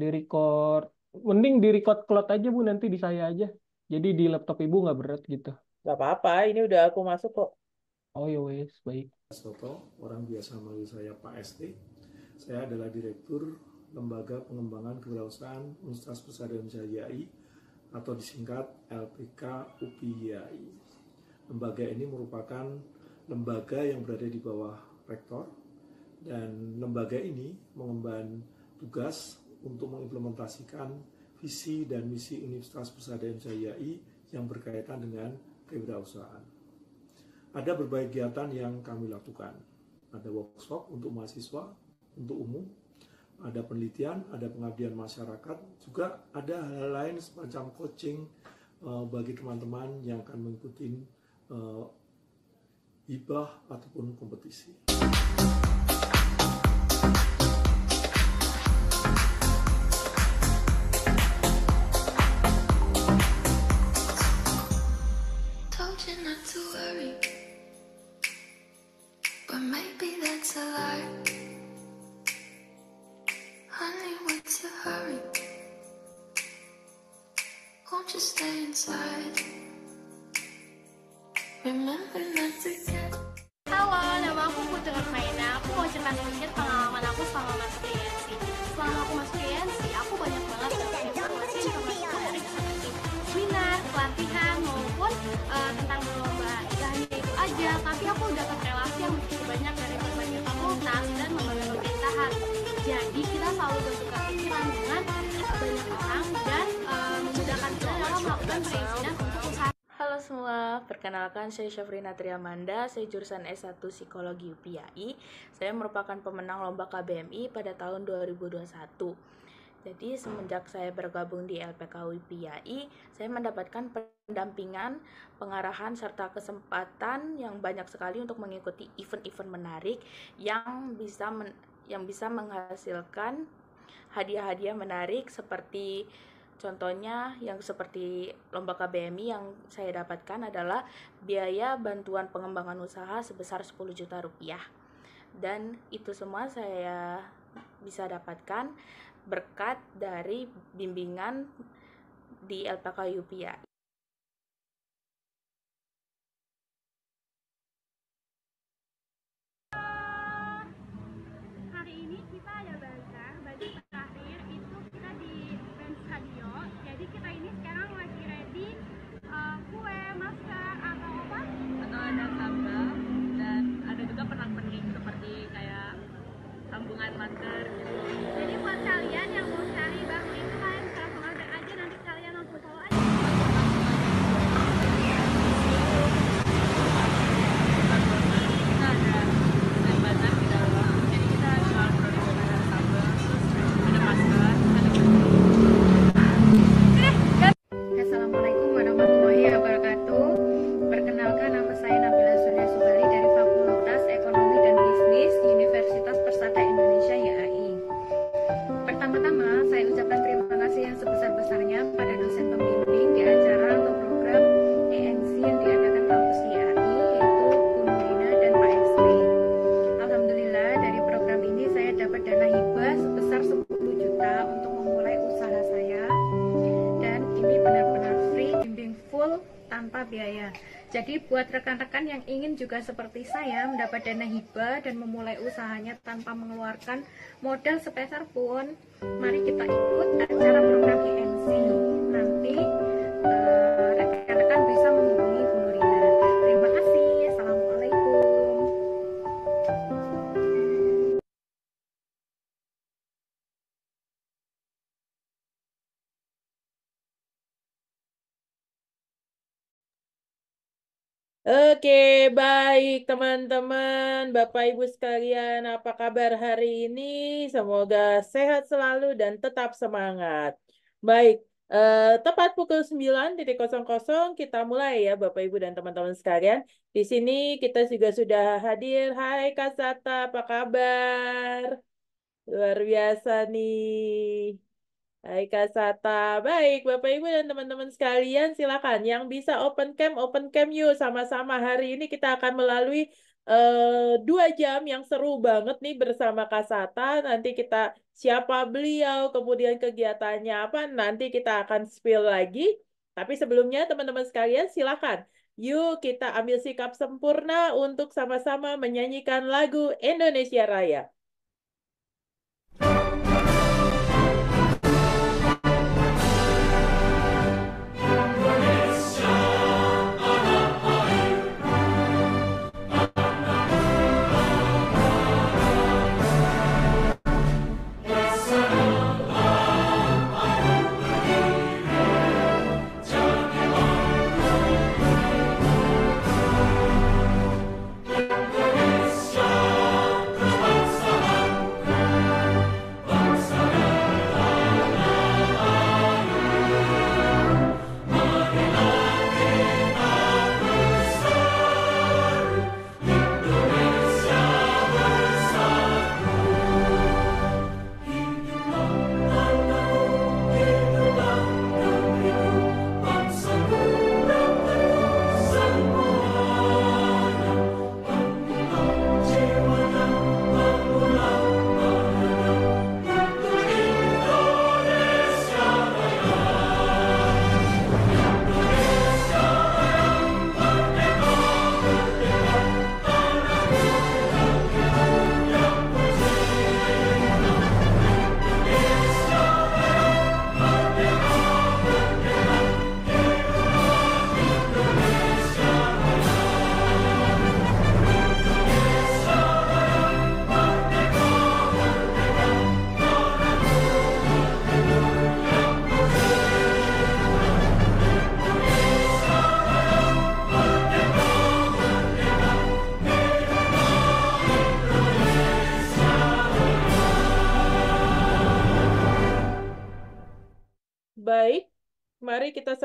di record mending di record cloud aja bu nanti di saya aja jadi di laptop ibu nggak berat gitu nggak apa-apa ini udah aku masuk kok oh ya wes baik Soto orang biasa manggil saya Pak ST saya adalah direktur lembaga pengembangan kewirausahaan Universitas Besar Indonesia atau disingkat LPK UPI lembaga ini merupakan lembaga yang berada di bawah rektor dan lembaga ini mengemban tugas untuk mengimplementasikan visi dan misi Universitas Persada MCIAI yang berkaitan dengan kewirausahaan. Ada berbagai kegiatan yang kami lakukan. Ada workshop untuk mahasiswa, untuk umum, ada penelitian, ada pengabdian masyarakat, juga ada hal-hal lain semacam coaching uh, bagi teman-teman yang akan mengikuti uh, hibah ataupun kompetisi. saya Syafrina Triamanda, saya jurusan S1 Psikologi UPI. Saya merupakan pemenang lomba KBMI pada tahun 2021. Jadi semenjak saya bergabung di LPK UPI, saya mendapatkan pendampingan, pengarahan serta kesempatan yang banyak sekali untuk mengikuti event-event menarik yang bisa men yang bisa menghasilkan hadiah-hadiah menarik seperti Contohnya yang seperti lomba KBMI yang saya dapatkan adalah biaya bantuan pengembangan usaha sebesar 10 juta rupiah. Dan itu semua saya bisa dapatkan berkat dari bimbingan di LPK UPI. buat rekan-rekan yang ingin juga seperti saya mendapat dana hibah dan memulai usahanya tanpa mengeluarkan modal sepeser pun, mari kita ikut acara program ini. Oke, baik teman-teman, Bapak Ibu sekalian, apa kabar hari ini? Semoga sehat selalu dan tetap semangat. Baik, eh, tepat pukul kosong kita mulai ya Bapak Ibu dan teman-teman sekalian. Di sini kita juga sudah hadir. Hai Kak Sata, apa kabar? Luar biasa nih. Baik Kak Sata. Baik Bapak Ibu dan teman-teman sekalian silakan yang bisa open cam open cam yuk sama-sama. Hari ini kita akan melalui uh, dua jam yang seru banget nih bersama Kak Sata. Nanti kita siapa beliau, kemudian kegiatannya apa, nanti kita akan spill lagi. Tapi sebelumnya teman-teman sekalian silakan yuk kita ambil sikap sempurna untuk sama-sama menyanyikan lagu Indonesia Raya.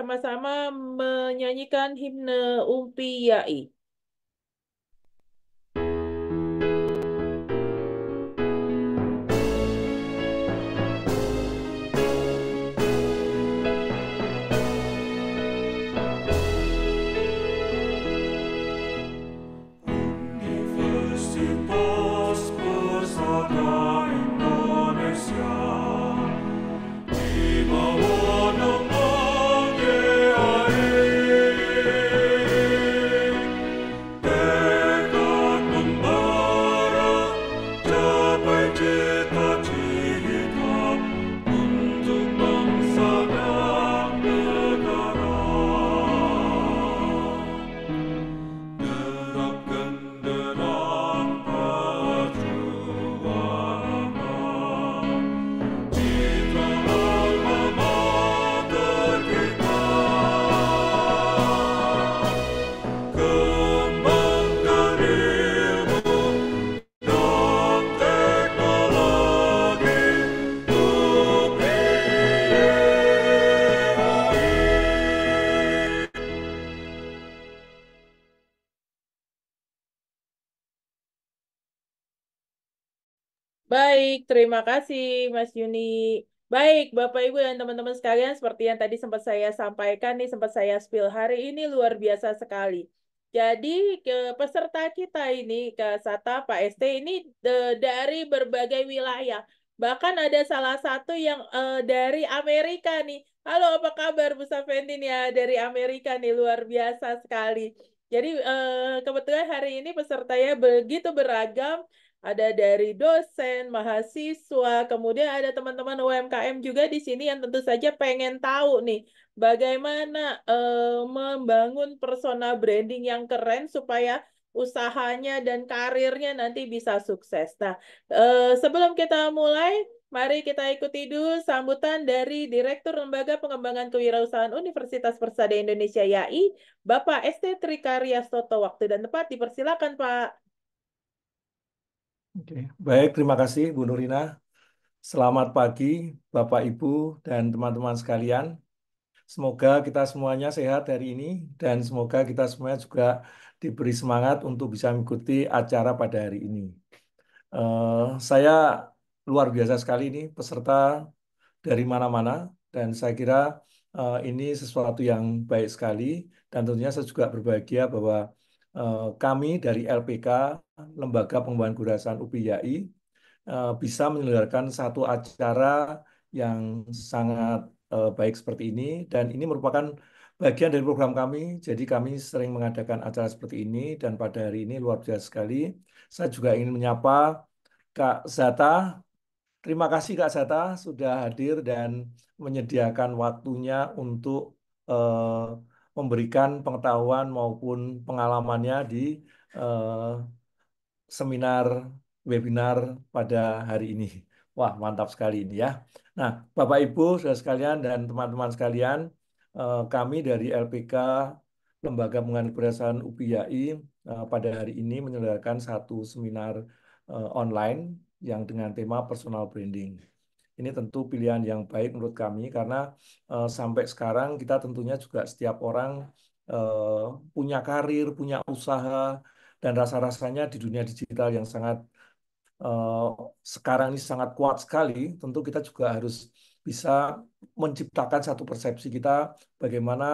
bersama sama menyanyikan himne Umpiyai. terima kasih Mas Yuni. Baik, Bapak Ibu dan teman-teman sekalian, seperti yang tadi sempat saya sampaikan nih, sempat saya spill hari ini luar biasa sekali. Jadi ke peserta kita ini ke Sata Pak ST ini de, dari berbagai wilayah. Bahkan ada salah satu yang e, dari Amerika nih. Halo, apa kabar Bu Safentin ya dari Amerika nih luar biasa sekali. Jadi e, kebetulan hari ini pesertanya begitu beragam ada dari dosen, mahasiswa, kemudian ada teman-teman UMKM juga di sini yang tentu saja pengen tahu nih bagaimana eh, membangun persona branding yang keren supaya usahanya dan karirnya nanti bisa sukses. Nah, eh, sebelum kita mulai, mari kita ikuti dulu sambutan dari Direktur Lembaga Pengembangan Kewirausahaan Universitas Persada Indonesia YAI, Bapak ST Trikarya Soto. Waktu dan tempat dipersilakan, Pak. Oke. Baik, terima kasih Bu Nurina. Selamat pagi Bapak Ibu dan teman-teman sekalian. Semoga kita semuanya sehat hari ini dan semoga kita semuanya juga diberi semangat untuk bisa mengikuti acara pada hari ini. Uh, saya luar biasa sekali ini peserta dari mana-mana dan saya kira uh, ini sesuatu yang baik sekali dan tentunya saya juga berbahagia bahwa Eh, kami dari LPK Lembaga Pengembangan Gurasan UPIAI eh, bisa menyelenggarakan satu acara yang sangat eh, baik seperti ini dan ini merupakan bagian dari program kami. Jadi kami sering mengadakan acara seperti ini dan pada hari ini luar biasa sekali. Saya juga ingin menyapa Kak Zata. Terima kasih Kak Zata sudah hadir dan menyediakan waktunya untuk uh, memberikan pengetahuan maupun pengalamannya di eh, seminar webinar pada hari ini. Wah, mantap sekali ini ya. Nah, Bapak Ibu, saudara sekalian dan teman-teman sekalian, eh, kami dari LPK Lembaga Pengembangan Keberhasilan UPIAI eh, pada hari ini menyelenggarakan satu seminar eh, online yang dengan tema personal branding. Ini tentu pilihan yang baik menurut kami karena uh, sampai sekarang kita tentunya juga setiap orang uh, punya karir, punya usaha dan rasa-rasanya di dunia digital yang sangat uh, sekarang ini sangat kuat sekali, tentu kita juga harus bisa menciptakan satu persepsi kita bagaimana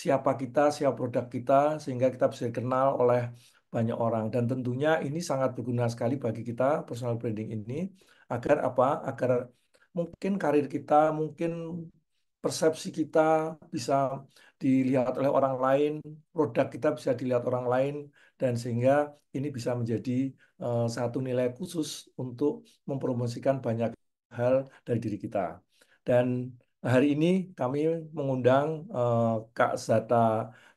siapa kita, siapa produk kita, sehingga kita bisa dikenal oleh banyak orang. Dan tentunya ini sangat berguna sekali bagi kita personal branding ini agar apa? Agar mungkin karir kita, mungkin persepsi kita bisa dilihat oleh orang lain, produk kita bisa dilihat orang lain, dan sehingga ini bisa menjadi uh, satu nilai khusus untuk mempromosikan banyak hal dari diri kita. Dan hari ini kami mengundang uh, Kak Zata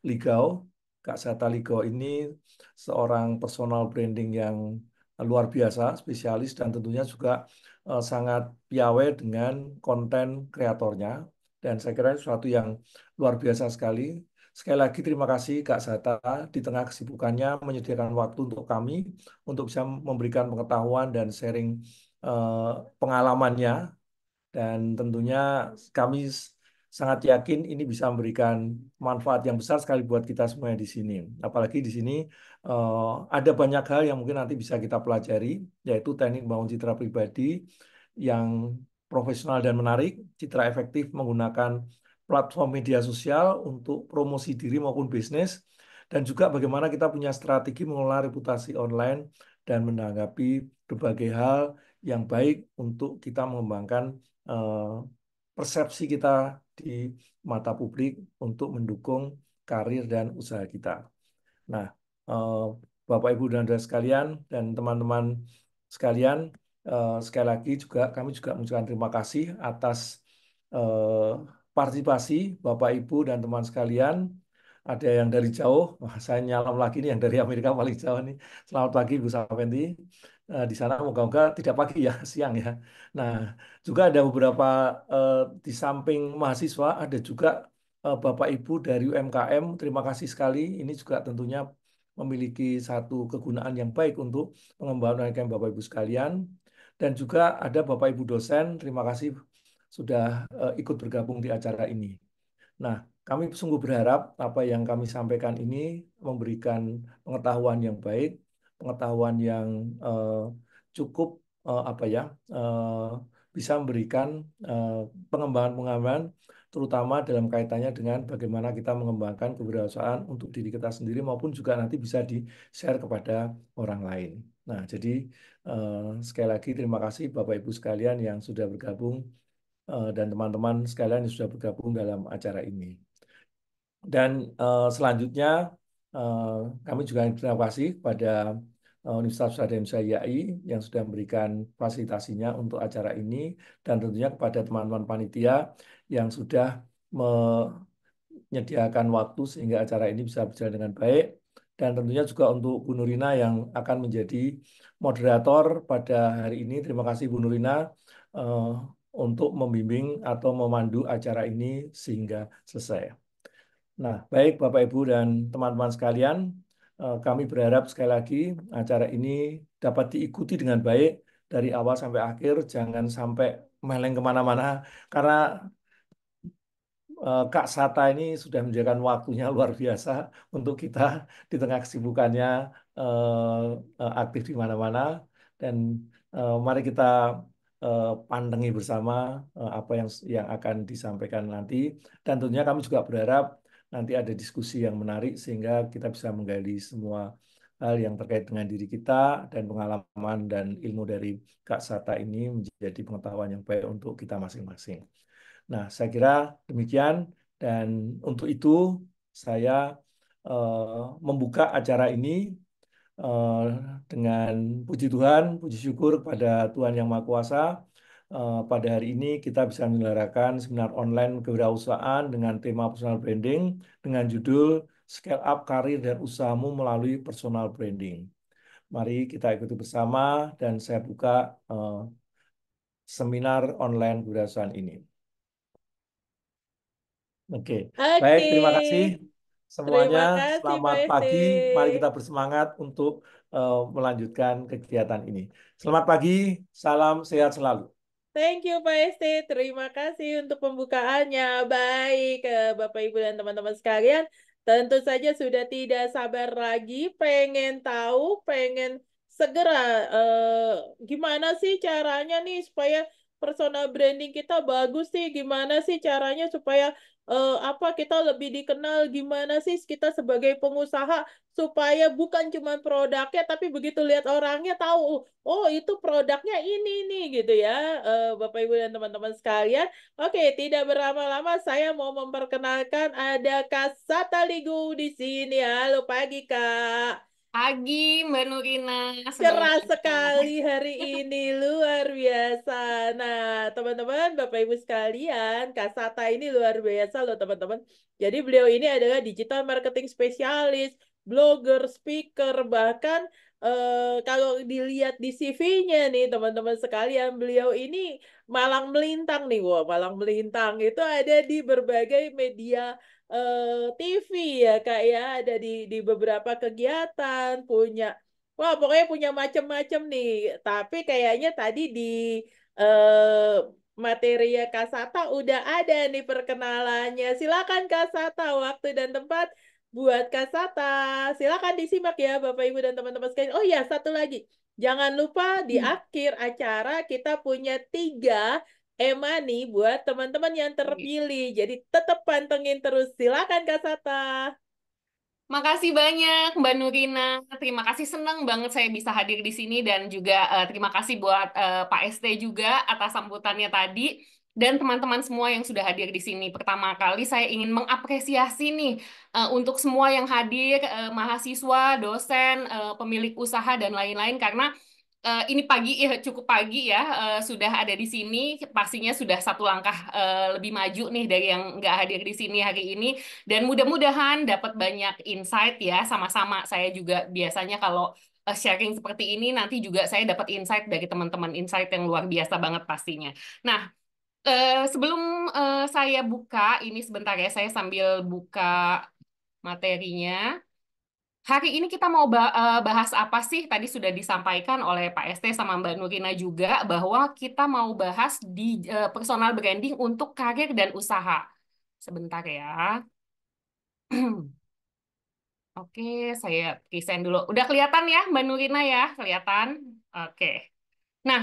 Ligau. Kak Zata Ligau ini seorang personal branding yang luar biasa, spesialis, dan tentunya juga Eh, sangat piawai dengan konten kreatornya dan saya kira itu sesuatu yang luar biasa sekali. Sekali lagi terima kasih Kak Sata di tengah kesibukannya menyediakan waktu untuk kami untuk bisa memberikan pengetahuan dan sharing eh, pengalamannya dan tentunya kami sangat yakin ini bisa memberikan manfaat yang besar sekali buat kita semua di sini. Apalagi di sini Eh, ada banyak hal yang mungkin nanti bisa kita pelajari, yaitu teknik membangun citra pribadi yang profesional dan menarik, citra efektif menggunakan platform media sosial untuk promosi diri maupun bisnis, dan juga bagaimana kita punya strategi mengelola reputasi online dan menanggapi berbagai hal yang baik untuk kita mengembangkan eh, persepsi kita di mata publik untuk mendukung karir dan usaha kita. Nah, Eh, Bapak Ibu dan saudara sekalian dan teman-teman sekalian eh, sekali lagi juga kami juga mengucapkan terima kasih atas eh, partisipasi Bapak Ibu dan teman sekalian ada yang dari jauh, Wah, saya nyalam lagi nih yang dari Amerika paling jauh nih. Selamat pagi Bu Sapendi di sana moga-moga tidak pagi ya, siang ya. Nah, juga ada beberapa di samping mahasiswa ada juga Bapak Ibu dari UMKM. Terima kasih sekali. Ini juga tentunya memiliki satu kegunaan yang baik untuk pengembangan UKM Bapak Ibu sekalian dan juga ada Bapak Ibu dosen terima kasih sudah eh, ikut bergabung di acara ini. Nah, kami sungguh berharap apa yang kami sampaikan ini memberikan pengetahuan yang baik, pengetahuan yang uh, cukup uh, apa ya uh, bisa memberikan pengembangan-pengembangan terutama dalam kaitannya dengan bagaimana kita mengembangkan kewirausahaan untuk diri kita sendiri maupun juga nanti bisa di-share kepada orang lain. Nah, jadi eh, sekali lagi terima kasih Bapak Ibu sekalian yang sudah bergabung eh, dan teman-teman sekalian yang sudah bergabung dalam acara ini. Dan eh, selanjutnya eh, kami juga terima kasih kepada Eh, Universitas Raden Syai'i yang sudah memberikan fasilitasinya untuk acara ini dan tentunya kepada teman-teman panitia yang sudah menyediakan waktu sehingga acara ini bisa berjalan dengan baik dan tentunya juga untuk Bu Nurina yang akan menjadi moderator pada hari ini. Terima kasih Bu Nurina uh, untuk membimbing atau memandu acara ini sehingga selesai. Nah, baik Bapak Ibu dan teman-teman sekalian, Eh, kami berharap sekali lagi acara ini dapat diikuti dengan baik dari awal sampai akhir, jangan sampai meleng kemana-mana, karena eh, Kak Sata ini sudah menjadikan waktunya luar biasa untuk kita di tengah kesibukannya eh, aktif di mana-mana dan mari kita pandangi bersama apa yang yang akan disampaikan nanti dan tentunya kami juga berharap nanti ada diskusi yang menarik sehingga kita bisa menggali semua hal yang terkait dengan diri kita dan pengalaman dan ilmu dari Kak Sata ini menjadi pengetahuan yang baik untuk kita masing-masing. Nah, saya kira demikian dan untuk itu saya uh, membuka acara ini uh, dengan puji Tuhan, puji syukur kepada Tuhan Yang Maha Kuasa Eh, pada hari ini kita bisa menyelenggarakan seminar online kewirausahaan dengan tema personal branding dengan judul Scale Up Karir dan Usahamu Melalui Personal Branding. Mari kita ikuti bersama dan saya buka uh, seminar online kewirausahaan ini. Oke, okay. okay. baik terima kasih semuanya. Terima kasih, Selamat Pak pagi. Mari kita bersemangat untuk uh, melanjutkan kegiatan ini. Selamat pagi, salam sehat selalu. Thank you Pak Esti. terima kasih untuk pembukaannya. Baik, eh, Bapak Ibu dan teman-teman sekalian, tentu saja sudah tidak sabar lagi, pengen tahu, pengen segera eh, gimana sih caranya nih supaya personal branding kita bagus sih, gimana sih caranya supaya eh, apa kita lebih dikenal gimana sih kita sebagai pengusaha supaya bukan cuma produknya tapi begitu lihat orangnya tahu oh itu produknya ini nih gitu ya eh, Bapak Ibu dan teman-teman sekalian. Oke, tidak berlama-lama saya mau memperkenalkan ada Kak Sataligu di sini. Halo pagi Kak pagi Mbak Nurina. Cerah sekali hari ini, luar biasa. Nah, teman-teman, Bapak Ibu sekalian, Kak Sata ini luar biasa loh teman-teman. Jadi beliau ini adalah digital marketing spesialis, blogger, speaker, bahkan Uh, kalau dilihat di CV-nya nih teman-teman sekalian, beliau ini malang melintang nih, wah malang melintang itu ada di berbagai media uh, eh, TV ya kak ya ada di di beberapa kegiatan punya wah pokoknya punya macam-macam nih tapi kayaknya tadi di uh, eh, materi Kak Sata udah ada nih perkenalannya silakan kasata waktu dan tempat buat kasata. silakan disimak ya Bapak Ibu dan teman-teman sekalian oh ya satu lagi Jangan lupa di hmm. akhir acara kita punya tiga Emani money buat teman-teman yang iya. terpilih. Jadi tetap pantengin terus. Silakan Kak Sata. Makasih banyak Mbak Nurina. Terima kasih senang banget saya bisa hadir di sini dan juga uh, terima kasih buat uh, Pak ST juga atas sambutannya tadi dan teman-teman semua yang sudah hadir di sini. Pertama kali saya ingin mengapresiasi nih uh, untuk semua yang hadir uh, mahasiswa, dosen, uh, pemilik usaha dan lain-lain karena uh, ini pagi ya cukup pagi ya uh, sudah ada di sini pastinya sudah satu langkah uh, lebih maju nih dari yang nggak hadir di sini hari ini dan mudah-mudahan dapat banyak insight ya sama-sama saya juga biasanya kalau sharing seperti ini nanti juga saya dapat insight dari teman-teman insight yang luar biasa banget pastinya. Nah, uh, sebelum uh, saya buka ini sebentar ya saya sambil buka materinya. Hari ini kita mau eh, bahas apa sih? Tadi sudah disampaikan oleh Pak ST sama Mbak Nurina juga bahwa kita mau bahas di eh, personal branding untuk karir dan usaha. Sebentar ya. Oke, saya kisahin dulu. Udah kelihatan ya Mbak Nurina ya? Kelihatan? Oke. Nah,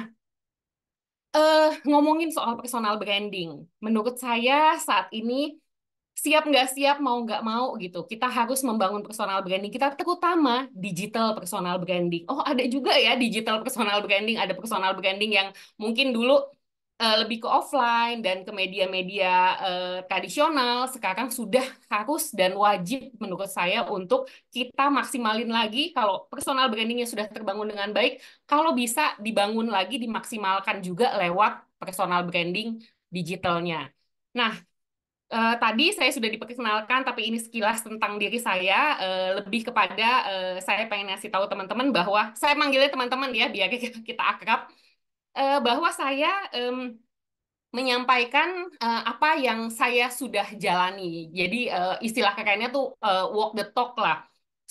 eh, ngomongin soal personal branding. Menurut saya saat ini siap nggak siap mau nggak mau gitu kita harus membangun personal branding kita terutama digital personal branding oh ada juga ya digital personal branding ada personal branding yang mungkin dulu uh, lebih ke offline dan ke media-media uh, tradisional sekarang sudah harus dan wajib menurut saya untuk kita maksimalin lagi kalau personal brandingnya sudah terbangun dengan baik kalau bisa dibangun lagi dimaksimalkan juga lewat personal branding digitalnya nah Uh, tadi saya sudah diperkenalkan, tapi ini sekilas tentang diri saya. Uh, lebih kepada uh, saya pengen ngasih tahu teman-teman bahwa saya manggilnya teman-teman ya, biar kita akrab. Uh, bahwa saya um, menyampaikan uh, apa yang saya sudah jalani. Jadi uh, istilah kakaknya tuh uh, walk the talk lah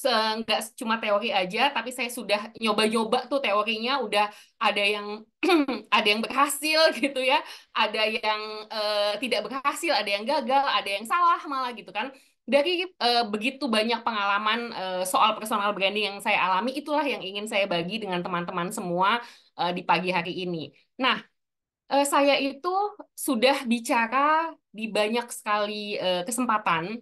nggak cuma teori aja tapi saya sudah nyoba-nyoba tuh teorinya udah ada yang ada yang berhasil gitu ya ada yang uh, tidak berhasil ada yang gagal ada yang salah malah gitu kan dari uh, begitu banyak pengalaman uh, soal personal branding yang saya alami itulah yang ingin saya bagi dengan teman-teman semua uh, di pagi hari ini nah uh, saya itu sudah bicara di banyak sekali uh, kesempatan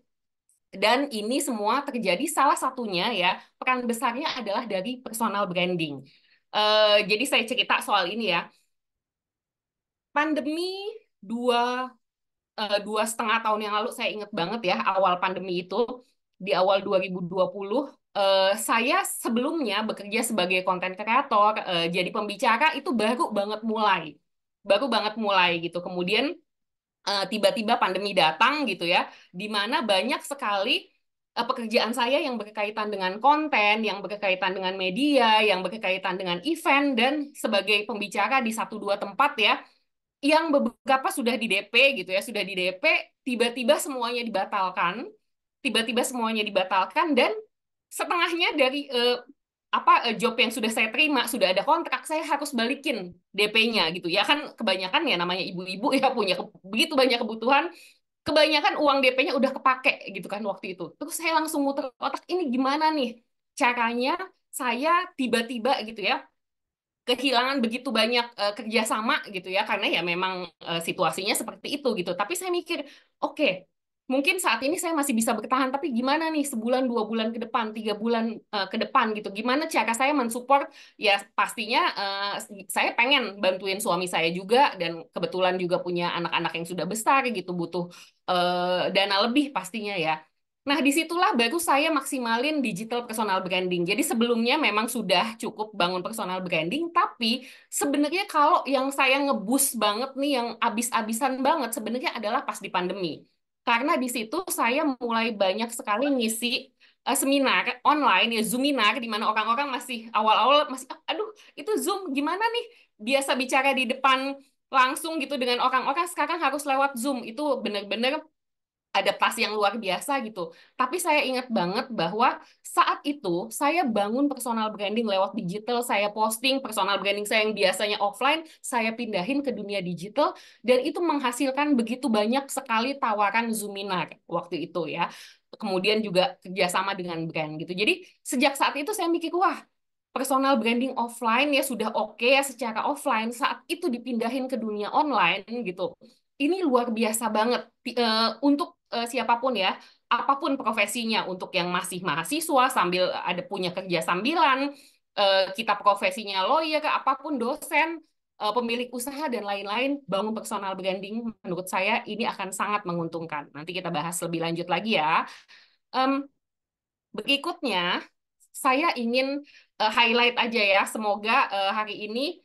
dan ini semua terjadi salah satunya ya, peran besarnya adalah dari personal branding. Uh, jadi saya cerita soal ini ya. Pandemi dua, eh, dua setengah tahun yang lalu, saya ingat banget ya, awal pandemi itu, di awal 2020, uh, eh, saya sebelumnya bekerja sebagai konten kreator, uh, jadi pembicara, itu baru banget mulai. Baru banget mulai gitu. Kemudian Eh, tiba-tiba pandemi datang gitu ya, di mana banyak sekali eh, pekerjaan saya yang berkaitan dengan konten, yang berkaitan dengan media, yang berkaitan dengan event dan sebagai pembicara di satu dua tempat ya, yang beberapa sudah di DP gitu ya, sudah di DP, tiba-tiba semuanya dibatalkan, tiba-tiba semuanya dibatalkan dan setengahnya dari uh, apa eh, job yang sudah saya terima sudah ada kontrak saya harus balikin DP-nya gitu ya kan kebanyakan ya namanya ibu-ibu ya punya begitu banyak kebutuhan kebanyakan uang DP-nya udah kepake gitu kan waktu itu terus saya langsung muter otak ini gimana nih caranya saya tiba-tiba gitu ya kehilangan begitu banyak uh, kerjasama gitu ya karena ya memang uh, situasinya seperti itu gitu tapi saya mikir oke okay, mungkin saat ini saya masih bisa bertahan, tapi gimana nih sebulan, dua bulan ke depan, tiga bulan uh, ke depan gitu, gimana cara saya mensupport, ya pastinya uh, saya pengen bantuin suami saya juga, dan kebetulan juga punya anak-anak yang sudah besar gitu, butuh uh, dana lebih pastinya ya. Nah, disitulah baru saya maksimalin digital personal branding. Jadi sebelumnya memang sudah cukup bangun personal branding, tapi sebenarnya kalau yang saya ngebus banget nih, yang abis-abisan banget, sebenarnya adalah pas di pandemi karena di situ saya mulai banyak sekali ngisi uh, seminar online ya zoominar di mana orang-orang masih awal-awal masih ah, aduh itu zoom gimana nih biasa bicara di depan langsung gitu dengan orang-orang sekarang harus lewat zoom itu benar-benar adaptasi yang luar biasa gitu. Tapi saya ingat banget bahwa saat itu saya bangun personal branding lewat digital, saya posting personal branding saya yang biasanya offline, saya pindahin ke dunia digital dan itu menghasilkan begitu banyak sekali tawaran Zoominar waktu itu ya. Kemudian juga kerjasama dengan brand gitu. Jadi sejak saat itu saya mikir, wah personal branding offline ya sudah oke okay ya secara offline saat itu dipindahin ke dunia online gitu ini luar biasa banget uh, untuk Eh, siapapun ya, apapun profesinya untuk yang masih mahasiswa sambil ada punya kerja sambilan, eh, kita profesinya lawyer, apapun dosen, eh, pemilik usaha dan lain-lain, bangun personal branding menurut saya ini akan sangat menguntungkan. Nanti kita bahas lebih lanjut lagi ya. Um, berikutnya saya ingin highlight aja ya. Semoga hari ini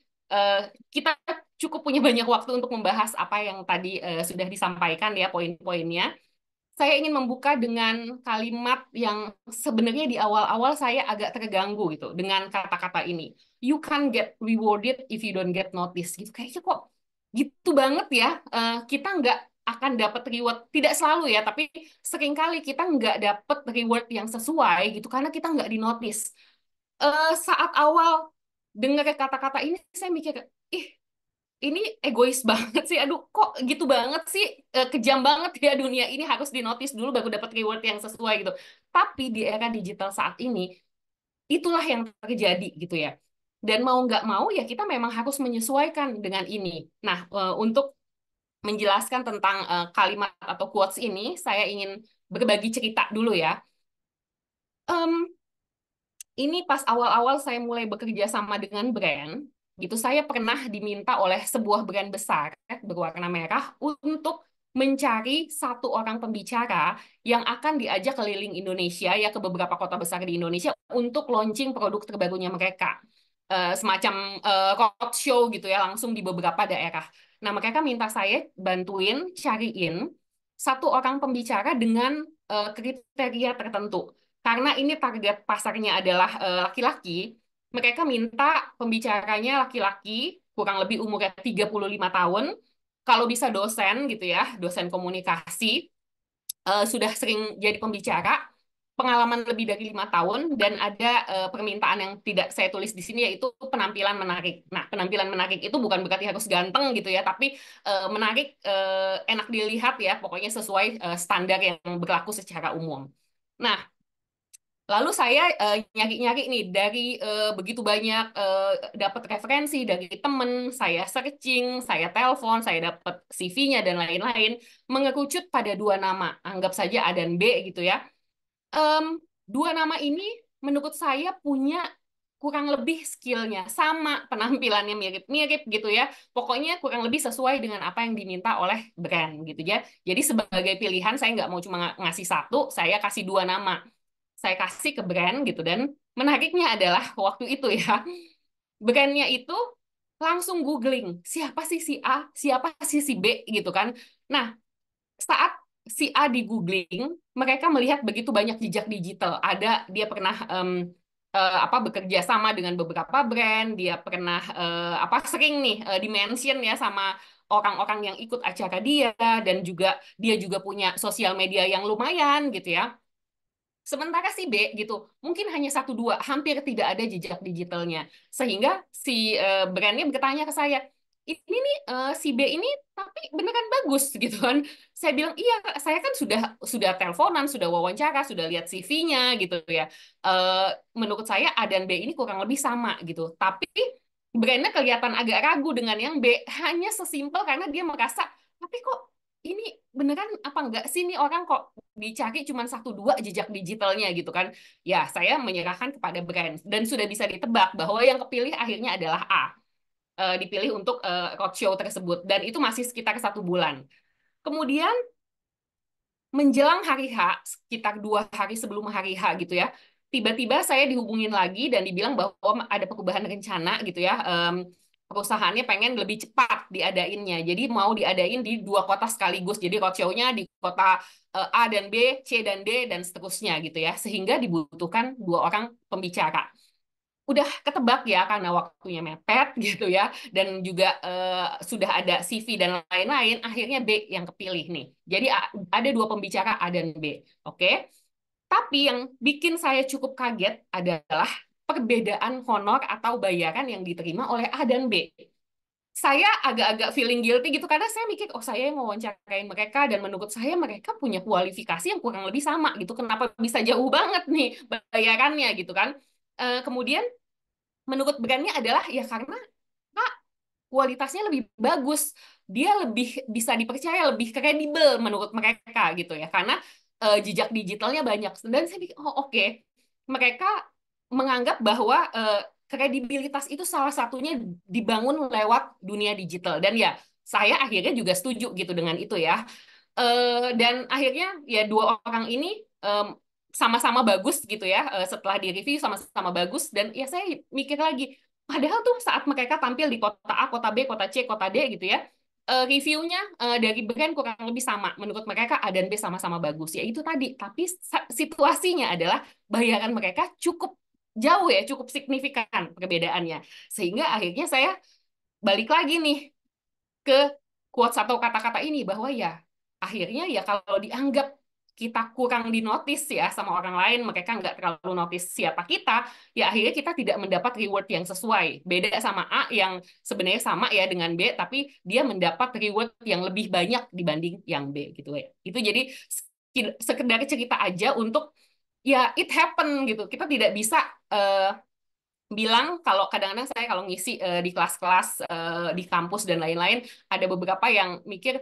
kita cukup punya banyak waktu untuk membahas apa yang tadi uh, sudah disampaikan ya poin-poinnya saya ingin membuka dengan kalimat yang sebenarnya di awal-awal saya agak terganggu gitu dengan kata-kata ini. You can't get rewarded if you don't get noticed. Gitu kayaknya kok gitu banget ya. Uh, kita nggak akan dapat reward tidak selalu ya, tapi seringkali kita nggak dapat reward yang sesuai gitu karena kita nggak dinotis. Uh, eh, saat awal dengar kata-kata ini saya mikir, ih ini egois banget sih. Aduh, kok gitu banget sih? Eh, kejam banget ya dunia ini harus dinotis dulu baru dapat reward yang sesuai gitu. Tapi di era digital saat ini itulah yang terjadi gitu ya. Dan mau nggak mau ya kita memang harus menyesuaikan dengan ini. Nah, eh, untuk menjelaskan tentang eh, kalimat atau quotes ini, saya ingin berbagi cerita dulu ya. Um, ini pas awal-awal saya mulai bekerja sama dengan brand, gitu saya pernah diminta oleh sebuah brand besar berwarna merah untuk mencari satu orang pembicara yang akan diajak keliling Indonesia ya ke beberapa kota besar di Indonesia untuk launching produk terbarunya mereka uh, semacam uh, show gitu ya langsung di beberapa daerah. Nah mereka minta saya bantuin cariin satu orang pembicara dengan uh, kriteria tertentu karena ini target pasarnya adalah laki -laki, mereka minta pembicaranya laki-laki, kurang lebih umurnya 35 tahun, kalau bisa dosen gitu ya, dosen komunikasi, uh, sudah sering jadi pembicara, pengalaman lebih dari lima tahun, dan ada uh, permintaan yang tidak saya tulis di sini, yaitu penampilan menarik. Nah, penampilan menarik itu bukan berarti harus ganteng gitu ya, tapi uh, menarik, uh, enak dilihat ya, pokoknya sesuai uh, standar yang berlaku secara umum. Nah, Lalu saya eh, nyari-nyari uh, nih dari uh, begitu banyak uh, eh, dapat referensi dari temen, saya searching, saya telepon, saya dapat CV-nya dan lain-lain, mengerucut pada dua nama, anggap saja A dan B gitu ya. Um, dua nama ini menurut saya punya kurang lebih skillnya sama, penampilannya mirip-mirip gitu ya. Pokoknya kurang lebih sesuai dengan apa yang diminta oleh brand gitu ya. Jadi sebagai pilihan saya nggak mau cuma ngasih satu, saya kasih dua nama saya kasih ke brand gitu dan menariknya adalah waktu itu ya brandnya itu langsung googling siapa sih si A, siapa sih si B gitu kan. Nah, saat si A di googling, mereka melihat begitu banyak jejak digital. Ada dia pernah um, uh, apa bekerja sama dengan beberapa brand, dia pernah uh, apa sering nih uh, dimention ya sama orang-orang yang ikut acara dia dan juga dia juga punya sosial media yang lumayan gitu ya. Sementara si B gitu, mungkin hanya satu dua, hampir tidak ada jejak digitalnya. Sehingga si uh, brandnya bertanya ke saya, ini nih uh, si B ini tapi beneran bagus gitu kan. Saya bilang iya, saya kan sudah sudah teleponan, sudah wawancara, sudah lihat CV-nya gitu ya. Uh, menurut saya A dan B ini kurang lebih sama gitu. Tapi brandnya kelihatan agak ragu dengan yang B hanya sesimpel karena dia merasa tapi kok ini beneran apa enggak sih nih orang kok dicari cuma satu dua jejak digitalnya gitu kan ya saya menyerahkan kepada brand dan sudah bisa ditebak bahwa yang kepilih akhirnya adalah A uh, dipilih untuk uh, eh, roadshow tersebut dan itu masih sekitar satu bulan kemudian menjelang hari H sekitar dua hari sebelum hari H gitu ya tiba-tiba saya dihubungin lagi dan dibilang bahwa ada perubahan rencana gitu ya um, perusahaannya pengen lebih cepat diadainnya. Jadi mau diadain di dua kota sekaligus. Jadi roadshow-nya di kota eh, A dan B, C dan D, dan seterusnya gitu ya. Sehingga dibutuhkan dua orang pembicara. Udah ketebak ya karena waktunya mepet gitu ya. Dan juga eh, sudah ada CV dan lain-lain. Akhirnya B yang kepilih nih. Jadi ada dua pembicara A dan B. Oke. Okay? Tapi yang bikin saya cukup kaget adalah perbedaan honor atau bayaran yang diterima oleh A dan B. Saya agak-agak feeling guilty gitu karena saya mikir oh saya yang wawancarain mereka dan menurut saya mereka punya kualifikasi yang kurang lebih sama gitu. Kenapa bisa jauh banget nih bayarannya gitu kan? E, kemudian menurut brandnya adalah ya karena Pak kualitasnya lebih bagus, dia lebih bisa dipercaya, lebih kredibel menurut mereka gitu ya karena e, jejak digitalnya banyak. Dan saya pikir oh oke okay. mereka menganggap bahwa uh, kredibilitas itu salah satunya dibangun lewat dunia digital dan ya saya akhirnya juga setuju gitu dengan itu ya uh, dan akhirnya ya dua orang ini um, sama-sama bagus gitu ya uh, setelah di review sama-sama bagus dan ya saya mikir lagi padahal tuh saat mereka tampil di kota A kota B kota C kota D gitu ya uh, reviewnya uh, dari brand kurang lebih sama. Menurut mereka A dan B sama-sama bagus. Ya itu tadi. Tapi situasinya adalah bayaran mereka cukup jauh ya cukup signifikan perbedaannya sehingga akhirnya saya balik lagi nih ke quotes atau kata-kata ini bahwa ya akhirnya ya kalau dianggap kita kurang dinotis ya sama orang lain, mereka nggak terlalu notis siapa kita, ya akhirnya kita tidak mendapat reward yang sesuai. Beda sama A yang sebenarnya sama ya dengan B, tapi dia mendapat reward yang lebih banyak dibanding yang B gitu ya. Itu jadi sekedar cerita aja untuk ya it happen gitu. Kita tidak bisa uh, bilang kalau kadang-kadang saya kalau ngisi uh, di kelas-kelas uh, di kampus dan lain-lain ada beberapa yang mikir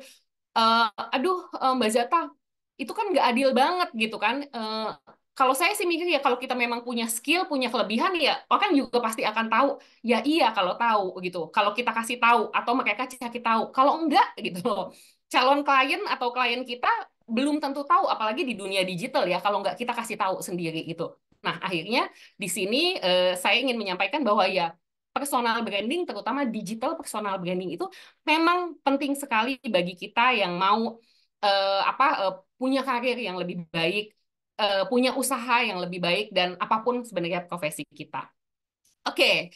uh, aduh uh, Mbak Zata itu kan nggak adil banget gitu kan uh, kalau saya sih mikir ya kalau kita memang punya skill, punya kelebihan ya orang juga pasti akan tahu. Ya iya kalau tahu gitu. Kalau kita kasih tahu atau mereka kasih tahu. Kalau enggak gitu loh. Calon klien atau klien kita belum tentu tahu apalagi di dunia digital ya kalau enggak kita kasih tahu sendiri gitu. Nah, akhirnya di sini eh, saya ingin menyampaikan bahwa ya personal branding, terutama digital personal branding itu memang penting sekali bagi kita yang mau eh, apa eh, punya karir yang lebih baik, eh, punya usaha yang lebih baik dan apapun sebenarnya profesi kita. Oke,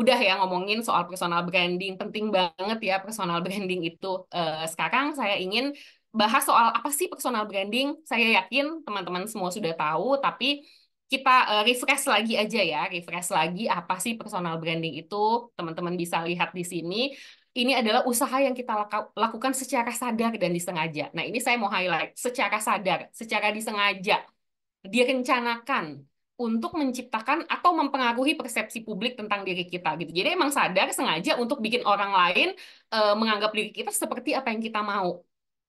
udah ya ngomongin soal personal branding, penting banget ya personal branding itu. Eh, sekarang saya ingin bahas soal apa sih personal branding. Saya yakin teman-teman semua sudah tahu, tapi kita eh, refresh lagi aja ya, refresh lagi apa sih personal branding itu. Teman-teman bisa lihat di sini. Ini adalah usaha yang kita lakukan secara sadar dan disengaja. Nah, ini saya mau highlight secara sadar, secara disengaja. Dia rencanakan untuk menciptakan atau mempengaruhi persepsi publik tentang diri kita gitu. Jadi emang sadar sengaja untuk bikin orang lain e, menganggap diri kita seperti apa yang kita mau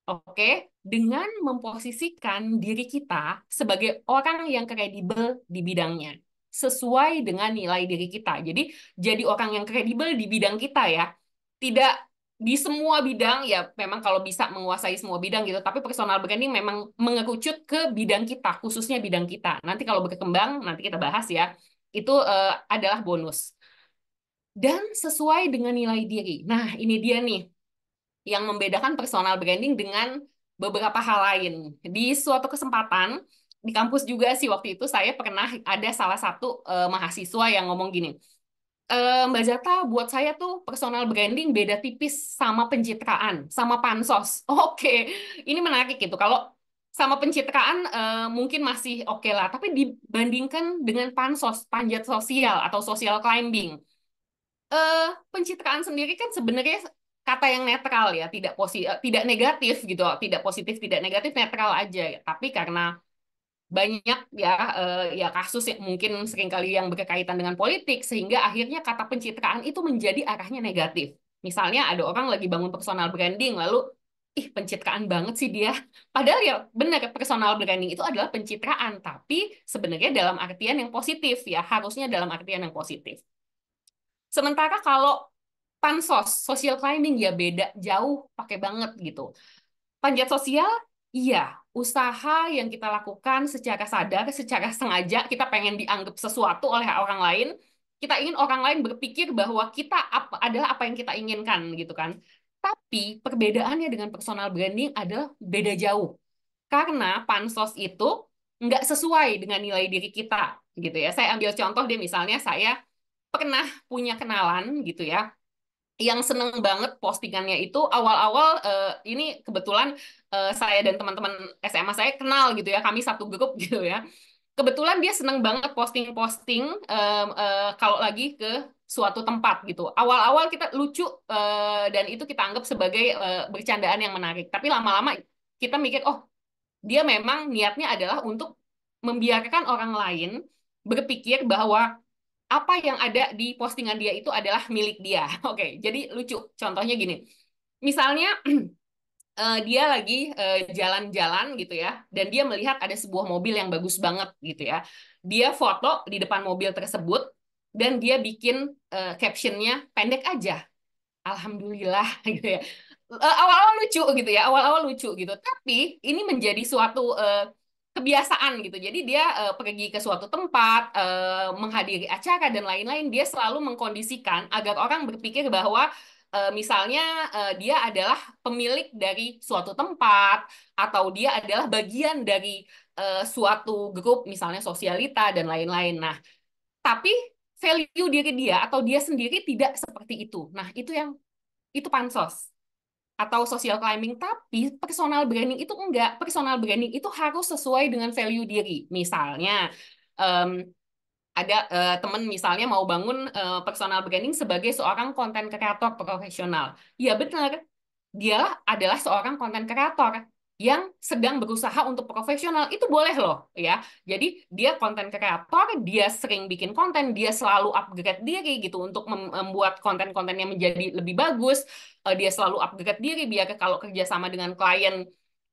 Oke, okay? dengan memposisikan diri kita sebagai orang yang kredibel di bidangnya sesuai dengan nilai diri kita. Jadi jadi orang yang kredibel di bidang kita ya. Tidak di semua bidang ya memang kalau bisa menguasai semua bidang gitu tapi personal branding memang mengerucut ke bidang kita khususnya bidang kita nanti kalau berkembang nanti kita bahas ya itu uh, adalah bonus dan sesuai dengan nilai diri nah ini dia nih yang membedakan personal branding dengan beberapa hal lain. Di suatu kesempatan di kampus juga sih waktu itu saya pernah ada salah satu uh, mahasiswa yang ngomong gini. E, Mbak Zata, buat saya tuh personal branding beda tipis sama pencitraan, sama pansos. Oke, ini menarik gitu. Kalau sama pencitraan uh, mungkin masih oke okay lah, tapi dibandingkan dengan pansos, panjat sosial atau social climbing, uh, pencitraan sendiri kan sebenarnya kata yang netral ya, tidak posi eh, tidak negatif gitu, tidak positif, tidak negatif, netral aja. Ya. Tapi karena banyak ya uh, ya kasus yang mungkin seringkali yang berkaitan dengan politik sehingga akhirnya kata pencitraan itu menjadi arahnya negatif. Misalnya ada orang lagi bangun personal branding lalu ih pencitraan banget sih dia. Padahal ya benar personal branding itu adalah pencitraan, tapi sebenarnya dalam artian yang positif ya, harusnya dalam artian yang positif. Sementara kalau pansos, social climbing ya beda jauh pakai banget gitu. Panjat sosial, iya usaha yang kita lakukan secara sadar, secara sengaja kita pengen dianggap sesuatu oleh orang lain. Kita ingin orang lain berpikir bahwa kita apa, adalah apa yang kita inginkan gitu kan. Tapi perbedaannya dengan personal branding adalah beda jauh. Karena pansos itu nggak sesuai dengan nilai diri kita gitu ya. Saya ambil contoh deh misalnya saya pernah punya kenalan gitu ya yang seneng banget postingannya itu awal-awal uh, ini kebetulan uh, saya dan teman-teman SMA saya kenal gitu ya kami satu grup gitu ya kebetulan dia seneng banget posting-posting uh, uh, kalau lagi ke suatu tempat gitu awal-awal kita lucu uh, dan itu kita anggap sebagai uh, bercandaan yang menarik tapi lama-lama kita mikir oh dia memang niatnya adalah untuk membiarkan orang lain berpikir bahwa apa yang ada di postingan dia itu adalah milik dia. Oke, okay, jadi lucu. Contohnya gini, misalnya eh, dia lagi eh, jalan-jalan gitu ya, dan dia melihat ada sebuah mobil yang bagus banget gitu ya. Dia foto di depan mobil tersebut dan dia bikin uh, captionnya pendek aja. Alhamdulillah gitu ya. Awal-awal lucu gitu ya, awal-awal lucu gitu. Tapi ini menjadi suatu uh, kebiasaan gitu. Jadi dia uh, pergi ke suatu tempat, uh, menghadiri acara dan lain-lain, dia selalu mengkondisikan agar orang berpikir bahwa uh, misalnya uh, dia adalah pemilik dari suatu tempat atau dia adalah bagian dari uh, suatu grup misalnya sosialita dan lain-lain. Nah, tapi value diri dia atau dia sendiri tidak seperti itu. Nah, itu yang itu pansos atau social climbing, tapi personal branding itu enggak. Personal branding itu harus sesuai dengan value diri. Misalnya, um, ada uh, eh, teman misalnya mau bangun uh, personal branding sebagai seorang konten kreator profesional. Ya benar, dia adalah seorang konten kreator yang sedang berusaha untuk profesional itu boleh loh ya. Jadi dia konten kreator, dia sering bikin konten, dia selalu upgrade diri gitu untuk membuat konten-kontennya menjadi lebih bagus uh, dia selalu upgrade diri biar kalau kerjasama dengan klien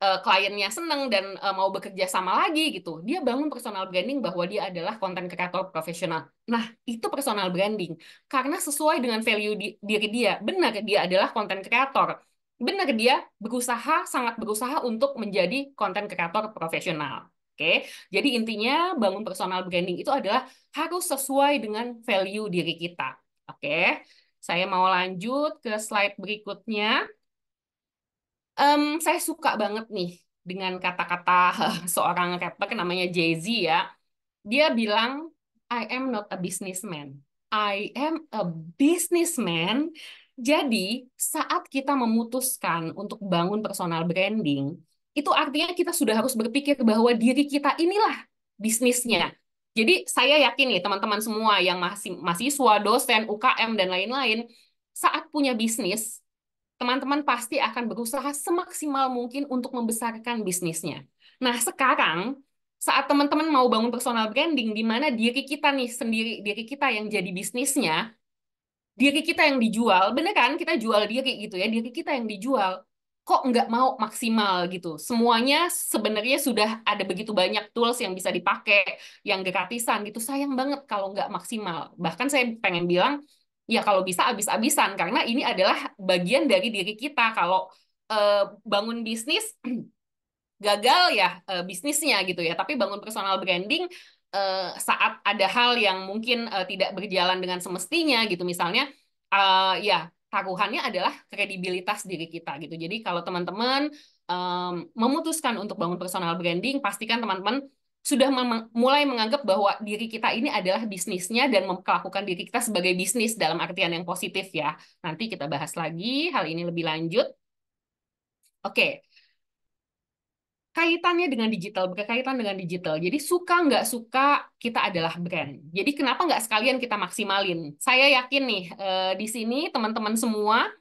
uh, kliennya seneng dan uh, mau bekerja sama lagi gitu. Dia bangun personal branding bahwa dia adalah konten kreator profesional. Nah, itu personal branding karena sesuai dengan value di, diri dia. Benar dia adalah konten kreator. Benar dia berusaha sangat berusaha untuk menjadi konten kreator profesional. Oke. Jadi intinya bangun personal branding itu adalah harus sesuai dengan value diri kita. Oke. Saya mau lanjut ke slide berikutnya. Um, saya suka banget nih dengan kata-kata seorang rapper namanya Jay-Z ya. Dia bilang, I am not a businessman. I am a businessman. Jadi, saat kita memutuskan untuk bangun personal branding, itu artinya kita sudah harus berpikir bahwa diri kita inilah bisnisnya. Jadi saya yakin nih teman-teman semua yang masih mahasiswa, dosen, UKM dan lain-lain saat punya bisnis, teman-teman pasti akan berusaha semaksimal mungkin untuk membesarkan bisnisnya. Nah, sekarang saat teman-teman mau bangun personal branding di mana diri kita nih sendiri, diri kita yang jadi bisnisnya, diri kita yang dijual, bener kan kita jual diri gitu ya, diri kita yang dijual kok nggak mau maksimal gitu. Semuanya sebenarnya sudah ada begitu banyak tools yang bisa dipakai, yang gratisan gitu. Sayang banget kalau nggak maksimal. Bahkan saya pengen bilang, ya kalau bisa habis-habisan, karena ini adalah bagian dari diri kita. Kalau eh, bangun bisnis, gagal ya eh, bisnisnya gitu ya. Tapi bangun personal branding, eh, saat ada hal yang mungkin eh, tidak berjalan dengan semestinya gitu. Misalnya, eh, ya taruhannya adalah kredibilitas diri kita gitu. Jadi kalau teman-teman um, memutuskan untuk bangun personal branding, pastikan teman-teman sudah mem- mulai menganggap bahwa diri kita ini adalah bisnisnya dan melakukan diri kita sebagai bisnis dalam artian yang positif ya. Nanti kita bahas lagi hal ini lebih lanjut. Oke, kaitannya dengan digital, berkaitan dengan digital. Jadi suka nggak suka kita adalah brand. Jadi kenapa nggak sekalian kita maksimalin? Saya yakin nih uh, di sini teman-teman semua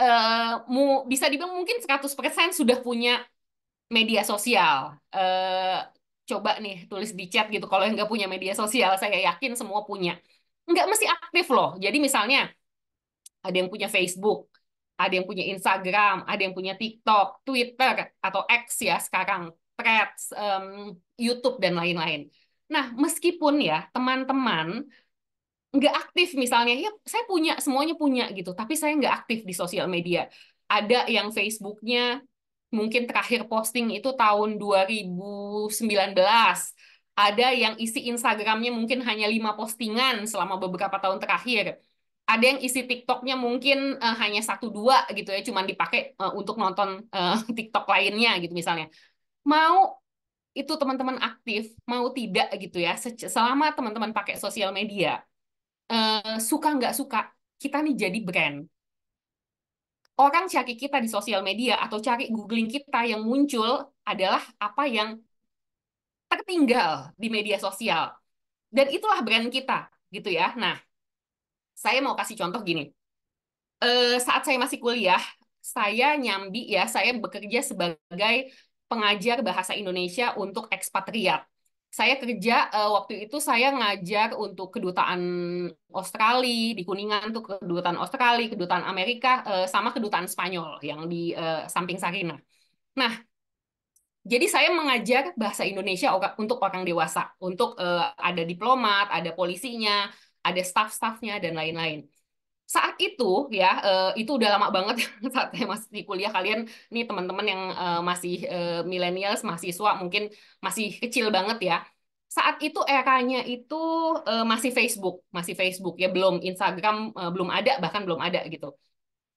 uh, mu, bisa dibilang mungkin 100% sudah punya media sosial. Uh, coba nih tulis di chat gitu kalau yang nggak punya media sosial, saya yakin semua punya. Nggak mesti aktif loh. Jadi misalnya ada yang punya Facebook, ada yang punya Instagram, ada yang punya TikTok, Twitter atau X ya sekarang, Threads, um, YouTube dan lain-lain. Nah, meskipun ya teman-teman nggak aktif misalnya, ya saya punya semuanya punya gitu, tapi saya nggak aktif di sosial media. Ada yang Facebooknya mungkin terakhir posting itu tahun 2019, ada yang isi Instagramnya mungkin hanya lima postingan selama beberapa tahun terakhir ada yang isi TikToknya mungkin uh, hanya satu dua gitu ya, cuman dipakai uh, untuk nonton uh, TikTok lainnya gitu misalnya. Mau itu teman-teman aktif, mau tidak gitu ya, selama teman-teman pakai sosial media, uh, suka nggak suka, kita nih jadi brand. Orang cari kita di sosial media atau cari googling kita yang muncul adalah apa yang tertinggal di media sosial. Dan itulah brand kita gitu ya. Nah, saya mau kasih contoh gini. E, saat saya masih kuliah, saya nyambi ya, saya bekerja sebagai pengajar bahasa Indonesia untuk ekspatriat. Saya kerja e, waktu itu saya ngajar untuk kedutaan Australia di Kuningan untuk kedutaan Australia, kedutaan Amerika, e, sama kedutaan Spanyol yang di e, samping Sarina. Nah, jadi saya mengajar bahasa Indonesia untuk orang dewasa, untuk uh, ada diplomat, ada polisinya, ada staff-staffnya dan lain-lain saat itu ya uh, itu udah lama banget saat saya masih di kuliah kalian nih teman-teman yang uh, masih uh, millennials mahasiswa mungkin masih kecil banget ya saat itu eranya itu uh, masih Facebook masih Facebook ya belum Instagram uh, belum ada bahkan belum ada gitu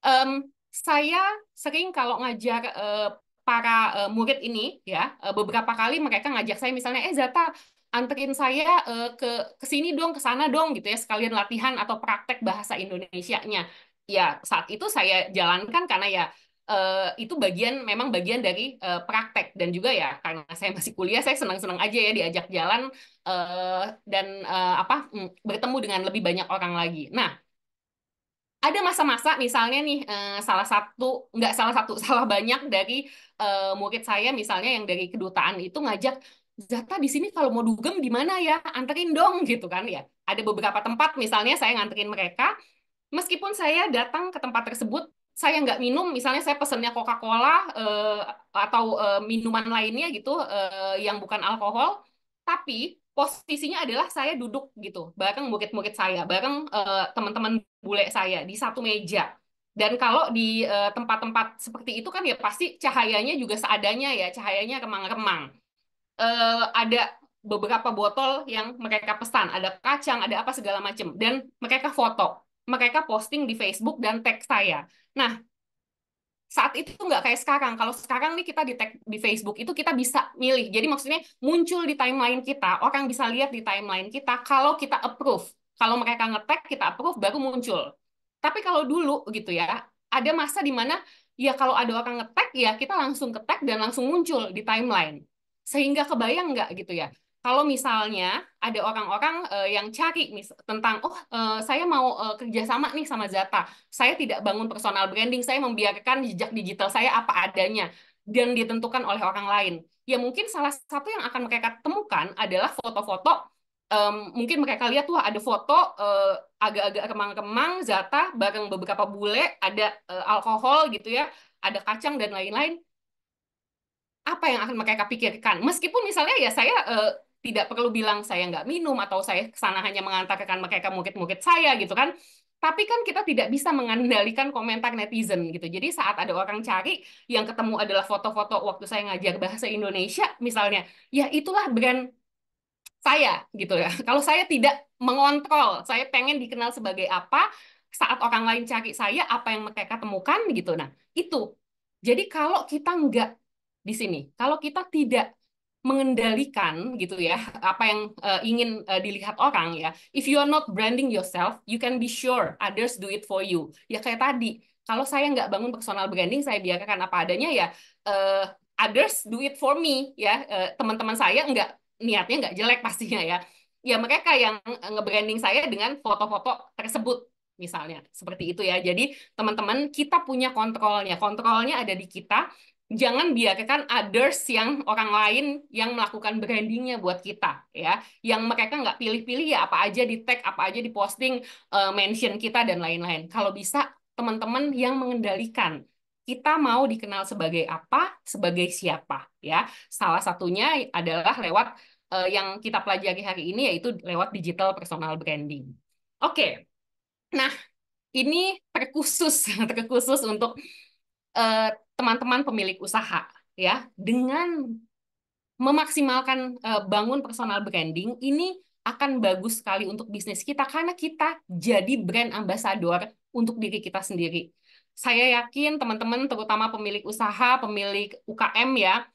um, saya sering kalau ngajar uh, para uh, murid ini ya uh, beberapa kali mereka ngajak saya misalnya eh Zata anterin saya uh, ke ke sini dong, ke sana dong gitu ya sekalian latihan atau praktek bahasa Indonesia-nya. Ya, saat itu saya jalankan karena ya Uh, itu bagian memang bagian dari uh, praktek dan juga ya karena saya masih kuliah saya senang-senang aja ya diajak jalan uh, dan uh, apa mm, bertemu dengan lebih banyak orang lagi. Nah, ada masa-masa misalnya nih uh, salah satu nggak salah satu salah banyak dari uh, murid saya misalnya yang dari kedutaan itu ngajak Zata di sini kalau mau dugem di mana ya? Anterin dong gitu kan ya. Ada beberapa tempat misalnya saya nganterin mereka, meskipun saya datang ke tempat tersebut saya nggak minum, misalnya saya pesennya Coca-Cola uh, atau uh, minuman lainnya gitu uh, yang bukan alkohol, tapi posisinya adalah saya duduk gitu bareng murid-murid saya, bareng teman-teman bule saya di satu meja. Dan kalau di tempat-tempat seperti itu kan ya pasti cahayanya juga seadanya ya, cahayanya remang-remang uh, ada beberapa botol yang mereka pesan, ada kacang, ada apa segala macam dan mereka foto, mereka posting di Facebook dan tag saya. Nah, saat itu tuh nggak kayak sekarang. Kalau sekarang nih kita di tag di Facebook itu kita bisa milih. Jadi maksudnya muncul di timeline kita, orang bisa lihat di timeline kita kalau kita approve. Kalau mereka ngetek kita approve baru muncul. Tapi kalau dulu gitu ya, ada masa di mana ya kalau ada orang ngetek ya kita langsung ketek dan langsung muncul di timeline sehingga kebayang nggak gitu ya kalau misalnya ada orang-orang uh, yang cari mis tentang oh uh, saya mau uh, kerjasama nih sama Zata, saya tidak bangun personal branding, saya membiarkan jejak digital saya apa adanya dan ditentukan oleh orang lain. Ya mungkin salah satu yang akan mereka temukan adalah foto-foto. Um, mungkin mereka lihat tuh ada foto agak agak-agak remang-remang Zata bareng beberapa bule, ada uh, alkohol gitu ya, ada kacang dan lain-lain apa yang akan mereka pikirkan meskipun misalnya ya saya uh, tidak perlu bilang saya nggak minum atau saya kesana hanya mengantarkan mereka mungkin-mungkin saya gitu kan tapi kan kita tidak bisa mengendalikan komentar netizen gitu. Jadi saat ada orang cari yang ketemu adalah foto-foto waktu saya ngajar bahasa Indonesia misalnya, ya itulah brand saya gitu ya. Kalau saya tidak mengontrol, saya pengen dikenal sebagai apa, saat orang lain cari saya apa yang mereka temukan gitu. Nah, itu. Jadi kalau kita nggak di sini. Kalau kita tidak mengendalikan gitu ya apa yang uh, ingin uh, dilihat orang ya if you are not branding yourself you can be sure others do it for you ya kayak tadi kalau saya nggak bangun personal branding saya biarkan apa adanya ya uh, others do it for me ya teman teman-teman saya nggak niatnya nggak jelek pastinya ya ya mereka yang ngebranding saya dengan foto-foto tersebut misalnya seperti itu ya jadi teman-teman kita punya kontrolnya kontrolnya ada di kita jangan biarkan others yang orang lain yang melakukan brandingnya buat kita ya yang mereka nggak pilih-pilih ya apa aja di tag apa aja di posting uh, mention kita dan lain-lain kalau bisa teman-teman yang mengendalikan kita mau dikenal sebagai apa sebagai siapa ya salah satunya adalah lewat uh, yang kita pelajari hari ini yaitu lewat digital personal branding oke okay. nah ini terkhusus terkhusus untuk uh, teman-teman pemilik usaha ya dengan memaksimalkan uh, bangun personal branding ini akan bagus sekali untuk bisnis kita karena kita jadi brand ambassador untuk diri kita sendiri. Saya yakin teman-teman terutama pemilik usaha, pemilik UKM ya,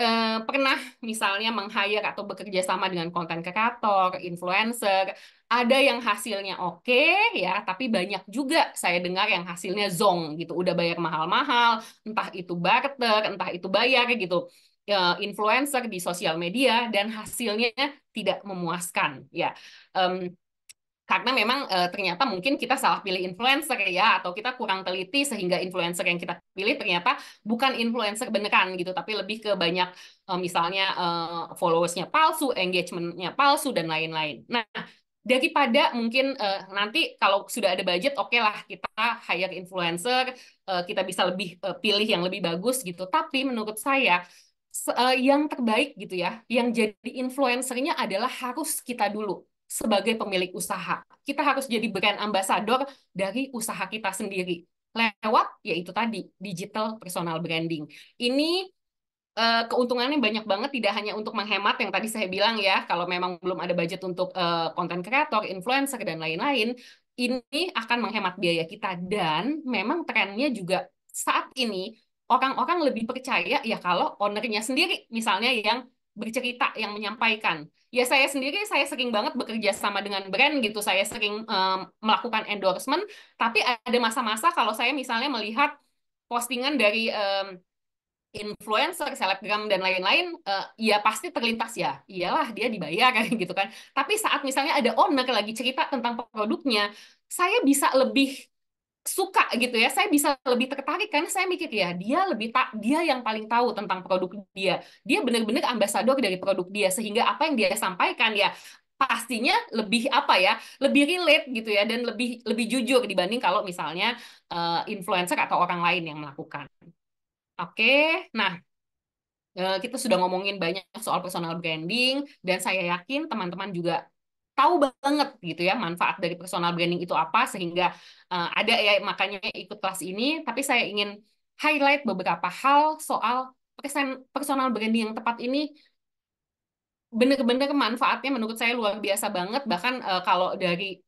eh, pernah misalnya meng-hire atau bekerja sama dengan konten kreator, influencer, ada yang hasilnya oke okay, ya, tapi banyak juga saya dengar yang hasilnya zong gitu, udah bayar mahal-mahal, entah itu barter, entah itu bayar gitu eh, influencer di sosial media dan hasilnya tidak memuaskan ya um, karena memang e, ternyata mungkin kita salah pilih influencer ya atau kita kurang teliti sehingga influencer yang kita pilih ternyata bukan influencer beneran gitu tapi lebih ke banyak e, misalnya e, followersnya palsu, engagementnya palsu dan lain-lain. Nah daripada mungkin e, nanti kalau sudah ada budget oke okay lah kita hire influencer e, kita bisa lebih e, pilih yang lebih bagus gitu tapi menurut saya yang terbaik gitu ya yang jadi influencernya adalah harus kita dulu sebagai pemilik usaha. Kita harus jadi brand ambassador dari usaha kita sendiri lewat yaitu tadi digital personal branding. Ini uh, keuntungannya banyak banget tidak hanya untuk menghemat yang tadi saya bilang ya kalau memang belum ada budget untuk konten eh, uh, kreator, influencer dan lain-lain, ini akan menghemat biaya kita dan memang trennya juga saat ini orang-orang lebih percaya ya kalau ownernya sendiri misalnya yang bercerita yang menyampaikan. Ya saya sendiri saya sering banget bekerja sama dengan brand gitu, saya sering um, melakukan endorsement, tapi ada masa-masa kalau saya misalnya melihat postingan dari um, influencer, selebgram dan lain-lain, uh, ya pasti terlintas ya. Iyalah dia dibayar kayak gitu kan. Tapi saat misalnya ada owner lagi cerita tentang produknya, saya bisa lebih suka gitu ya saya bisa lebih tertarik karena saya mikir ya dia lebih tak dia yang paling tahu tentang produk dia dia benar-benar ambasador dari produk dia sehingga apa yang dia sampaikan ya pastinya lebih apa ya lebih relate gitu ya dan lebih lebih jujur dibanding kalau misalnya uh, influencer atau orang lain yang melakukan oke okay? nah eh, kita sudah ngomongin banyak soal personal branding dan saya yakin teman-teman juga tahu banget gitu ya manfaat dari personal branding itu apa sehingga uh, ada ya makanya ikut kelas ini tapi saya ingin highlight beberapa hal soal personal branding yang tepat ini benar-benar manfaatnya menurut saya luar biasa banget bahkan uh, kalau dari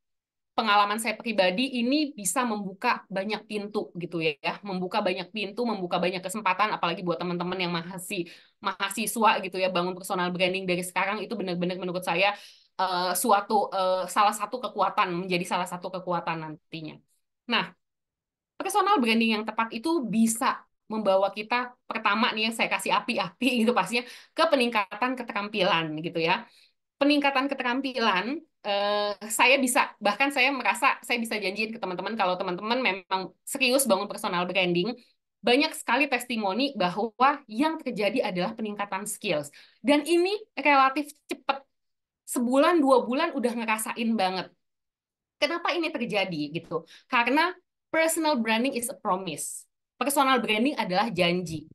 pengalaman saya pribadi ini bisa membuka banyak pintu gitu ya, ya. membuka banyak pintu membuka banyak kesempatan apalagi buat teman-teman yang mahasiswa mahasiswa gitu ya bangun personal branding dari sekarang itu benar-benar menurut saya uh, uh, suatu uh, salah satu kekuatan menjadi salah satu kekuatan nantinya. Nah, personal branding yang tepat itu bisa membawa kita pertama nih yang saya kasih api-api itu pastinya ke peningkatan keterampilan gitu ya. Peningkatan keterampilan eh, saya bisa bahkan saya merasa saya bisa janjiin ke teman-teman kalau teman-teman memang serius bangun personal branding banyak sekali testimoni bahwa yang terjadi adalah peningkatan skills dan ini relatif cepat sebulan dua bulan udah ngerasain banget. Kenapa ini terjadi gitu? Karena personal branding is a promise. Personal branding adalah janji.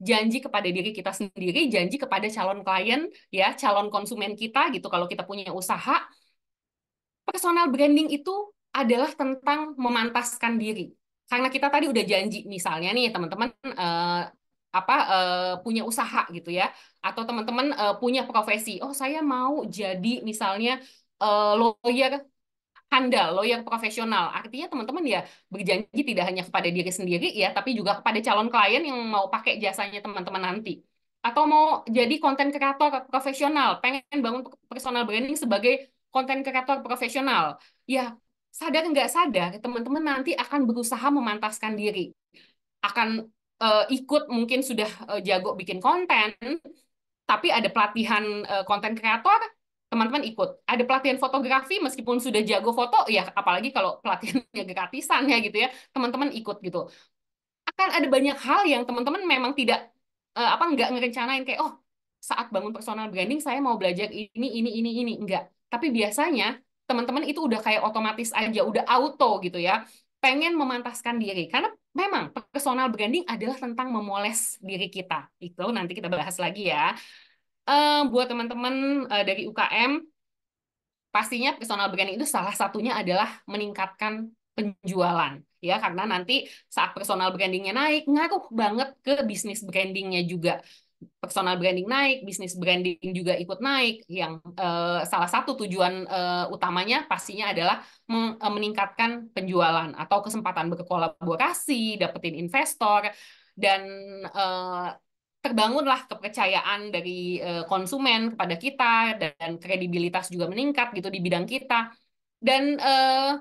Janji kepada diri kita sendiri, janji kepada calon klien, ya, calon konsumen kita gitu kalau kita punya usaha. Personal branding itu adalah tentang memantaskan diri. Karena kita tadi udah janji misalnya nih teman-teman uh, apa uh, punya usaha gitu ya atau teman-teman uh, punya profesi oh saya mau jadi misalnya uh, lawyer handal, lawyer profesional. Artinya teman-teman ya berjanji tidak hanya kepada diri sendiri ya, tapi juga kepada calon klien yang mau pakai jasanya teman-teman nanti. Atau mau jadi konten kreator profesional, pengen bangun personal branding sebagai konten kreator profesional. Ya, sadar nggak sadar, teman-teman nanti akan berusaha memantaskan diri. Akan uh, ikut mungkin sudah uh, jago bikin konten, tapi ada pelatihan uh, konten kreator, teman-teman ikut. Ada pelatihan fotografi meskipun sudah jago foto, ya apalagi kalau pelatihannya gratisan ya gitu ya, teman-teman ikut gitu. Akan ada banyak hal yang teman-teman memang tidak uh, apa nggak ngerencanain kayak oh saat bangun personal branding saya mau belajar ini ini ini ini enggak. Tapi biasanya teman-teman itu udah kayak otomatis aja, udah auto gitu ya pengen memantaskan diri karena memang personal branding adalah tentang memoles diri kita itu nanti kita bahas lagi ya uh, buat teman-teman uh, dari UKM pastinya personal branding itu salah satunya adalah meningkatkan penjualan ya karena nanti saat personal brandingnya naik ngaruh banget ke bisnis brandingnya juga personal branding naik, bisnis branding juga ikut naik. Yang uh, salah satu tujuan uh, utamanya pastinya adalah eh, meningkatkan penjualan atau kesempatan berkolaborasi, dapetin investor dan uh, terbangunlah kepercayaan dari uh, konsumen kepada kita dan kredibilitas juga meningkat gitu di bidang kita. Dan uh,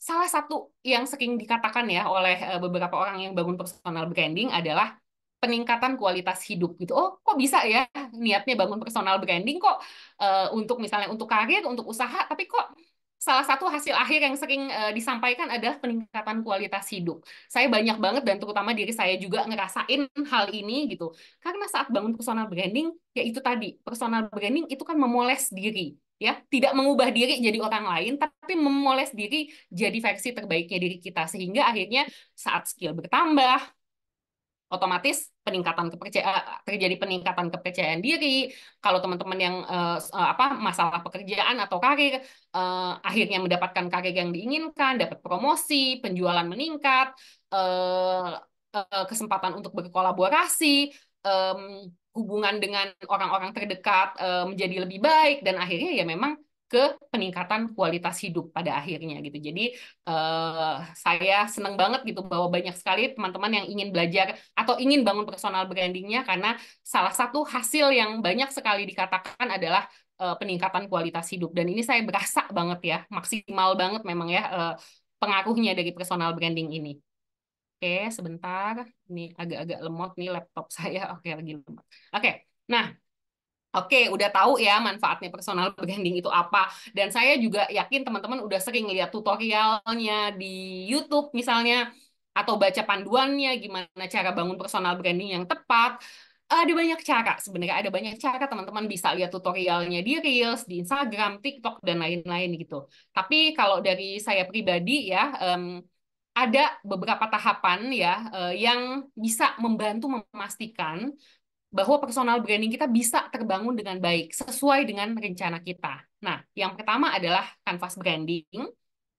salah satu yang sering dikatakan ya oleh uh, beberapa orang yang bangun personal branding adalah peningkatan kualitas hidup gitu. Oh, kok bisa ya niatnya bangun personal branding kok uh, untuk misalnya untuk karir, untuk usaha, tapi kok salah satu hasil akhir yang sering uh, disampaikan adalah peningkatan kualitas hidup. Saya banyak banget dan terutama diri saya juga ngerasain hal ini gitu. Karena saat bangun personal branding, ya itu tadi, personal branding itu kan memoles diri ya tidak mengubah diri jadi orang lain tapi memoles diri jadi versi terbaiknya diri kita sehingga akhirnya saat skill bertambah otomatis peningkatan kepercayaan eh, terjadi peningkatan kepercayaan diri kalau teman-teman yang uh, apa masalah pekerjaan atau karir uh, akhirnya mendapatkan karir yang diinginkan dapat promosi penjualan meningkat uh, uh, kesempatan untuk berkolaborasi um, hubungan dengan orang-orang terdekat uh, menjadi lebih baik dan akhirnya ya memang ke peningkatan kualitas hidup pada akhirnya gitu. Jadi uh, saya senang banget gitu bahwa banyak sekali teman-teman yang ingin belajar atau ingin bangun personal brandingnya karena salah satu hasil yang banyak sekali dikatakan adalah uh, peningkatan kualitas hidup dan ini saya berasa banget ya maksimal banget memang ya uh, pengaruhnya dari personal branding ini. Oke, sebentar. Ini agak-agak lemot nih laptop saya. Oke, lagi lemot. Oke. Nah, Oke, udah tahu ya manfaatnya personal branding itu apa. Dan saya juga yakin teman-teman udah sering lihat tutorialnya di YouTube misalnya atau baca panduannya gimana cara bangun personal branding yang tepat. Ada banyak cara sebenarnya, ada banyak cara teman-teman bisa lihat tutorialnya di Reels, di Instagram, TikTok dan lain-lain gitu. Tapi kalau dari saya pribadi ya um, ada beberapa tahapan ya uh, yang bisa membantu memastikan bahwa personal branding kita bisa terbangun dengan baik sesuai dengan rencana kita. Nah, yang pertama adalah canvas branding,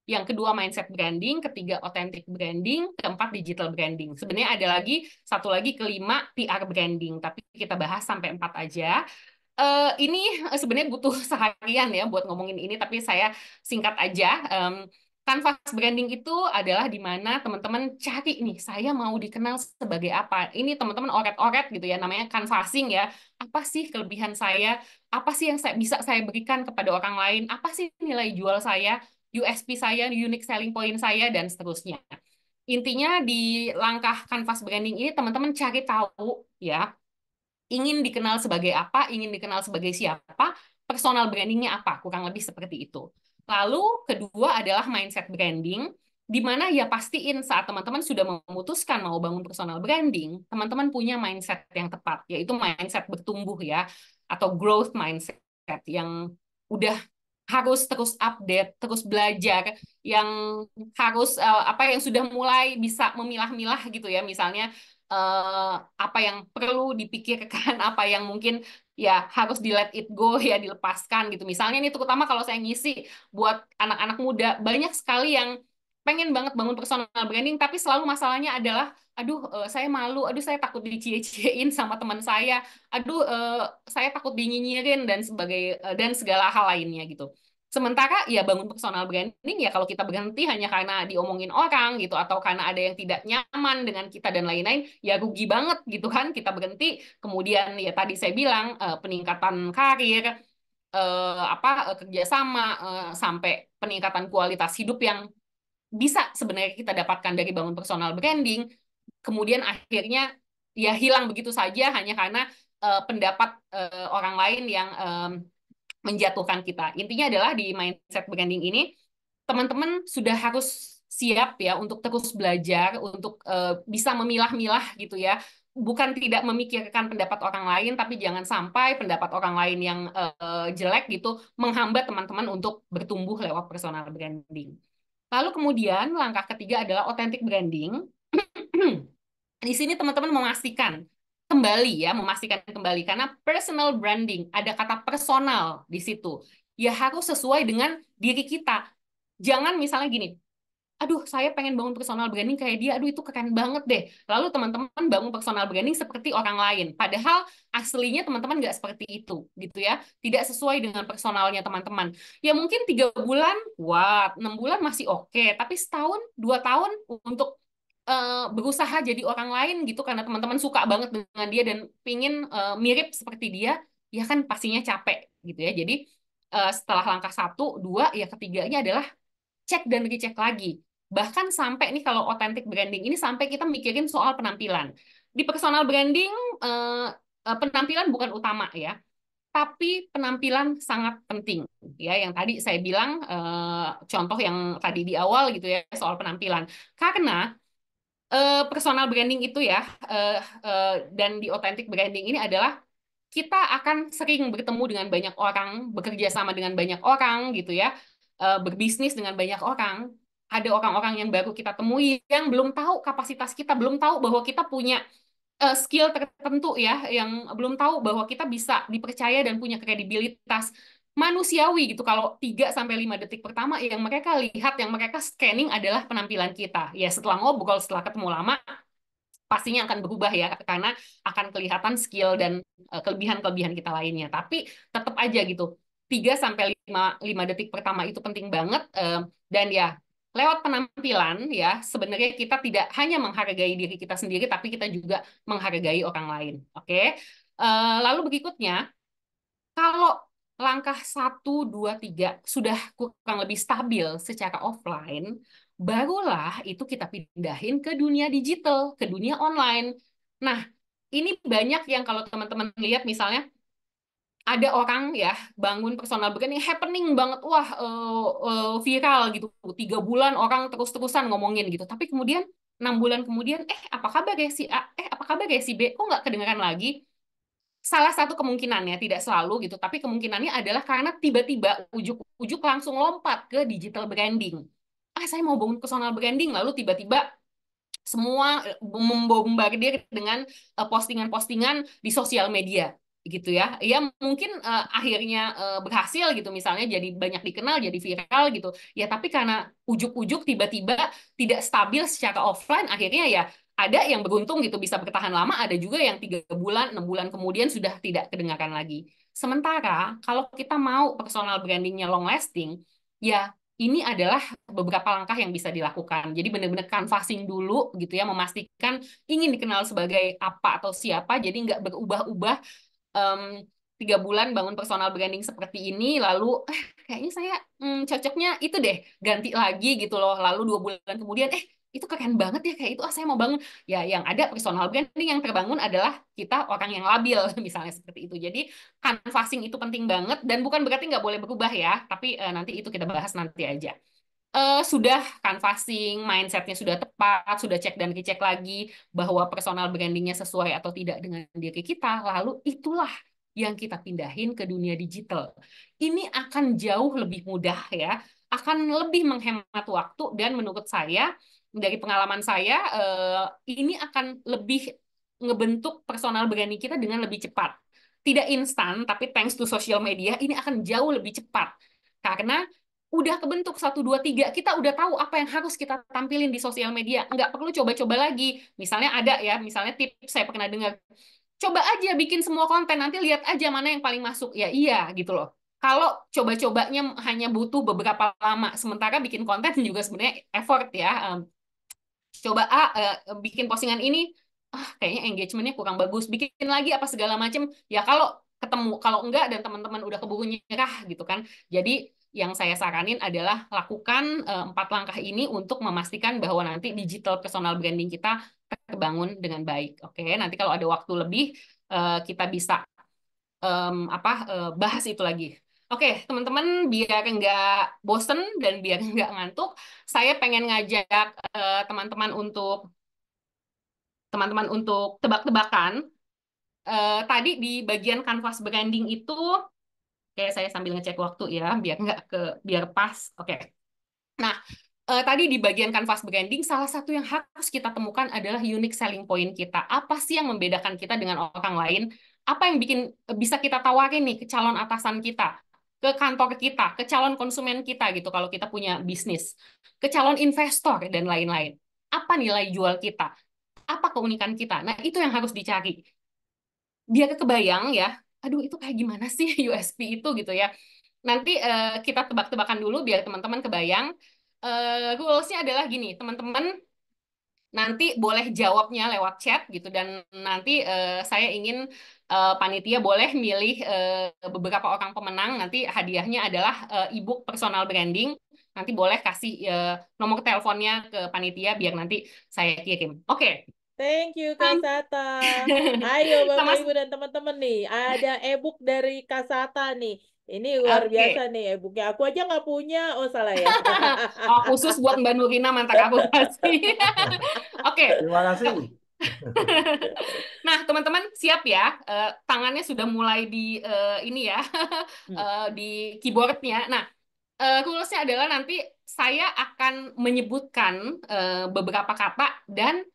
yang kedua mindset branding, ketiga authentic branding, keempat digital branding. Sebenarnya ada lagi satu lagi kelima PR branding, tapi kita bahas sampai empat aja. Uh, ini eh, sebenarnya butuh seharian ya buat ngomongin ini, tapi saya singkat aja. Um, Kanvas branding itu adalah di mana teman-teman cari nih, saya mau dikenal sebagai apa. Ini teman-teman oret-oret gitu ya, namanya canvassing ya. Apa sih kelebihan saya? Apa sih yang saya, bisa saya berikan kepada orang lain? Apa sih nilai jual saya? USP saya, unique selling point saya, dan seterusnya. Intinya di langkah canvas branding ini teman-teman cari tahu ya, ingin dikenal sebagai apa, ingin dikenal sebagai siapa, personal brandingnya apa, kurang lebih seperti itu. Lalu kedua adalah mindset branding, di mana ya pastiin saat teman-teman sudah memutuskan mau bangun personal branding, teman-teman punya mindset yang tepat, yaitu mindset bertumbuh ya, atau growth mindset yang udah harus terus update, terus belajar, yang harus eh, apa yang sudah mulai bisa memilah-milah gitu ya, misalnya Eh, apa yang perlu dipikirkan, apa yang mungkin ya harus di let it go ya dilepaskan gitu. Misalnya ini terutama kalau saya ngisi buat anak-anak muda banyak sekali yang pengen banget bangun personal branding tapi selalu masalahnya adalah aduh eh, saya malu, aduh saya takut dicie-ciein sama teman saya, aduh eh, saya takut dinyinyirin dan sebagai dan segala hal lainnya gitu. Sementara ya bangun personal branding ya kalau kita berhenti hanya karena diomongin orang gitu atau karena ada yang tidak nyaman dengan kita dan lain-lain ya rugi banget gitu kan kita berhenti kemudian ya tadi saya bilang uh, peningkatan karir uh, apa uh, kerjasama uh, sampai peningkatan kualitas hidup yang bisa sebenarnya kita dapatkan dari bangun personal branding kemudian akhirnya ya hilang begitu saja hanya karena uh, pendapat uh, orang lain yang um, menjatuhkan kita. Intinya adalah di mindset branding ini teman-teman sudah harus siap ya untuk terus belajar, untuk uh, bisa memilah-milah gitu ya. Bukan tidak memikirkan pendapat orang lain, tapi jangan sampai pendapat orang lain yang uh, jelek gitu menghambat teman-teman untuk bertumbuh lewat personal branding. Lalu kemudian langkah ketiga adalah authentic branding. Di sini teman-teman memastikan kembali ya, memastikan kembali karena personal branding ada kata personal di situ. Ya harus sesuai dengan diri kita. Jangan misalnya gini, aduh saya pengen bangun personal branding kayak dia, aduh itu keren banget deh. Lalu teman-teman bangun personal branding seperti orang lain. Padahal aslinya teman-teman nggak seperti itu, gitu ya. Tidak sesuai dengan personalnya teman-teman. Ya mungkin tiga bulan, wah, enam bulan masih oke. Okay. Tapi setahun, dua tahun untuk uh, berusaha jadi orang lain gitu karena teman-teman suka banget dengan dia dan pingin uh, mirip seperti dia ya kan pastinya capek gitu ya jadi uh, setelah langkah satu dua ya ketiganya adalah cek dan recheck lagi bahkan sampai nih kalau authentic branding ini sampai kita mikirin soal penampilan di personal branding uh, uh, penampilan bukan utama ya tapi penampilan sangat penting ya yang tadi saya bilang uh, contoh yang tadi di awal gitu ya soal penampilan karena uh, personal branding itu ya uh, uh, dan di authentic branding ini adalah kita akan sering bertemu dengan banyak orang, bekerja sama dengan banyak orang gitu ya, uh, berbisnis dengan banyak orang. Ada orang-orang yang baru kita temui yang belum tahu kapasitas kita, belum tahu bahwa kita punya uh, skill tertentu ya, yang belum tahu bahwa kita bisa dipercaya dan punya kredibilitas manusiawi gitu kalau 3 sampai 5 detik pertama yang mereka lihat yang mereka scanning adalah penampilan kita. Ya setelah ngobrol, setelah ketemu lama pastinya akan berubah ya karena akan kelihatan skill dan e, kelebihan-kelebihan kita lainnya. Tapi tetap aja gitu. 3 sampai 5 5 detik pertama itu penting banget e, dan ya lewat penampilan ya sebenarnya kita tidak hanya menghargai diri kita sendiri tapi kita juga menghargai orang lain oke e, lalu berikutnya kalau langkah 1, 2, 3 sudah kurang lebih stabil secara offline, barulah itu kita pindahin ke dunia digital, ke dunia online. Nah, ini banyak yang kalau teman-teman lihat misalnya, ada orang ya bangun personal brand yang happening banget wah uh, uh, viral gitu tiga bulan orang terus-terusan ngomongin gitu tapi kemudian enam bulan kemudian eh apa kabar ya si A eh apa kabar ya si B kok nggak kedengeran lagi salah satu kemungkinannya tidak selalu gitu tapi kemungkinannya adalah karena tiba-tiba ujuk-ujuk langsung lompat ke digital branding ah saya mau bangun personal branding lalu tiba-tiba semua eh, membombardir dengan eh, postingan-postingan di sosial media gitu ya ya mungkin uh, akhirnya uh, berhasil gitu misalnya jadi banyak dikenal jadi viral gitu ya tapi karena ujuk-ujuk tiba-tiba tidak stabil secara offline akhirnya ya ada yang beruntung gitu bisa bertahan lama, ada juga yang tiga bulan, enam bulan kemudian sudah tidak kedengaran lagi. Sementara kalau kita mau personal brandingnya long lasting, ya ini adalah beberapa langkah yang bisa dilakukan. Jadi benar-benar canvassing dulu gitu ya, memastikan ingin dikenal sebagai apa atau siapa, jadi nggak berubah-ubah um, tiga bulan bangun personal branding seperti ini lalu eh, kayaknya saya hmm, cocoknya itu deh ganti lagi gitu loh lalu dua bulan kemudian eh itu keren banget ya kayak itu ah saya mau bangun ya yang ada personal branding yang terbangun adalah kita orang yang labil misalnya seperti itu jadi canvassing itu penting banget dan bukan berarti nggak boleh berubah ya tapi uh, nanti itu kita bahas nanti aja uh, sudah canvassing mindsetnya sudah tepat sudah cek dan dicek lagi bahwa personal brandingnya sesuai atau tidak dengan diri kita lalu itulah yang kita pindahin ke dunia digital ini akan jauh lebih mudah ya akan lebih menghemat waktu dan menurut saya dari pengalaman saya uh, ini akan lebih ngebentuk personal branding kita dengan lebih cepat. Tidak instan, tapi thanks to social media ini akan jauh lebih cepat. Karena udah kebentuk satu dua tiga kita udah tahu apa yang harus kita tampilin di sosial media. Nggak perlu coba-coba lagi. Misalnya ada ya, misalnya tips saya pernah dengar. Coba aja bikin semua konten, nanti lihat aja mana yang paling masuk. Ya iya gitu loh. Kalau coba-cobanya hanya butuh beberapa lama, sementara bikin konten juga sebenarnya effort ya, coba ah uh, bikin postingan ini ah kayaknya engagementnya kurang bagus bikin lagi apa segala macam ya kalau ketemu kalau enggak dan teman-teman udah keburu nyerah gitu kan jadi yang saya saranin adalah lakukan eh, empat langkah ini untuk memastikan bahwa nanti digital personal branding kita terbangun dengan baik oke okay? nanti kalau ada waktu lebih uh, kita bisa um, apa uh, bahas itu lagi Oke, teman-teman, biar nggak bosen dan biar nggak ngantuk, saya pengen ngajak eh, teman-teman uh, untuk teman-teman untuk tebak-tebakan. Uh, tadi di bagian kanvas branding itu, oke, saya sambil ngecek waktu ya, biar nggak ke, biar pas. Oke. Nah, uh, tadi di bagian kanvas branding, salah satu yang harus kita temukan adalah unique selling point kita. Apa sih yang membedakan kita dengan orang lain? Apa yang bikin bisa kita tawarin nih ke calon atasan kita? ke kantor kita, ke calon konsumen kita gitu kalau kita punya bisnis, ke calon investor dan lain-lain. Apa nilai jual kita? Apa keunikan kita? Nah, itu yang harus dicari. Biar kebayang ya, aduh itu kayak gimana sih USP itu gitu ya. Nanti uh, kita tebak-tebakan dulu biar teman-teman kebayang. Uh, eh, rules adalah gini, teman-teman nanti boleh jawabnya lewat chat gitu dan nanti uh, saya ingin uh, panitia boleh milih uh, beberapa orang pemenang nanti hadiahnya adalah uh, e-book personal branding nanti boleh kasih uh, nomor teleponnya ke panitia biar nanti saya kirim oke okay. Thank you Kak Sata. Ayo Bapak Ibu dan teman-teman nih, ada e-book dari Kak Sata nih. Ini luar okay. biasa nih e bukunya. Aku aja nggak punya. Oh salah ya. oh, khusus buat Mbak Nurina mantap aku kasih. Oke. okay. Terima kasih. nah teman-teman siap ya uh, tangannya sudah mulai di uh, ini ya uh, di keyboardnya. Nah uh, rulesnya adalah nanti saya akan menyebutkan uh, beberapa kata dan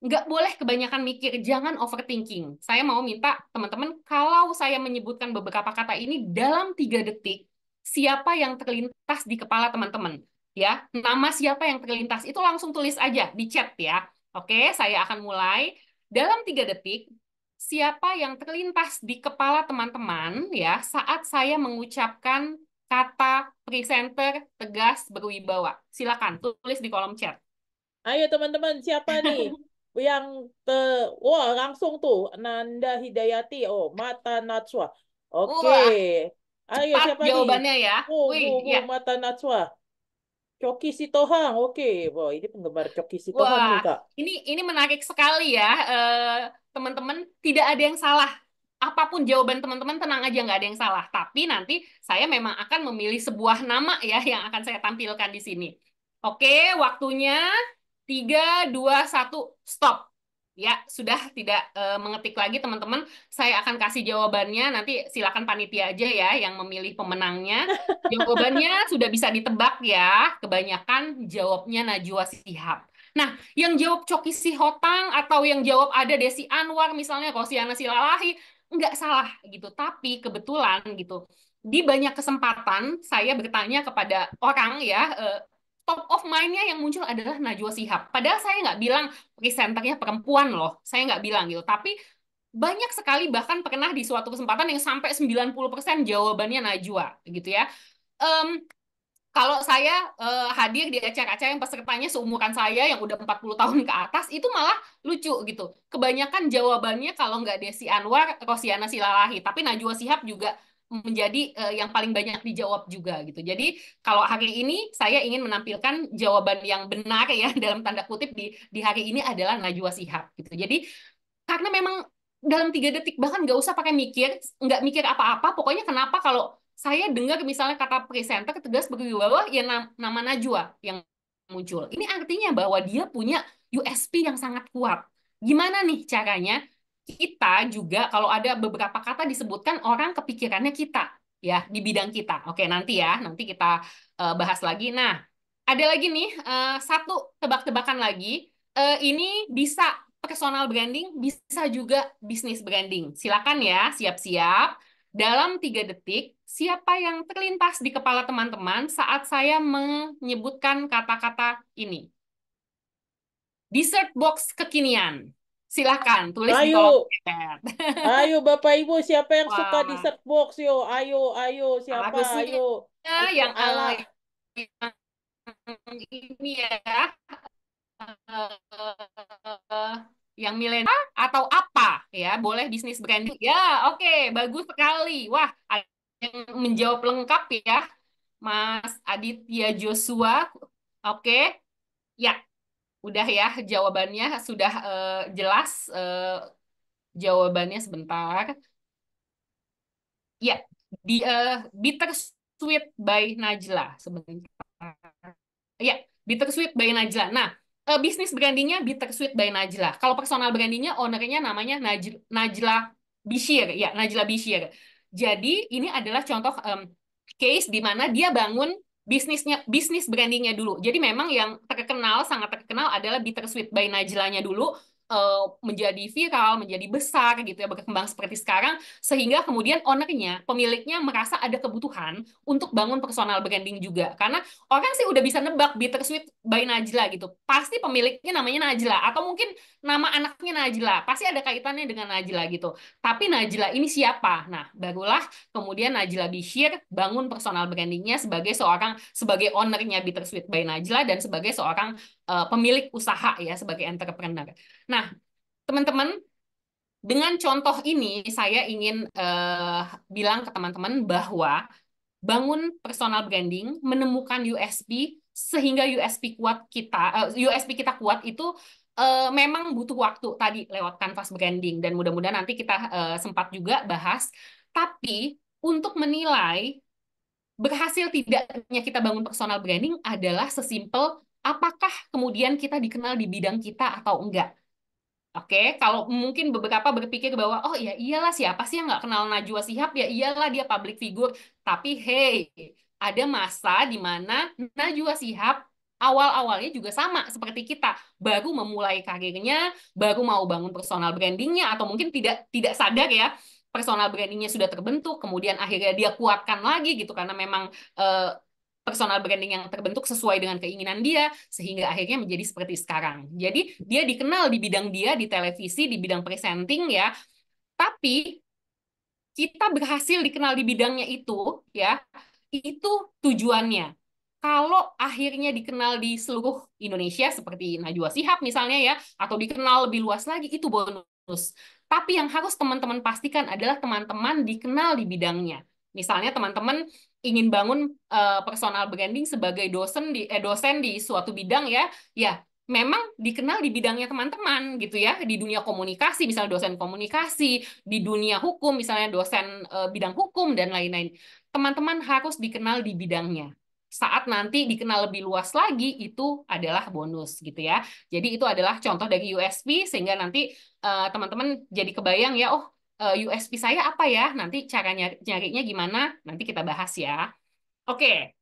nggak boleh kebanyakan mikir, jangan overthinking. Saya mau minta teman-teman, kalau saya menyebutkan beberapa kata ini dalam tiga detik, siapa yang terlintas di kepala teman-teman? Ya, nama siapa yang terlintas itu langsung tulis aja di chat ya. Oke, saya akan mulai dalam tiga detik. Siapa yang terlintas di kepala teman-teman ya saat saya mengucapkan kata presenter tegas berwibawa? Silakan tulis di kolom chat. Ayo teman-teman, siapa nih? yang te, wah langsung tuh Nanda Hidayati oh mata Natswa oke okay. ayo siapa jawabannya ya oh, Wih, oh, oh, mata Natswa Coki Sitohang oke okay. wah ini penggemar Coki Sitohang wah, nih kak ini ini menarik sekali ya eh, teman-teman uh, tidak ada yang salah apapun jawaban teman-teman tenang aja nggak ada yang salah tapi nanti saya memang akan memilih sebuah nama ya yang akan saya tampilkan di sini oke waktunya 3, 2, 1, stop. Ya, sudah tidak e, mengetik lagi teman-teman. Saya akan kasih jawabannya, nanti silakan panitia aja ya yang memilih pemenangnya. Jawabannya sudah bisa ditebak ya, kebanyakan jawabnya Najwa Sihab. Nah, yang jawab Coki Sihotang atau yang jawab ada Desi Anwar misalnya, Kosiana Silalahi, nggak salah gitu. Tapi kebetulan gitu, di banyak kesempatan saya bertanya kepada orang ya, eh, top of mind-nya yang muncul adalah Najwa Sihab. Padahal saya nggak bilang presenternya perempuan loh, saya nggak bilang gitu. Tapi banyak sekali bahkan pernah di suatu kesempatan yang sampai 90% jawabannya Najwa gitu ya. Um, kalau saya uh, hadir di acara-acara yang pesertanya seumuran saya yang udah 40 tahun ke atas itu malah lucu gitu. Kebanyakan jawabannya kalau nggak Desi Anwar, Rosiana Silalahi, tapi Najwa Sihab juga menjadi uh, yang paling banyak dijawab juga gitu. Jadi kalau hari ini saya ingin menampilkan jawaban yang benar ya dalam tanda kutip di di hari ini adalah Najwa Sihab gitu. Jadi karena memang dalam tiga detik bahkan nggak usah pakai mikir, nggak mikir apa-apa, pokoknya kenapa kalau saya dengar misalnya kata presenter tegas bawah ya nama Najwa yang muncul. Ini artinya bahwa dia punya USP yang sangat kuat. Gimana nih caranya kita juga kalau ada beberapa kata disebutkan orang kepikirannya kita ya di bidang kita. Oke, nanti ya, nanti kita uh, bahas lagi. Nah, ada lagi nih uh, satu tebak-tebakan lagi. Uh, ini bisa personal branding, bisa juga bisnis branding. Silakan ya, siap-siap. Dalam tiga detik, siapa yang terlintas di kepala teman-teman saat saya menyebutkan kata-kata ini? Dessert box kekinian silahkan tulis ayo. di kolom chat. ayo Bapak Ibu siapa yang wow. suka di set box yo, ayo ayo siapa ayo. Ya, yang ala ini ya. Eh, yang milenial atau apa ya boleh bisnis branding ya oke okay, bagus sekali wah yang menjawab lengkap ya Mas Aditya Joshua oke okay. ya udah ya jawabannya sudah uh, jelas uh, jawabannya sebentar ya di uh, eh, bitter sweet by Najla sebentar ya bitter sweet by Najla nah uh, bisnis brandingnya bitter sweet by Najla kalau personal brandingnya ownernya namanya Naj Najla Bishir ya Najla Bishir jadi ini adalah contoh um, case di mana dia bangun bisnisnya bisnis brandingnya dulu. Jadi memang yang terkenal sangat terkenal adalah Bittersweet by Najlanya dulu uh, menjadi viral, menjadi besar gitu ya, berkembang seperti sekarang sehingga kemudian ownernya, pemiliknya merasa ada kebutuhan untuk bangun personal branding juga. Karena orang sih udah bisa nebak Bittersweet by Najla gitu. Pasti pemiliknya namanya Najla atau mungkin nama anaknya Najla. Pasti ada kaitannya dengan Najla gitu. Tapi Najla ini siapa? Nah, barulah kemudian Najla Bishir bangun personal brandingnya sebagai seorang sebagai ownernya Bittersweet by Najla dan sebagai seorang uh, pemilik usaha ya sebagai entrepreneur. Nah, teman-teman dengan contoh ini saya ingin uh, bilang ke teman-teman bahwa bangun personal branding, menemukan USP sehingga USP kuat kita uh, eh, USP kita kuat itu uh, memang butuh waktu tadi lewat kanvas branding dan mudah-mudahan nanti kita uh, sempat juga bahas tapi untuk menilai berhasil tidaknya kita bangun personal branding adalah sesimpel apakah kemudian kita dikenal di bidang kita atau enggak? Oke, okay? kalau mungkin beberapa berpikir bahwa oh ya iyalah siapa sih yang nggak kenal Najwa Sihab ya iyalah dia public figure. Tapi hey, ada masa di mana Najwa Sihab awal-awalnya juga sama seperti kita baru memulai karirnya baru mau bangun personal brandingnya atau mungkin tidak tidak sadar ya personal brandingnya sudah terbentuk kemudian akhirnya dia kuatkan lagi gitu karena memang uh, personal branding yang terbentuk sesuai dengan keinginan dia sehingga akhirnya menjadi seperti sekarang. Jadi dia dikenal di bidang dia di televisi, di bidang presenting ya. Tapi kita berhasil dikenal di bidangnya itu ya. Itu tujuannya. Kalau akhirnya dikenal di seluruh Indonesia seperti Najwa Sihab misalnya ya atau dikenal lebih luas lagi itu bonus. Tapi yang harus teman-teman pastikan adalah teman-teman dikenal di bidangnya. Misalnya teman-teman ingin bangun uh, personal branding sebagai dosen di eh, dosen di suatu bidang ya, ya memang dikenal di bidangnya teman-teman gitu ya di dunia komunikasi misalnya dosen komunikasi di dunia hukum misalnya dosen uh, bidang hukum dan lain-lain teman-teman harus dikenal di bidangnya saat nanti dikenal lebih luas lagi itu adalah bonus gitu ya. Jadi itu adalah contoh dari USP sehingga nanti eh, teman-teman uh, jadi kebayang ya oh USB eh, USP saya apa ya? Nanti caranya nyari, nyarinya gimana? Nanti kita bahas ya. Oke.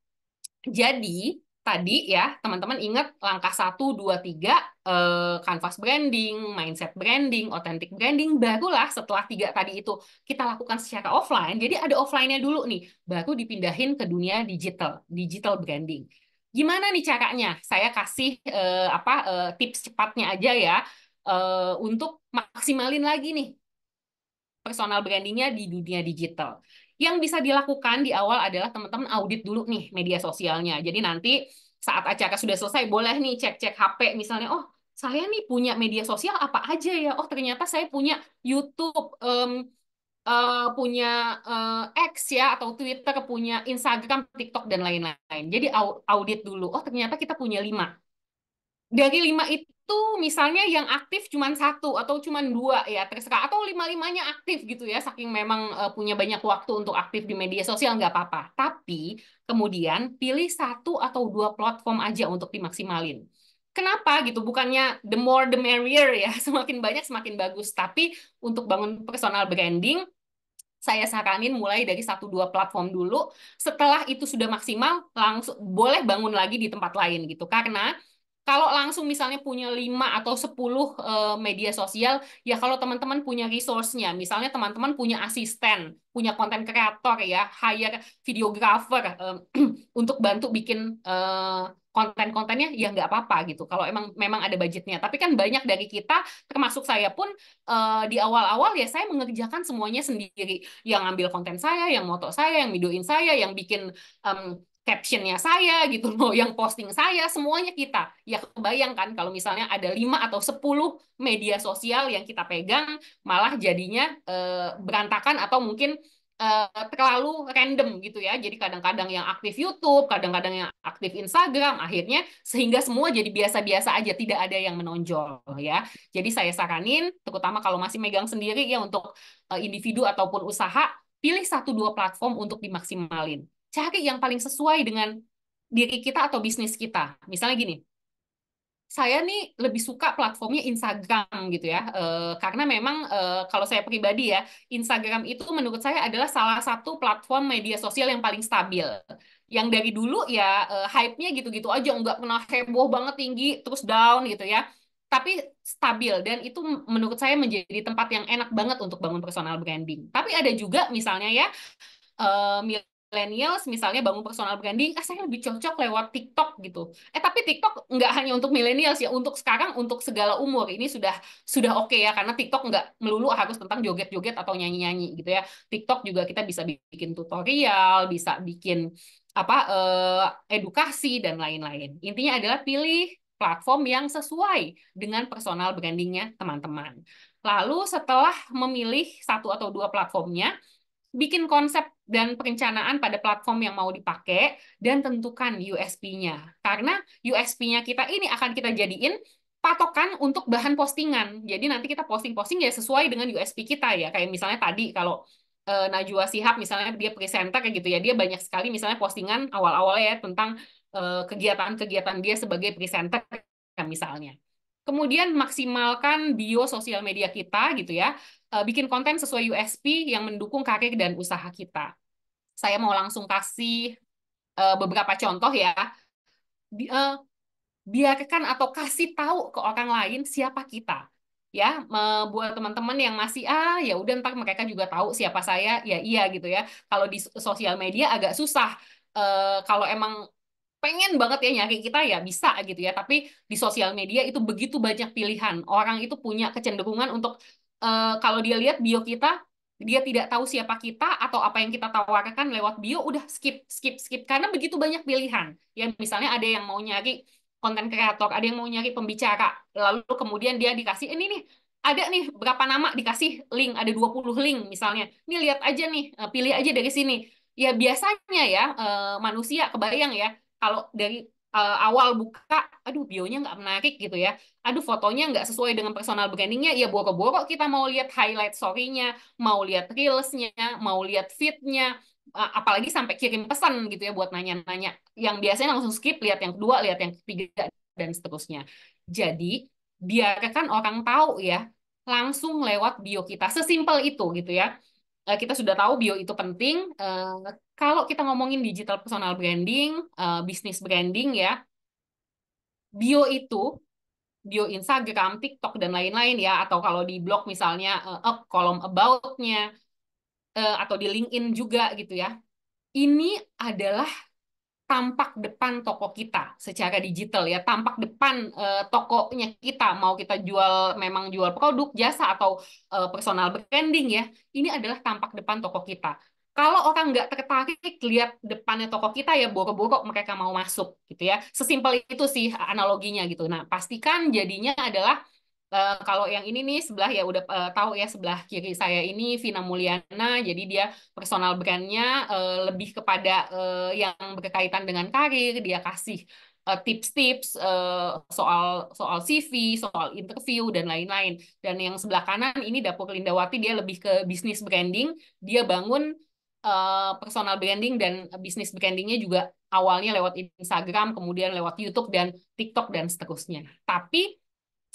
Jadi tadi ya, teman-teman ingat langkah 1 2 3 eh, branding, mindset branding, authentic branding barulah setelah tiga tadi itu kita lakukan secara offline. Jadi ada offline-nya dulu nih, baru dipindahin ke dunia digital, digital branding. Gimana nih caranya? Saya kasih eh, apa eh, tips cepatnya aja ya. eh, untuk maksimalin lagi nih personal brandingnya di dunia digital. Yang bisa dilakukan di awal adalah teman-teman audit dulu nih media sosialnya. Jadi nanti saat acara sudah selesai boleh nih cek-cek HP misalnya, oh saya nih punya media sosial apa aja ya? Oh ternyata saya punya YouTube, um, uh, punya uh, X ya atau Twitter, punya Instagram, TikTok dan lain-lain. Jadi audit dulu. Oh ternyata kita punya lima. Dari lima itu itu misalnya yang aktif cuma satu atau cuma dua ya terserah atau lima limanya aktif gitu ya saking memang uh, punya banyak waktu untuk aktif di media sosial nggak apa-apa tapi kemudian pilih satu atau dua platform aja untuk dimaksimalin kenapa gitu bukannya the more the merrier ya semakin banyak semakin bagus tapi untuk bangun personal branding saya saranin mulai dari satu dua platform dulu. Setelah itu sudah maksimal, langsung boleh bangun lagi di tempat lain gitu. Karena kalau langsung misalnya punya 5 atau 10 uh, eh, media sosial, ya kalau teman-teman punya resource-nya, misalnya teman-teman punya asisten, punya konten kreator ya, hire videographer untuk bantu bikin uh, konten-kontennya, ya nggak apa-apa gitu. Kalau emang memang ada budgetnya. Tapi kan banyak dari kita, termasuk saya pun uh, di awal-awal ya saya mengerjakan semuanya sendiri. Yang ngambil konten saya, yang moto saya, yang videoin saya, yang bikin um, captionnya saya gitu loh, yang posting saya, semuanya kita. Ya kebayangkan kalau misalnya ada 5 atau 10 media sosial yang kita pegang, malah jadinya eh, berantakan atau mungkin eh, terlalu random gitu ya. Jadi kadang-kadang yang aktif YouTube, kadang-kadang yang aktif Instagram, akhirnya sehingga semua jadi biasa-biasa aja, tidak ada yang menonjol ya. Jadi saya saranin, terutama kalau masih megang sendiri ya untuk eh, individu ataupun usaha, pilih satu dua platform untuk dimaksimalin cari yang paling sesuai dengan diri kita atau bisnis kita. Misalnya gini, saya nih lebih suka platformnya Instagram gitu ya, e, karena memang e, kalau saya pribadi ya, Instagram itu menurut saya adalah salah satu platform media sosial yang paling stabil. Yang dari dulu ya e, hype-nya gitu-gitu aja, nggak pernah heboh banget tinggi, terus down gitu ya. Tapi stabil dan itu menurut saya menjadi tempat yang enak banget untuk bangun personal branding. Tapi ada juga misalnya ya e, millennials misalnya bangun personal branding, ah saya lebih cocok lewat TikTok gitu. Eh tapi TikTok nggak hanya untuk millennials ya, untuk sekarang untuk segala umur ini sudah sudah oke okay ya karena TikTok nggak melulu harus tentang joget-joget atau nyanyi-nyanyi gitu ya. TikTok juga kita bisa bikin tutorial, bisa bikin apa eh, edukasi dan lain-lain. Intinya adalah pilih platform yang sesuai dengan personal brandingnya teman-teman. Lalu setelah memilih satu atau dua platformnya, bikin konsep dan perencanaan pada platform yang mau dipakai, dan tentukan USP-nya. Karena USP-nya kita ini akan kita jadiin patokan untuk bahan postingan. Jadi nanti kita posting-posting ya sesuai dengan USP kita ya. Kayak misalnya tadi kalau eh, Najwa Sihab misalnya dia presenter kayak gitu ya, dia banyak sekali misalnya postingan awal-awalnya ya tentang eh, kegiatan-kegiatan dia sebagai presenter misalnya. Kemudian maksimalkan bio sosial media kita gitu ya. Eh, bikin konten sesuai USP yang mendukung karir dan usaha kita. Saya mau langsung kasih eh, beberapa contoh ya. Eh, biarkan atau kasih tahu ke orang lain siapa kita ya buat teman-teman yang masih ah ya udah ntar mereka juga tahu siapa saya ya iya gitu ya kalau di sosial media agak susah kalau emang pengen banget ya nyari kita ya bisa gitu ya tapi di sosial media itu begitu banyak pilihan orang itu punya kecenderungan untuk uh, kalau dia lihat bio kita dia tidak tahu siapa kita atau apa yang kita tawarkan lewat bio udah skip skip skip karena begitu banyak pilihan ya misalnya ada yang mau nyari konten kreator ada yang mau nyari pembicara lalu kemudian dia dikasih ini nih ada nih berapa nama dikasih link ada 20 link misalnya ini lihat aja nih eh, pilih aja dari sini ya biasanya ya eh, manusia kebayang ya kalau dari uh, awal buka, aduh bionya nggak menarik gitu ya, aduh fotonya nggak sesuai dengan personal brandingnya, ya boro-boro kita mau lihat highlight story-nya, mau lihat reels-nya, mau lihat feed-nya, apalagi sampai kirim pesan gitu ya buat nanya-nanya, yang biasanya langsung skip, lihat yang kedua, lihat yang ketiga, dan seterusnya. Jadi, biarkan orang tahu ya, langsung lewat bio kita, sesimpel itu gitu ya. Eh, kita sudah tahu bio itu penting. Uh, kalau kita ngomongin digital personal branding, uh, bisnis branding ya, bio itu bio Instagram, TikTok dan lain-lain ya atau kalau di blog misalnya uh, kolom about-nya uh, atau di LinkedIn juga gitu ya. Ini adalah tampak depan toko kita secara digital ya tampak depan uh, tokonya kita mau kita jual memang jual produk jasa atau uh, personal branding ya ini adalah tampak depan toko kita kalau orang nggak tertarik lihat depannya toko kita ya boro-boro mereka mau masuk gitu ya sesimpel itu sih analoginya gitu nah pastikan jadinya adalah uh, kalau yang ini nih sebelah ya udah uh, tahu ya sebelah kiri saya ini Vina Mulyana jadi dia personal brandnya uh, lebih kepada uh, yang berkaitan dengan karir dia kasih tips-tips soal soal CV, soal interview dan lain-lain. Dan yang sebelah kanan ini dapur Lindawati dia lebih ke bisnis branding, dia bangun personal branding dan bisnis brandingnya juga awalnya lewat Instagram, kemudian lewat YouTube dan TikTok dan seterusnya. Tapi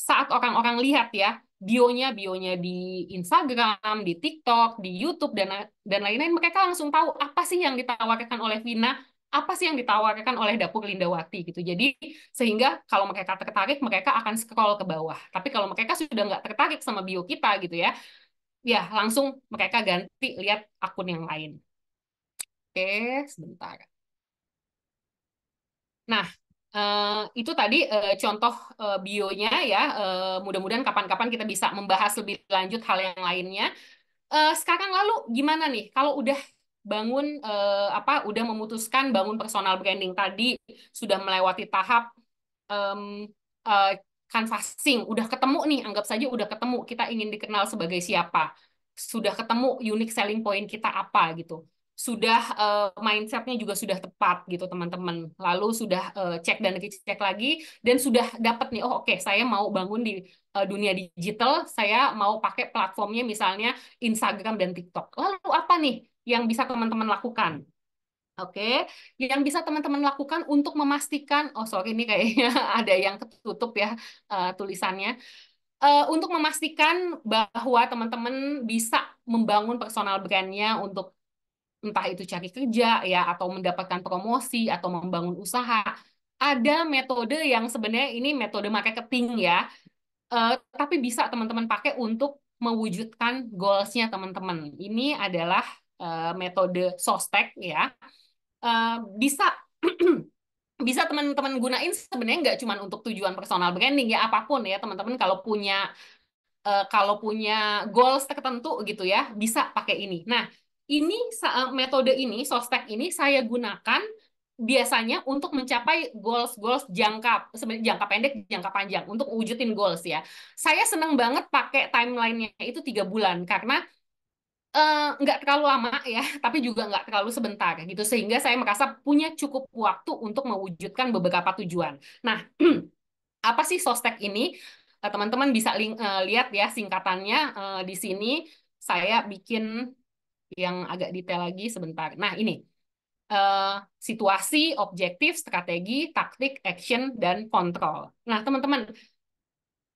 saat orang-orang lihat ya bionya bionya di Instagram, di TikTok, di YouTube dan dan lain-lain mereka langsung tahu apa sih yang ditawarkan oleh Vina, apa sih yang ditawarkan oleh Dapur Lindawati gitu. Jadi sehingga kalau mereka tertarik mereka akan scroll ke bawah. Tapi kalau mereka sudah nggak tertarik sama bio kita gitu ya, ya langsung mereka ganti lihat akun yang lain. Oke, sebentar. Nah, Uh, itu tadi uh, contoh uh, bionya ya. Uh, mudah-mudahan kapan-kapan kita bisa membahas lebih lanjut hal yang lainnya. Uh, sekarang lalu gimana nih kalau udah bangun uh, apa udah memutuskan bangun personal branding tadi sudah melewati tahap um, uh, canvassing, udah ketemu nih, anggap saja udah ketemu kita ingin dikenal sebagai siapa. Sudah ketemu unique selling point kita apa gitu sudah uh, mindsetnya juga sudah tepat gitu teman-teman lalu sudah uh, cek dan cek lagi dan sudah dapat nih oh oke okay, saya mau bangun di uh, dunia digital saya mau pakai platformnya misalnya Instagram dan TikTok lalu apa nih yang bisa teman-teman lakukan Oke, okay. yang bisa teman-teman lakukan untuk memastikan, oh sorry ini kayaknya ada yang ketutup ya uh, tulisannya, uh, untuk memastikan bahwa teman-teman bisa membangun personal brandnya untuk entah itu cari kerja ya atau mendapatkan promosi atau membangun usaha ada metode yang sebenarnya ini metode marketing ya uh, tapi bisa teman-teman pakai untuk mewujudkan goalsnya teman-teman ini adalah uh, metode sostek ya uh, bisa bisa teman-teman gunain sebenarnya nggak cuma untuk tujuan personal branding ya apapun ya teman-teman kalau punya uh, kalau punya goals tertentu gitu ya bisa pakai ini nah ini eh, metode ini sostek ini saya gunakan biasanya untuk mencapai goals-goals jangka jangka pendek, jangka panjang untuk wujudin goals ya. Saya senang banget pakai timelinenya itu tiga bulan karena eh, nggak uh, terlalu lama ya, tapi juga nggak terlalu sebentar gitu sehingga saya merasa punya cukup waktu untuk mewujudkan beberapa tujuan. Nah, apa sih sostek ini? Eh, teman-teman uh, bisa uh, lihat ya singkatannya uh, di sini. Saya bikin yang agak detail lagi sebentar. Nah, ini uh, situasi, objektif, strategi, taktik, action, dan kontrol. Nah, teman-teman,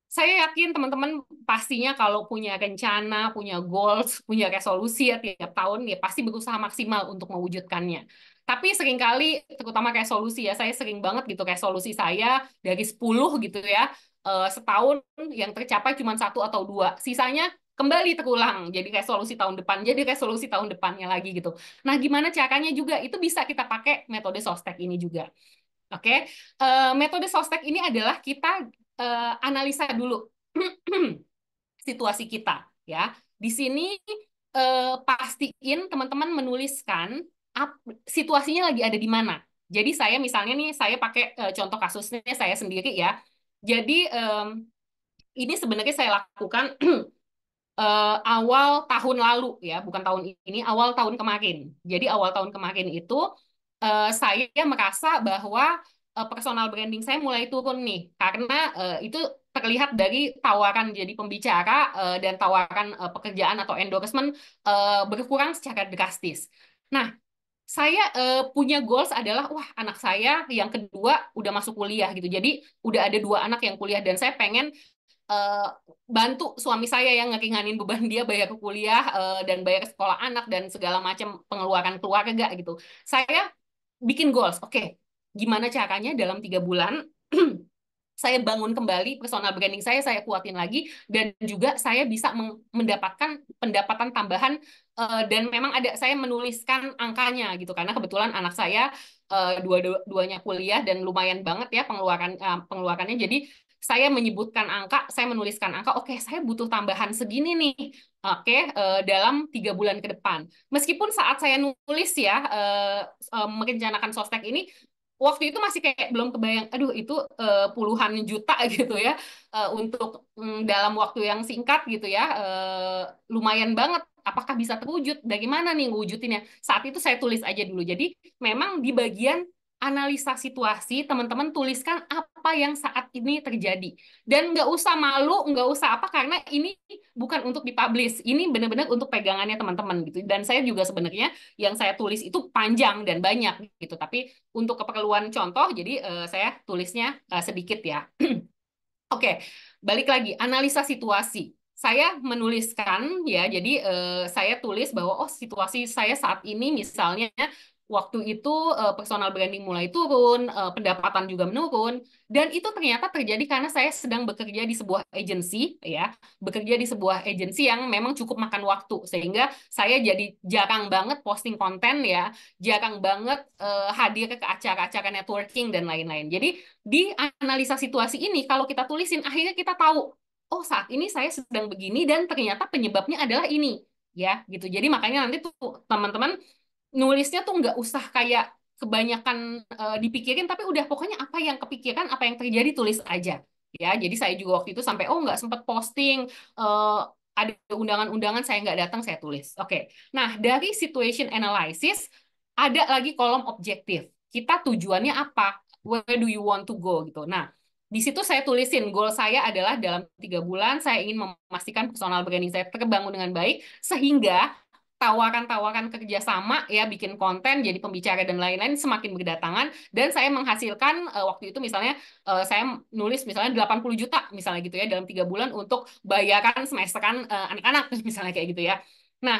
saya yakin teman-teman pastinya kalau punya rencana, punya goals, punya resolusi ya tiap tahun, ya pasti berusaha maksimal untuk mewujudkannya. Tapi seringkali, terutama resolusi ya, saya sering banget gitu resolusi saya dari 10 gitu ya, eh, setahun yang tercapai cuma satu atau dua. Sisanya kembali terulang jadi resolusi tahun depan jadi resolusi tahun depannya lagi gitu nah gimana caranya juga itu bisa kita pakai metode sostek ini juga oke okay? uh, eh, metode sostek ini adalah kita uh, analisa dulu situasi kita ya di sini uh, pastiin teman-teman menuliskan up, situasinya lagi ada di mana jadi saya misalnya nih saya pakai uh, contoh kasusnya saya sendiri ya jadi um, ini sebenarnya saya lakukan uh, awal tahun lalu ya, bukan tahun ini, awal tahun kemarin. Jadi awal tahun kemarin itu uh, saya merasa bahwa uh, personal branding saya mulai turun nih karena uh, itu terlihat dari tawaran jadi pembicara uh, dan tawaran uh, pekerjaan atau endorsement uh, berkurang secara drastis. Nah, saya uh, punya goals adalah wah anak saya yang kedua udah masuk kuliah gitu. Jadi udah ada dua anak yang kuliah dan saya pengen uh, bantu suami saya yang ngekinganin beban dia bayar ke kuliah uh, dan bayar sekolah anak dan segala macam pengeluaran keluarga gitu. Saya bikin goals, oke, okay, gimana caranya dalam tiga bulan saya bangun kembali personal branding saya, saya kuatin lagi dan juga saya bisa mendapatkan pendapatan tambahan uh, dan memang ada saya menuliskan angkanya gitu karena kebetulan anak saya uh, dua-duanya kuliah dan lumayan banget ya pengeluaran uh, pengeluarannya jadi saya menyebutkan angka, saya menuliskan angka, oke, okay, saya butuh tambahan segini nih, oke, okay, uh, eh, dalam tiga bulan ke depan. Meskipun saat saya nulis ya, uh, uh, merencanakan sostek ini, waktu itu masih kayak belum kebayang, aduh itu uh, puluhan juta gitu ya, uh, untuk um, dalam waktu yang singkat gitu ya, uh, lumayan banget. Apakah bisa terwujud? Bagaimana nih wujudinnya? Saat itu saya tulis aja dulu. Jadi memang di bagian analisa situasi, teman-teman tuliskan apa yang saat ini terjadi. Dan nggak usah malu, nggak usah apa, karena ini bukan untuk dipublish. Ini benar-benar untuk pegangannya teman-teman gitu. Dan saya juga sebenarnya yang saya tulis itu panjang dan banyak gitu. Tapi untuk keperluan contoh, jadi uh, saya tulisnya uh, sedikit ya. Oke, okay. balik lagi analisa situasi. Saya menuliskan ya, jadi eh, saya tulis bahwa oh situasi saya saat ini misalnya waktu itu uh, personal branding mulai turun, uh, pendapatan juga menurun, dan itu ternyata terjadi karena saya sedang bekerja di sebuah agensi, ya, bekerja di sebuah agensi yang memang cukup makan waktu, sehingga saya jadi jarang banget posting konten ya, jarang banget uh, hadir ke acara-acara networking dan lain-lain. Jadi di analisa situasi ini, kalau kita tulisin, akhirnya kita tahu, oh saat ini saya sedang begini dan ternyata penyebabnya adalah ini, ya, gitu. Jadi makanya nanti tuh teman-teman nulisnya tuh nggak usah kayak kebanyakan uh, dipikirin tapi udah pokoknya apa yang kepikiran apa yang terjadi tulis aja ya jadi saya juga waktu itu sampai oh nggak sempat posting uh, ada undangan-undangan saya nggak datang saya tulis oke okay. nah dari situation analysis ada lagi kolom objektif kita tujuannya apa where do you want to go gitu nah di situ saya tulisin goal saya adalah dalam tiga bulan saya ingin memastikan personal branding saya terbangun dengan baik sehingga tawaran-tawaran kerjasama ya bikin konten jadi pembicara dan lain-lain semakin berdatangan dan saya menghasilkan uh, waktu itu misalnya uh, saya nulis misalnya 80 juta misalnya gitu ya dalam tiga bulan untuk bayaran semesteran uh, anak-anak misalnya kayak gitu ya nah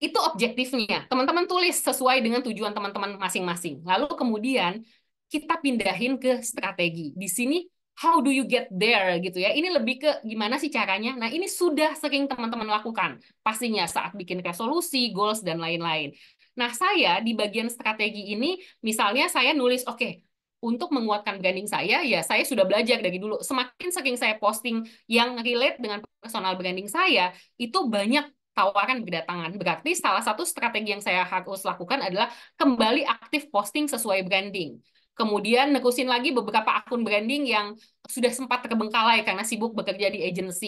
itu objektifnya teman-teman tulis sesuai dengan tujuan teman-teman masing-masing lalu kemudian kita pindahin ke strategi di sini how do you get there gitu ya. Ini lebih ke gimana sih caranya. Nah, ini sudah sering teman-teman lakukan pastinya saat bikin resolusi, goals dan lain-lain. Nah, saya di bagian strategi ini misalnya saya nulis oke, okay, untuk menguatkan branding saya, ya saya sudah belajar dari dulu. Semakin saking saya posting yang relate dengan personal branding saya, itu banyak tawaran berdatangan. Berarti salah satu strategi yang saya harus lakukan adalah kembali aktif posting sesuai branding. Kemudian nekusin lagi beberapa akun branding yang sudah sempat terbengkalai karena sibuk bekerja di agensi.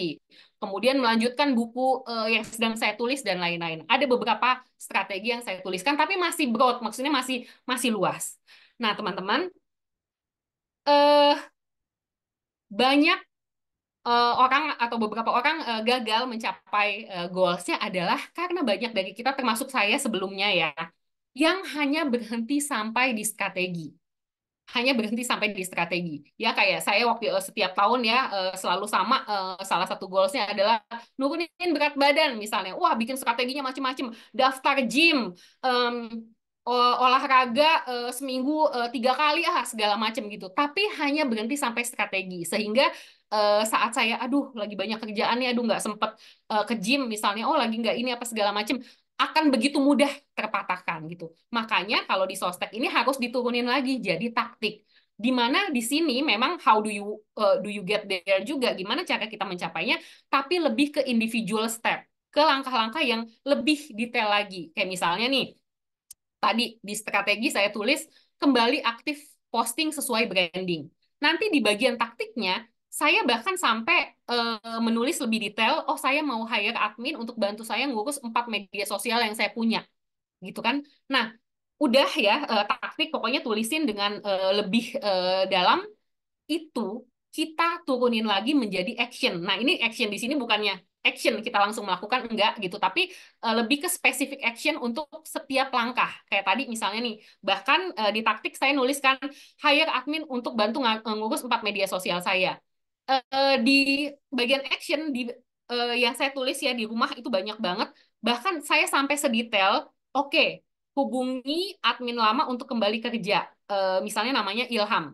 Kemudian melanjutkan buku uh, yang sedang saya tulis dan lain-lain. Ada beberapa strategi yang saya tuliskan tapi masih broad, maksudnya masih masih luas. Nah, teman-teman, uh, banyak uh, orang atau beberapa orang uh, gagal mencapai uh, goalsnya adalah karena banyak dari kita termasuk saya sebelumnya ya yang hanya berhenti sampai di strategi hanya berhenti sampai di strategi. Ya kayak saya waktu eh, setiap tahun ya eh, selalu sama eh, salah satu goalsnya adalah nurunin berat badan misalnya. Wah bikin strateginya macam-macam. Daftar gym, um, olahraga uh, seminggu uh, tiga kali ah segala macam gitu. Tapi hanya berhenti sampai strategi sehingga uh, saat saya aduh lagi banyak kerjaan nih aduh nggak sempet uh, ke gym misalnya oh lagi nggak ini apa segala macam akan begitu mudah terpatahkan gitu. Makanya kalau di sostek ini harus diturunin lagi jadi taktik. Di mana di sini memang how do you uh, do you get there juga gimana cara kita mencapainya tapi lebih ke individual step, ke langkah-langkah yang lebih detail lagi. Kayak misalnya nih tadi di strategi saya tulis kembali aktif posting sesuai branding. Nanti di bagian taktiknya saya bahkan sampai uh, menulis lebih detail, oh saya mau hire admin untuk bantu saya ngurus empat media sosial yang saya punya, gitu kan? Nah, udah ya uh, taktik pokoknya tulisin dengan uh, lebih uh, dalam itu kita turunin lagi menjadi action. Nah, ini action di sini bukannya action kita langsung melakukan enggak gitu, tapi uh, lebih ke specific action untuk setiap langkah. Kayak tadi misalnya nih, bahkan uh, di taktik saya nuliskan hire admin untuk bantu ngurus empat media sosial saya uh, di bagian action di uh, yang saya tulis ya di rumah itu banyak banget. Bahkan saya sampai sedetail, oke, okay, hubungi admin lama untuk kembali kerja. Uh, misalnya namanya Ilham.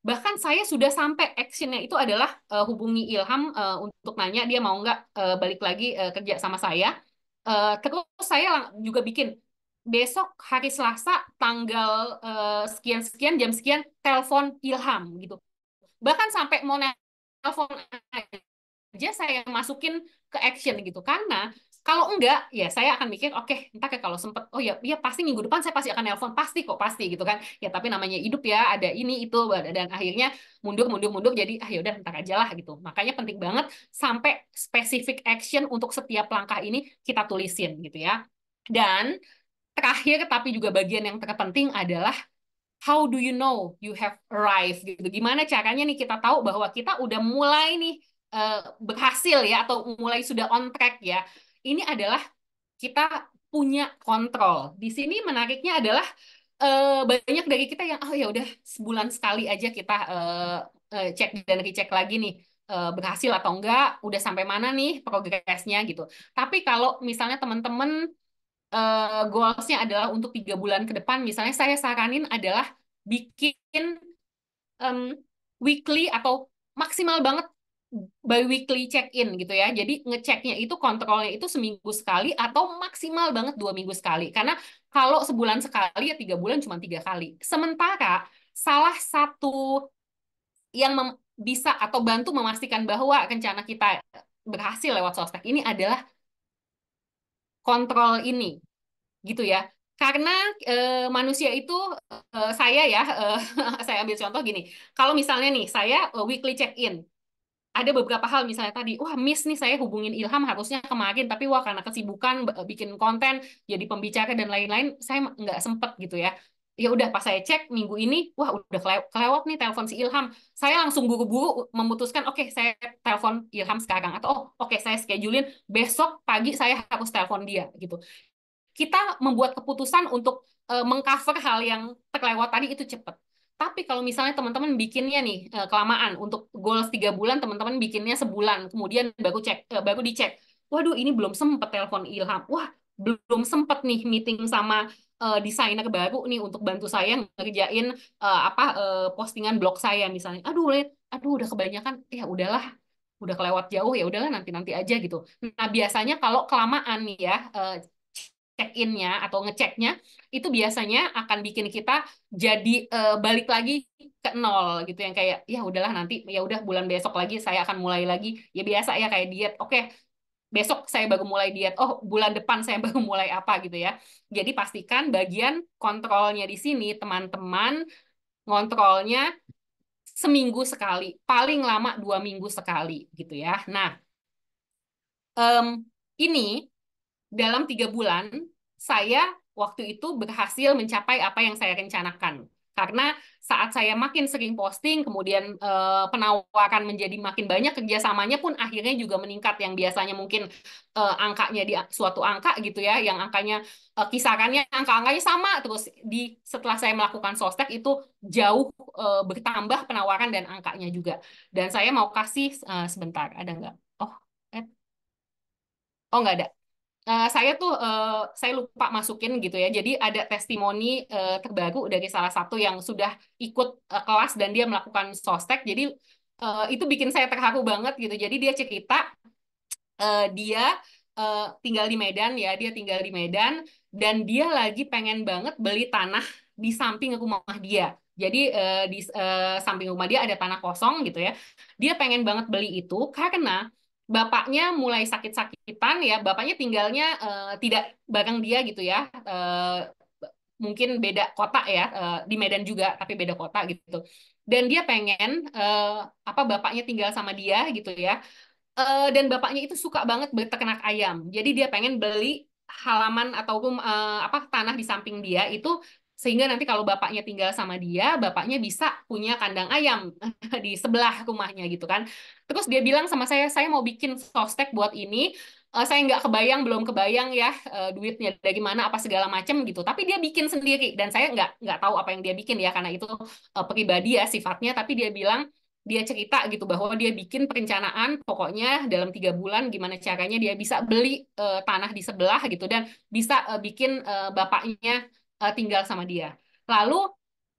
Bahkan saya sudah sampai actionnya itu adalah uh, hubungi Ilham uh, untuk nanya dia mau nggak uh, balik lagi uh, kerja sama saya. Uh, terus saya juga bikin besok hari Selasa tanggal sekian-sekian uh, jam sekian telepon Ilham gitu. Bahkan sampai mau telepon aja saya masukin ke action gitu karena kalau enggak ya saya akan mikir oke okay, entah kayak kalau sempet oh ya ya pasti minggu depan saya pasti akan telepon pasti kok pasti gitu kan ya tapi namanya hidup ya ada ini itu dan akhirnya mundur mundur mundur jadi ah yaudah entah aja lah gitu makanya penting banget sampai specific action untuk setiap langkah ini kita tulisin gitu ya dan terakhir tapi juga bagian yang terpenting adalah how do you know you have arrived gitu. Gimana caranya nih kita tahu bahwa kita udah mulai nih uh, berhasil ya atau mulai sudah on track ya. Ini adalah kita punya kontrol. Di sini menariknya adalah uh, banyak dari kita yang oh ya udah sebulan sekali aja kita uh, uh, cek dan recheck lagi nih berhasil atau enggak, udah sampai mana nih progresnya gitu. Tapi kalau misalnya teman-teman uh, goalsnya adalah untuk tiga bulan ke depan misalnya saya saranin adalah bikin um, weekly atau maksimal banget by weekly check in gitu ya jadi ngeceknya itu kontrolnya itu seminggu sekali atau maksimal banget dua minggu sekali karena kalau sebulan sekali ya tiga bulan cuma tiga kali sementara salah satu yang bisa atau bantu memastikan bahwa rencana kita berhasil lewat sostek ini adalah kontrol ini gitu ya karena e, manusia itu e, saya ya e, saya ambil contoh gini kalau misalnya nih saya weekly check in ada beberapa hal misalnya tadi wah miss nih saya hubungin Ilham harusnya kemarin tapi wah karena kesibukan bikin konten jadi pembicara dan lain-lain saya nggak sempet gitu ya ya udah pas saya cek minggu ini wah udah kelewat nih telepon si Ilham saya langsung buru-buru memutuskan oke okay, saya telepon Ilham sekarang atau oh oke okay, saya schedulein besok pagi saya harus telepon dia gitu kita membuat keputusan untuk uh, mengcover hal yang terlewat tadi itu cepat tapi kalau misalnya teman-teman bikinnya nih uh, kelamaan untuk goals tiga bulan teman-teman bikinnya sebulan kemudian baru cek uh, baru dicek waduh ini belum sempet telepon Ilham wah belum sempet nih meeting sama uh, eh, desainer baru nih untuk bantu saya ngerjain uh, apa uh, postingan blog saya misalnya. Aduh, liat, aduh udah kebanyakan, ya udahlah udah kelewat jauh ya udahlah nanti nanti aja gitu. Nah biasanya kalau kelamaan nih ya uh, check innya atau ngeceknya itu biasanya akan bikin kita jadi uh, balik lagi ke nol gitu yang kayak ya udahlah nanti ya udah bulan besok lagi saya akan mulai lagi ya biasa ya kayak diet oke besok saya baru mulai diet, oh bulan depan saya baru mulai apa gitu ya. Jadi pastikan bagian kontrolnya di sini teman-teman ngontrolnya seminggu sekali, paling lama dua minggu sekali gitu ya. Nah, um, ini dalam tiga bulan saya waktu itu berhasil mencapai apa yang saya rencanakan. Karena saat saya makin sering posting, kemudian uh, penawaran menjadi makin banyak, kerjasamanya pun akhirnya juga meningkat. Yang biasanya mungkin uh, angkanya di suatu angka gitu ya, yang angkanya uh, kisarannya angka-angkanya sama. Terus di setelah saya melakukan sostek itu jauh uh, bertambah penawaran dan angkanya juga. Dan saya mau kasih uh, sebentar, ada nggak? Oh, eh. oh nggak ada. Eh, saya tuh uh, saya lupa masukin gitu ya. Jadi ada testimoni uh, terbaru dari salah satu yang sudah ikut uh, kelas dan dia melakukan sostek. Jadi uh, itu bikin saya terharu banget gitu. Jadi dia cerita uh, dia uh, tinggal di Medan ya, dia tinggal di Medan dan dia lagi pengen banget beli tanah di samping rumah dia. Jadi uh, di uh, samping rumah dia ada tanah kosong gitu ya. Dia pengen banget beli itu karena bapaknya mulai sakit-sakitan ya bapaknya tinggalnya uh, tidak bareng dia gitu ya uh, mungkin beda kota ya uh, di Medan juga tapi beda kota gitu dan dia pengen uh, apa bapaknya tinggal sama dia gitu ya uh, dan bapaknya itu suka banget beternak ayam jadi dia pengen beli halaman ataupun uh, apa tanah di samping dia itu sehingga nanti kalau bapaknya tinggal sama dia, bapaknya bisa punya kandang ayam di sebelah rumahnya gitu kan. Terus dia bilang sama saya, saya mau bikin sostek buat ini, eh, saya nggak kebayang belum kebayang ya eh, duitnya dari mana apa segala macam gitu tapi dia bikin sendiri dan saya nggak nggak tahu apa yang dia bikin ya karena itu eh, pribadi ya sifatnya tapi dia bilang dia cerita gitu bahwa dia bikin perencanaan pokoknya dalam tiga bulan gimana caranya dia bisa beli uh, tanah di sebelah gitu dan bisa uh, bikin uh, bapaknya uh, tinggal sama dia. Lalu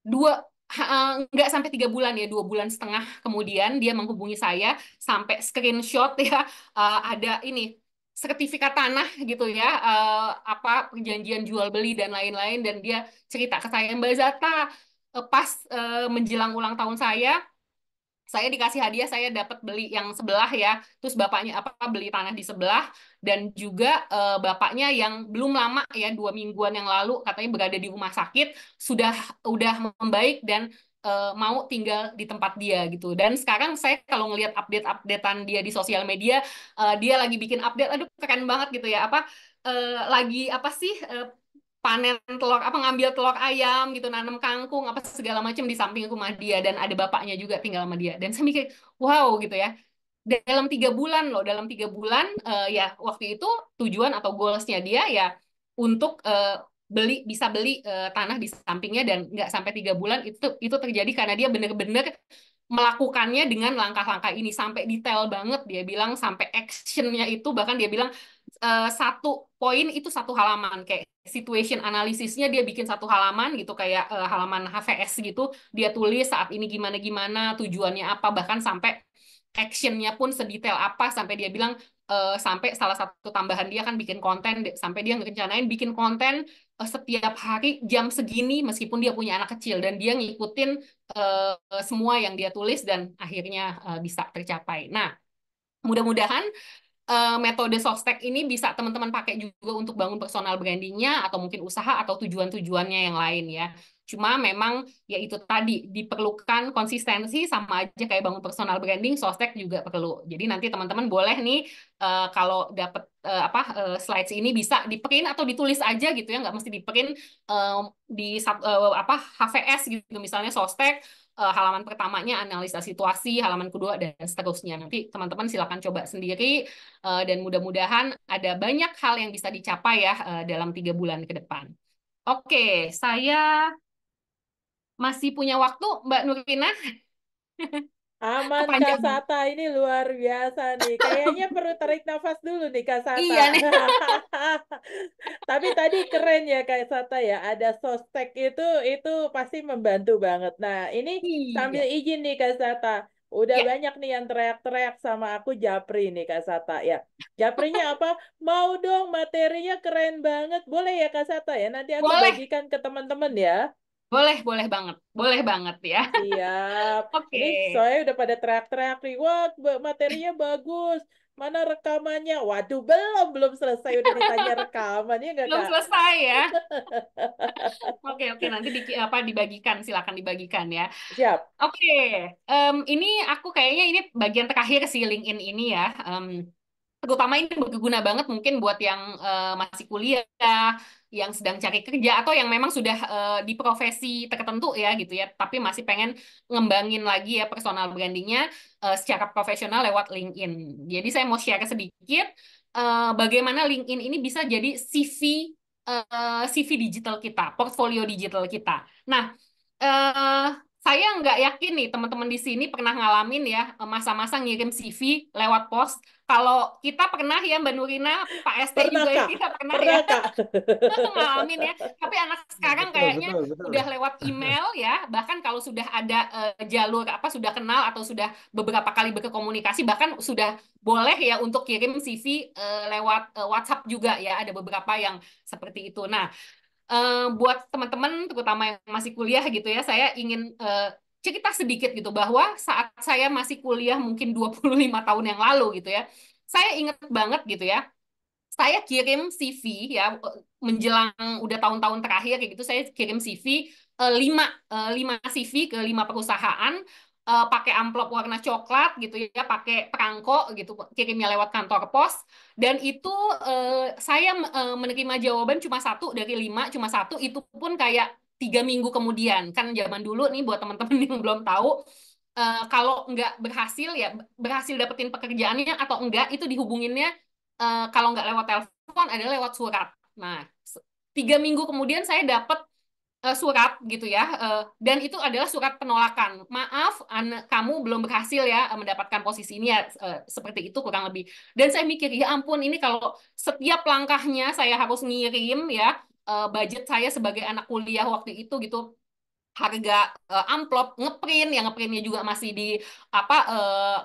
dua eh, nggak uh, sampai tiga bulan ya dua bulan setengah kemudian dia menghubungi saya sampai screenshot ya uh, ada ini sertifikat tanah gitu ya uh, apa perjanjian jual beli dan lain-lain dan dia cerita ke saya Mbak Zata uh, pas uh, menjelang ulang tahun saya saya dikasih hadiah saya dapat beli yang sebelah ya terus bapaknya apa beli tanah di sebelah dan juga uh, bapaknya yang belum lama ya dua mingguan yang lalu katanya berada di rumah sakit sudah udah membaik dan uh, mau tinggal di tempat dia gitu. Dan sekarang saya kalau ngelihat update-updatean dia di sosial media, uh, dia lagi bikin update, aduh keren banget gitu ya. Apa uh, lagi apa sih uh, panen telur apa ngambil telur ayam gitu nanam kangkung apa segala macam di samping rumah dia dan ada bapaknya juga tinggal sama dia dan saya mikir wow gitu ya dalam tiga bulan loh dalam tiga bulan uh, ya waktu itu tujuan atau goalsnya dia ya untuk uh, beli bisa beli uh, tanah di sampingnya dan nggak sampai tiga bulan itu itu terjadi karena dia benar-benar melakukannya dengan langkah-langkah ini sampai detail banget dia bilang sampai actionnya itu bahkan dia bilang uh, satu poin itu satu halaman kayak situation analisisnya dia bikin satu halaman gitu kayak uh, halaman HVS gitu dia tulis saat ini gimana gimana tujuannya apa bahkan sampai actionnya pun sedetail apa sampai dia bilang uh, sampai salah satu tambahan dia kan bikin konten sampai dia ngerencanain bikin konten uh, setiap hari jam segini meskipun dia punya anak kecil dan dia ngikutin uh, semua yang dia tulis dan akhirnya uh, bisa tercapai. Nah, mudah-mudahan metode metode tech ini bisa teman-teman pakai juga untuk bangun personal brandingnya atau mungkin usaha atau tujuan-tujuannya yang lain ya. Cuma memang ya itu tadi diperlukan konsistensi sama aja kayak bangun personal branding, sostek juga perlu. Jadi nanti teman-teman boleh nih uh, kalau dapat uh, eh, apa uh, slides ini bisa di print atau ditulis aja gitu ya, nggak mesti di print uh, di uh, apa HVS gitu misalnya sostek uh, halaman pertamanya analisa situasi, halaman kedua dan seterusnya. Nanti teman-teman silakan coba sendiri dan mudah-mudahan ada banyak hal yang bisa dicapai ya dalam tiga bulan ke depan. Oke, saya masih punya waktu Mbak Nurina. Aman kasata Kak Sata ini luar biasa nih. Kayaknya perlu tarik nafas dulu nih Kak Sata. Iya nih. Tapi tadi keren ya Kak Sata ya. Ada sostek itu itu pasti membantu banget. Nah, ini iya. sambil izin nih Kak Sata. Udah ya. banyak nih yang teriak-teriak sama aku Japri nih Kak Sata ya. Japrinya apa? Mau dong materinya keren banget. Boleh ya Kak Sata ya? Nanti aku Boleh. bagikan ke teman-teman ya. Boleh, boleh banget. Boleh banget ya. iya Oke. Okay. soalnya udah pada teriak-teriak nih, wah materinya bagus. Mana rekamannya? Waduh, belum belum selesai udah ditanya rekamannya enggak Belum selesai ya. oke, oke okay, okay, nanti di, apa dibagikan, Silahkan dibagikan ya. Siap. Oke. Okay. Um, ini aku kayaknya ini bagian terakhir si LinkedIn ini ya. Um, terutama ini berguna banget mungkin buat yang uh, masih kuliah, yang sedang cari kerja atau yang memang sudah uh, di profesi tertentu ya gitu ya, tapi masih pengen ngembangin lagi ya personal brandingnya uh, secara profesional lewat LinkedIn. Jadi saya mau share sedikit uh, bagaimana LinkedIn ini bisa jadi CV uh, CV digital kita, portfolio digital kita. Nah, uh, saya nggak yakin nih teman-teman di sini pernah ngalamin ya eh, masa-masa ngirim CV lewat pos. Kalau kita pernah ya Mbak Nurina, Pak ST pernah, juga ya kita pernah, pernah ya. Kita ngalamin ya. Tapi anak sekarang kayaknya betul, betul, betul. udah lewat email ya. Bahkan kalau sudah ada uh, jalur apa sudah kenal atau sudah beberapa kali berkomunikasi bahkan sudah boleh ya untuk kirim CV uh, eh, lewat uh, WhatsApp juga ya. Ada beberapa yang seperti itu. Nah, uh, buat teman-teman terutama yang masih kuliah gitu ya saya ingin uh, cerita sedikit gitu bahwa saat saya masih kuliah mungkin 25 tahun yang lalu gitu ya saya inget banget gitu ya saya kirim CV ya eh, menjelang udah tahun-tahun terakhir kayak gitu saya kirim CV lima lima CV ke lima perusahaan uh, pakai amplop warna coklat gitu ya, pakai perangko gitu, kirimnya lewat kantor pos. Dan itu uh, saya uh, menerima jawaban cuma satu dari lima, cuma satu itu pun kayak tiga minggu kemudian. Kan zaman dulu nih buat teman-teman yang belum tahu, uh, kalau nggak berhasil ya berhasil dapetin pekerjaannya atau enggak itu dihubunginnya uh, kalau nggak lewat telepon ada lewat surat. Nah tiga minggu kemudian saya dapat uh, surat gitu ya uh, dan itu adalah surat penolakan maaf anak kamu belum berhasil ya eh, mendapatkan posisi ini ya uh, seperti itu kurang lebih dan saya mikir ya ampun ini kalau setiap langkahnya saya harus ngirim ya uh, budget saya sebagai anak kuliah waktu itu gitu harga uh, amplop ngeprint yang ngeprintnya juga masih di apa uh,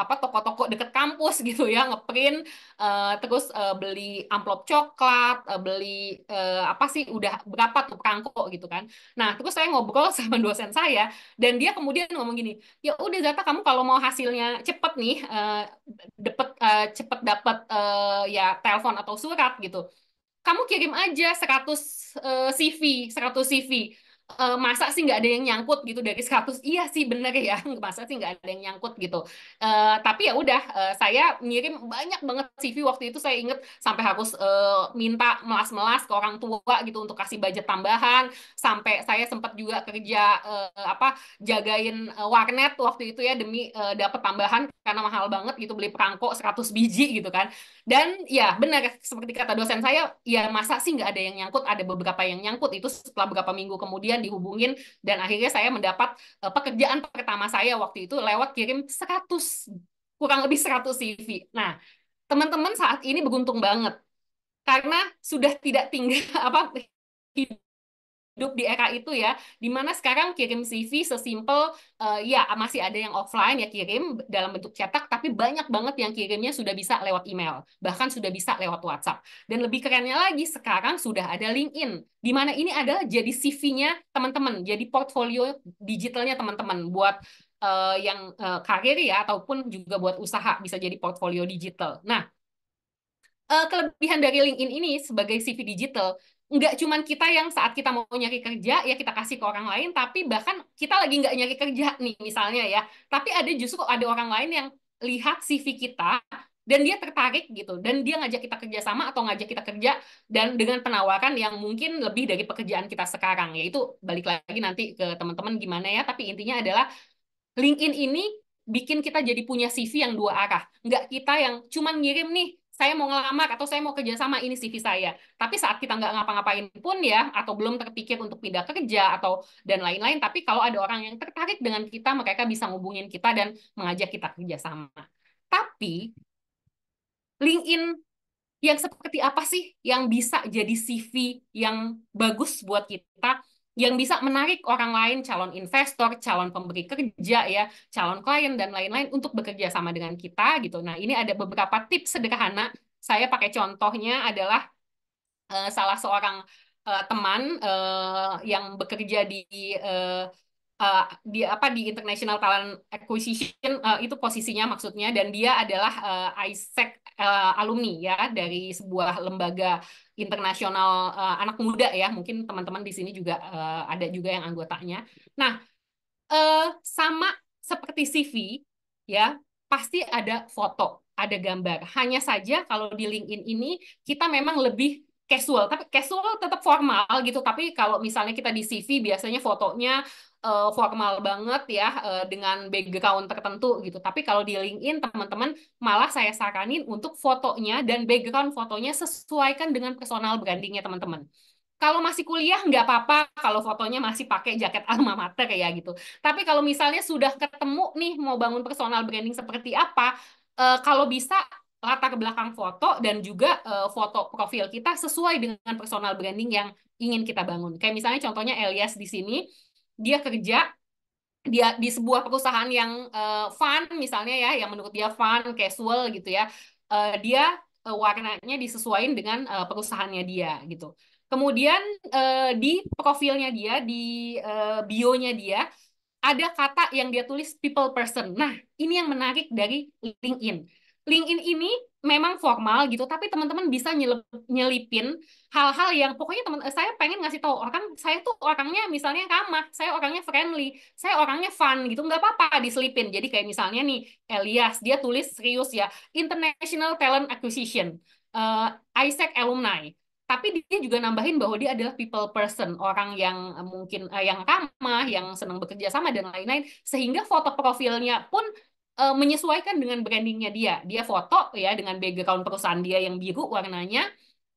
apa toko-toko deket kampus gitu ya ngeprint uh, terus uh, beli amplop coklat uh, beli uh, apa sih udah berapa tuh perangko gitu kan nah terus saya ngobrol sama dosen saya dan dia kemudian ngomong gini ya udah Zata kamu kalau mau hasilnya cepet nih uh, dapat uh, cepet dapat uh, ya telepon atau surat gitu kamu kirim aja 100 uh, CV 100 CV e, masa sih nggak ada yang nyangkut gitu dari 100 iya sih bener ya masa sih nggak ada yang nyangkut gitu e, tapi ya udah e, saya ngirim banyak banget CV waktu itu saya inget sampai harus e, minta melas-melas ke orang tua gitu untuk kasih budget tambahan sampai saya sempat juga kerja e, apa jagain e, warnet waktu itu ya demi e, dapat tambahan karena mahal banget gitu beli perangko 100 biji gitu kan dan ya benar seperti kata dosen saya ya masa sih nggak ada yang nyangkut ada beberapa yang nyangkut itu setelah beberapa minggu kemudian kemudian dihubungin dan akhirnya saya mendapat uh, pekerjaan pertama saya waktu itu lewat kirim 100 kurang lebih 100 CV. Nah, teman-teman saat ini beruntung banget karena sudah tidak tinggal apa hidup di era itu ya, dimana sekarang kirim CV sesimpel uh, ya masih ada yang offline ya kirim dalam bentuk cetak, tapi banyak banget yang kirimnya sudah bisa lewat email, bahkan sudah bisa lewat WhatsApp. Dan lebih kerennya lagi sekarang sudah ada LinkedIn, dimana ini adalah jadi CV-nya teman-teman, jadi portfolio digitalnya teman-teman buat uh, yang uh, karir ya ataupun juga buat usaha bisa jadi portfolio digital. Nah, uh, kelebihan dari LinkedIn ini sebagai CV digital, nggak cuman kita yang saat kita mau nyari kerja ya kita kasih ke orang lain tapi bahkan kita lagi nggak nyari kerja nih misalnya ya tapi ada justru ada orang lain yang lihat CV kita dan dia tertarik gitu dan dia ngajak kita kerja sama atau ngajak kita kerja dan dengan penawaran yang mungkin lebih dari pekerjaan kita sekarang yaitu balik lagi nanti ke teman-teman gimana ya tapi intinya adalah LinkedIn ini bikin kita jadi punya CV yang dua arah nggak kita yang cuman ngirim nih saya mau ngelamar atau saya mau kerja sama ini CV saya. Tapi saat kita nggak ngapa-ngapain pun ya, atau belum terpikir untuk pindah kerja atau dan lain-lain. Tapi kalau ada orang yang tertarik dengan kita, mereka bisa ngubungin kita dan mengajak kita kerja sama. Tapi LinkedIn yang seperti apa sih yang bisa jadi CV yang bagus buat kita? yang bisa menarik orang lain, calon investor, calon pemberi kerja ya, calon klien dan lain-lain untuk bekerja sama dengan kita gitu. Nah, ini ada beberapa tips sederhana. Saya pakai contohnya adalah uh, salah seorang uh, teman uh, yang bekerja di uh, uh, di apa di International Talent Acquisition uh, itu posisinya maksudnya dan dia adalah uh, eh, ISEC uh, alumni ya dari sebuah lembaga internasional uh, anak muda ya mungkin teman-teman di sini juga uh, ada juga yang anggotanya. Nah uh, sama seperti CV ya pasti ada foto ada gambar. Hanya saja kalau di LinkedIn ini kita memang lebih casual tapi casual tetap formal gitu tapi kalau misalnya kita di CV biasanya fotonya uh, formal banget ya uh, dengan background tertentu gitu. Tapi kalau di LinkedIn teman-teman malah saya saranin untuk fotonya dan background fotonya sesuaikan dengan personal brandingnya teman-teman. Kalau masih kuliah nggak apa-apa kalau fotonya masih pakai jaket alma mater ya gitu. Tapi kalau misalnya sudah ketemu nih mau bangun personal branding seperti apa, uh, kalau bisa latar belakang foto dan juga uh, foto profil kita sesuai dengan personal branding yang ingin kita bangun. Kayak misalnya contohnya Elias di sini, dia kerja dia di sebuah perusahaan yang uh, fun misalnya ya yang menurut dia fun casual gitu ya uh, dia uh, warnanya disesuaikan dengan uh, perusahaannya dia gitu kemudian uh, di profilnya dia di uh, bionya dia ada kata yang dia tulis people person nah ini yang menarik dari LinkedIn LinkedIn ini memang formal gitu, tapi teman-teman bisa nyelip, nyelipin hal-hal yang pokoknya teman eh, saya pengen ngasih tahu orang oh, saya tuh orangnya misalnya ramah, saya orangnya friendly, saya orangnya fun gitu, nggak apa-apa diselipin. Jadi kayak misalnya nih Elias dia tulis serius ya International Talent Acquisition, uh, Isaac alumni. Tapi dia juga nambahin bahwa dia adalah people person, orang yang mungkin uh, yang ramah, yang senang bekerja sama dan lain-lain, sehingga foto profilnya pun uh, menyesuaikan dengan brandingnya dia. Dia foto ya dengan background perusahaan dia yang biru warnanya,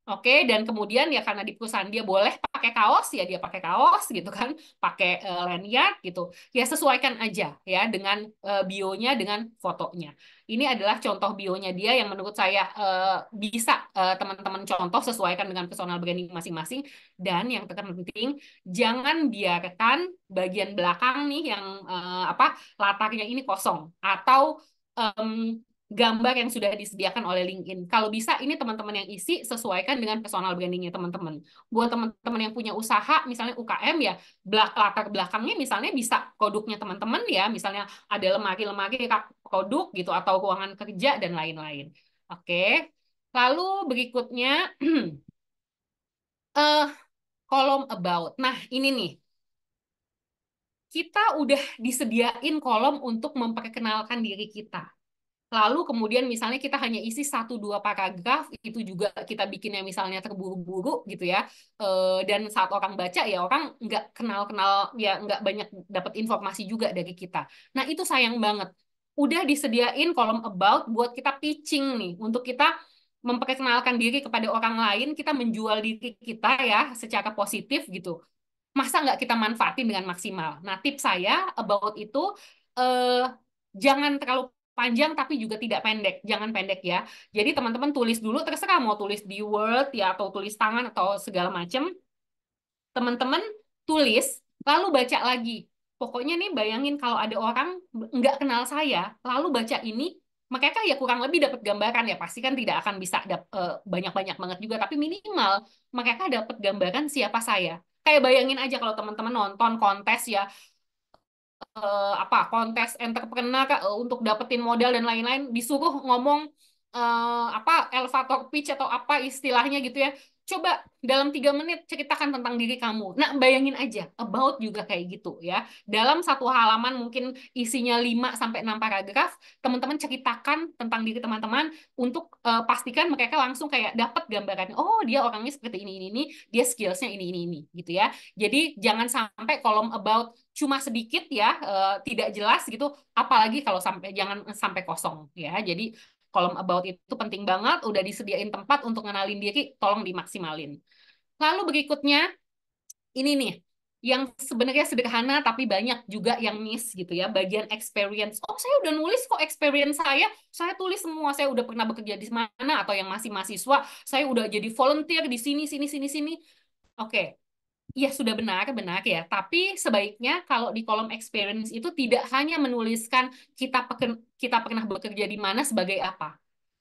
Oke, dan kemudian ya karena di perusahaan dia boleh pakai kaos, ya dia pakai kaos gitu kan, pakai uh, lanyard gitu. Ya sesuaikan aja ya dengan uh, bionya, dengan fotonya. Ini adalah contoh bionya dia yang menurut saya uh, bisa teman teman-teman contoh sesuaikan dengan personal branding masing-masing. Dan yang terpenting, jangan biarkan bagian belakang nih yang uh, apa latarnya ini kosong atau um, gambar yang sudah disediakan oleh LinkedIn. Kalau bisa ini teman-teman yang isi sesuaikan dengan personal brandingnya teman-teman. Buat teman-teman yang punya usaha, misalnya UKM ya, belak latar belakangnya misalnya bisa produknya teman-teman ya, misalnya ada lemari-lemari produk gitu atau ruangan kerja dan lain-lain. Oke. Lalu berikutnya eh kolom about. Nah, ini nih kita udah disediain kolom untuk memperkenalkan diri kita Lalu kemudian misalnya kita hanya isi satu dua paragraf itu juga kita bikinnya misalnya terburu-buru gitu ya. E, dan saat orang baca ya orang nggak kenal-kenal ya nggak banyak dapat informasi juga dari kita. Nah itu sayang banget. Udah disediain kolom about buat kita pitching nih untuk kita memperkenalkan diri kepada orang lain, kita menjual diri kita ya secara positif gitu. Masa nggak kita manfaatin dengan maksimal? Nah, tips saya about itu eh, jangan terlalu panjang tapi juga tidak pendek. Jangan pendek ya. Jadi teman-teman tulis dulu, terserah mau tulis di Word ya atau tulis tangan atau segala macam. Teman-teman tulis, lalu baca lagi. Pokoknya nih bayangin kalau ada orang nggak kenal saya, lalu baca ini, mereka ya kurang lebih dapat gambaran ya. Pasti kan tidak akan bisa e, banyak-banyak banget juga, tapi minimal mereka dapat gambaran siapa saya. Kayak bayangin aja kalau teman-teman nonton kontes ya, uh, apa kontes entrepreneur uh, untuk dapetin modal dan lain-lain disuruh ngomong uh, apa elevator pitch atau apa istilahnya gitu ya coba dalam tiga menit ceritakan tentang diri kamu. Nah, bayangin aja, about juga kayak gitu ya. Dalam satu halaman mungkin isinya 5 sampai 6 paragraf, teman-teman ceritakan tentang diri teman-teman untuk uh, pastikan mereka langsung kayak dapat gambarannya. Oh, dia orangnya seperti ini ini ini, dia skillsnya ini ini ini gitu ya. Jadi jangan sampai kolom about cuma sedikit ya, uh, tidak jelas gitu, apalagi kalau sampai jangan sampai kosong ya. Jadi kolom about itu penting banget, udah disediain tempat untuk ngenalin Ki, tolong dimaksimalin. Lalu berikutnya, ini nih, yang sebenarnya sederhana tapi banyak juga yang miss gitu ya bagian experience oh saya udah nulis kok experience saya saya tulis semua saya udah pernah bekerja di mana atau yang masih mahasiswa saya udah jadi volunteer di sini sini sini sini oke okay. Iya, sudah benar, benar ya. Tapi sebaiknya kalau di kolom experience itu tidak hanya menuliskan kita peken, kita pernah bekerja di mana sebagai apa.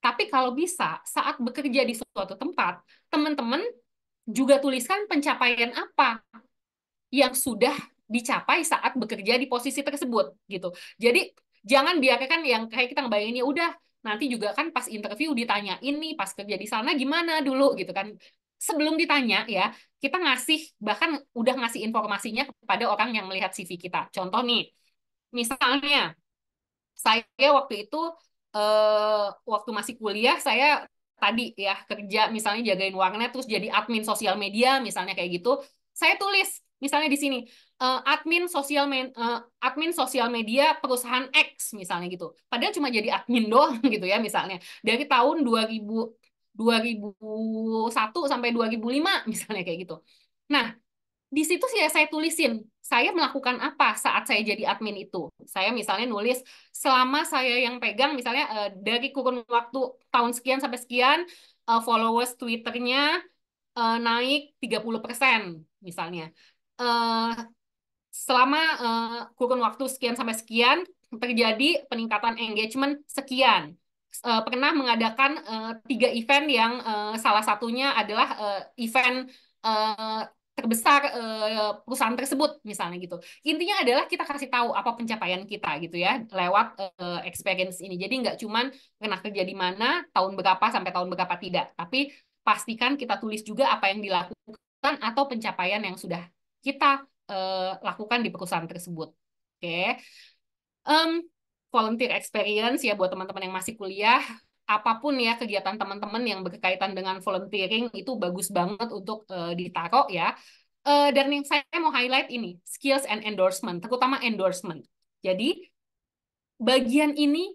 Tapi kalau bisa, saat bekerja di suatu tempat, teman-teman juga tuliskan pencapaian apa yang sudah dicapai saat bekerja di posisi tersebut gitu. Jadi jangan biarkan yang kayak kita ngebayangin ya udah nanti juga kan pas interview ditanya ini pas kerja di sana gimana dulu gitu kan sebelum ditanya ya, kita ngasih bahkan udah ngasih informasinya kepada orang yang melihat CV kita. Contoh nih, misalnya saya waktu itu eh, waktu masih kuliah saya tadi ya kerja misalnya jagain warnet terus jadi admin sosial media misalnya kayak gitu. Saya tulis misalnya di sini eh admin sosial men, eh admin sosial media perusahaan X misalnya gitu. Padahal cuma jadi admin doang gitu ya misalnya. Dari tahun 2000 2001 sampai 2005 misalnya kayak gitu. Nah, di situ sih ya saya tulisin saya melakukan apa saat saya jadi admin itu. Saya misalnya nulis selama saya yang pegang misalnya eh, dari kurun waktu tahun sekian sampai sekian eh, followers Twitternya eh, tiga naik 30% misalnya. selama kurun waktu sekian sampai sekian terjadi peningkatan engagement sekian uh, pernah mengadakan uh, tiga event yang uh, salah satunya adalah uh, event uh, terbesar uh, perusahaan tersebut misalnya gitu intinya adalah kita kasih tahu apa pencapaian kita gitu ya lewat uh, experience ini jadi nggak cuman pernah kerja di mana tahun berapa sampai tahun berapa tidak tapi pastikan kita tulis juga apa yang dilakukan atau pencapaian yang sudah kita uh, lakukan di perusahaan tersebut oke okay. um, volunteer experience ya buat teman-teman yang masih kuliah apapun ya kegiatan teman-teman yang berkaitan dengan volunteering itu bagus banget untuk uh, eh, ditaruh ya. Uh, dan yang saya mau highlight ini skills and endorsement, terutama endorsement. Jadi bagian ini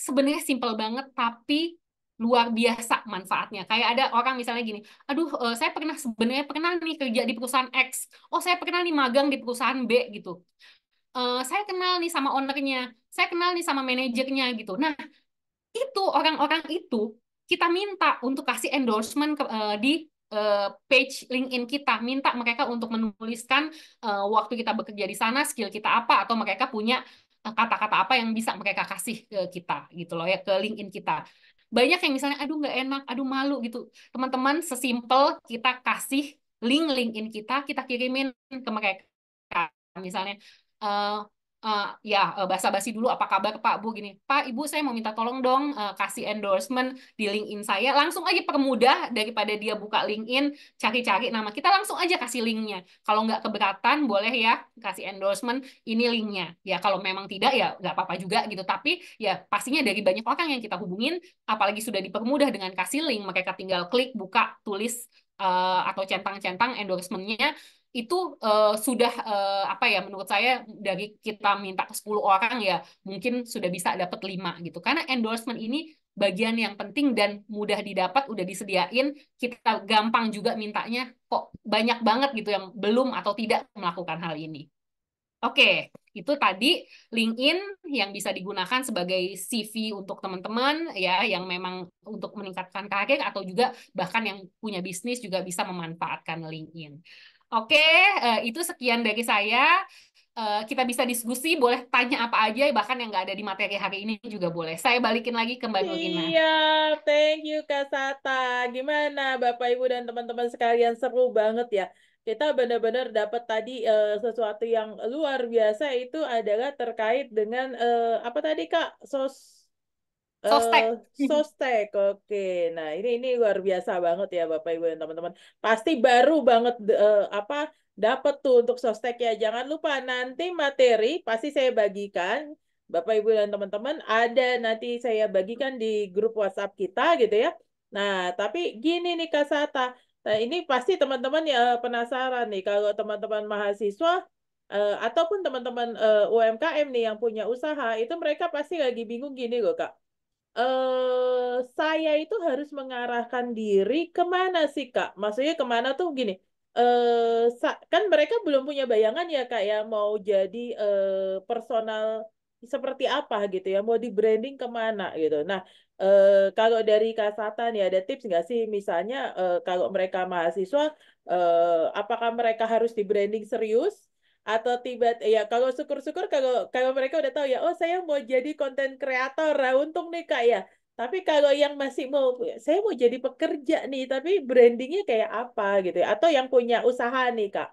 sebenarnya simple banget tapi luar biasa manfaatnya. Kayak ada orang misalnya gini, aduh uh, saya pernah sebenarnya pernah nih kerja di perusahaan X, oh saya pernah nih magang di perusahaan B gitu. Eh, saya kenal nih sama ownernya, saya kenal nih sama manajernya gitu. Nah, itu orang-orang itu kita minta untuk kasih endorsement ke, uh, di uh, page LinkedIn kita, minta mereka untuk menuliskan uh, waktu kita bekerja di sana, skill kita apa atau mereka punya kata-kata apa yang bisa mereka kasih ke kita gitu loh ya ke LinkedIn kita banyak yang misalnya aduh nggak enak aduh malu gitu teman-teman sesimpel kita kasih link LinkedIn kita kita kirimin ke mereka misalnya uh, uh, ya uh, basa-basi dulu apa kabar Pak Bu gini Pak Ibu saya mau minta tolong dong uh, kasih endorsement di LinkedIn saya langsung aja permudah daripada dia buka LinkedIn cari-cari nama kita langsung aja kasih linknya kalau nggak keberatan boleh ya kasih endorsement ini linknya ya kalau memang tidak ya nggak apa-apa juga gitu tapi ya pastinya dari banyak orang yang kita hubungin apalagi sudah dipermudah dengan kasih link mereka tinggal klik buka tulis uh, atau centang-centang endorsementnya itu uh, sudah uh, apa ya menurut saya dari kita minta ke 10 orang ya mungkin sudah bisa dapat 5 gitu karena endorsement ini bagian yang penting dan mudah didapat udah disediain kita gampang juga mintanya kok banyak banget gitu yang belum atau tidak melakukan hal ini oke okay itu tadi LinkedIn yang bisa digunakan sebagai CV untuk teman-teman ya yang memang untuk meningkatkan karir atau juga bahkan yang punya bisnis juga bisa memanfaatkan LinkedIn. Oke, uh, itu sekian dari saya. Uh, kita bisa diskusi, boleh tanya apa aja, bahkan yang nggak ada di materi hari ini juga boleh. Saya balikin lagi ke Mbak Nurina. Iya, thank you Kak Sata. Gimana Bapak Ibu dan teman-teman sekalian seru banget ya kita benar-benar dapat tadi uh, sesuatu yang luar biasa itu adalah terkait dengan uh, apa tadi kak sos Sostek. Uh, sostek, oke. Okay. Nah, ini ini luar biasa banget ya Bapak Ibu dan teman-teman. Pasti baru banget uh, apa dapat tuh untuk sostek ya. Jangan lupa nanti materi pasti saya bagikan Bapak Ibu dan teman-teman ada nanti saya bagikan di grup WhatsApp kita gitu ya. Nah, tapi gini nih Kak Sata. Nah, ini pasti teman-teman ya penasaran nih kalau teman-teman mahasiswa uh, ataupun teman-teman uh, UMKM nih yang punya usaha itu mereka pasti lagi bingung gini loh kak eh, saya itu harus mengarahkan diri kemana sih kak? Maksudnya kemana tuh gini? Eh, kan mereka belum punya bayangan ya kak ya mau jadi eh, personal seperti apa gitu ya mau di branding kemana gitu nah eh, kalau dari kasatan ya ada tips nggak sih misalnya eh, kalau mereka mahasiswa Uh, apakah mereka harus di branding serius atau tiba ya kalau syukur-syukur kalau kalau mereka udah tahu ya oh saya mau jadi konten kreator nah, untung nih kak ya tapi kalau yang masih mau saya mau jadi pekerja nih tapi brandingnya kayak apa gitu ya atau yang punya usaha nih kak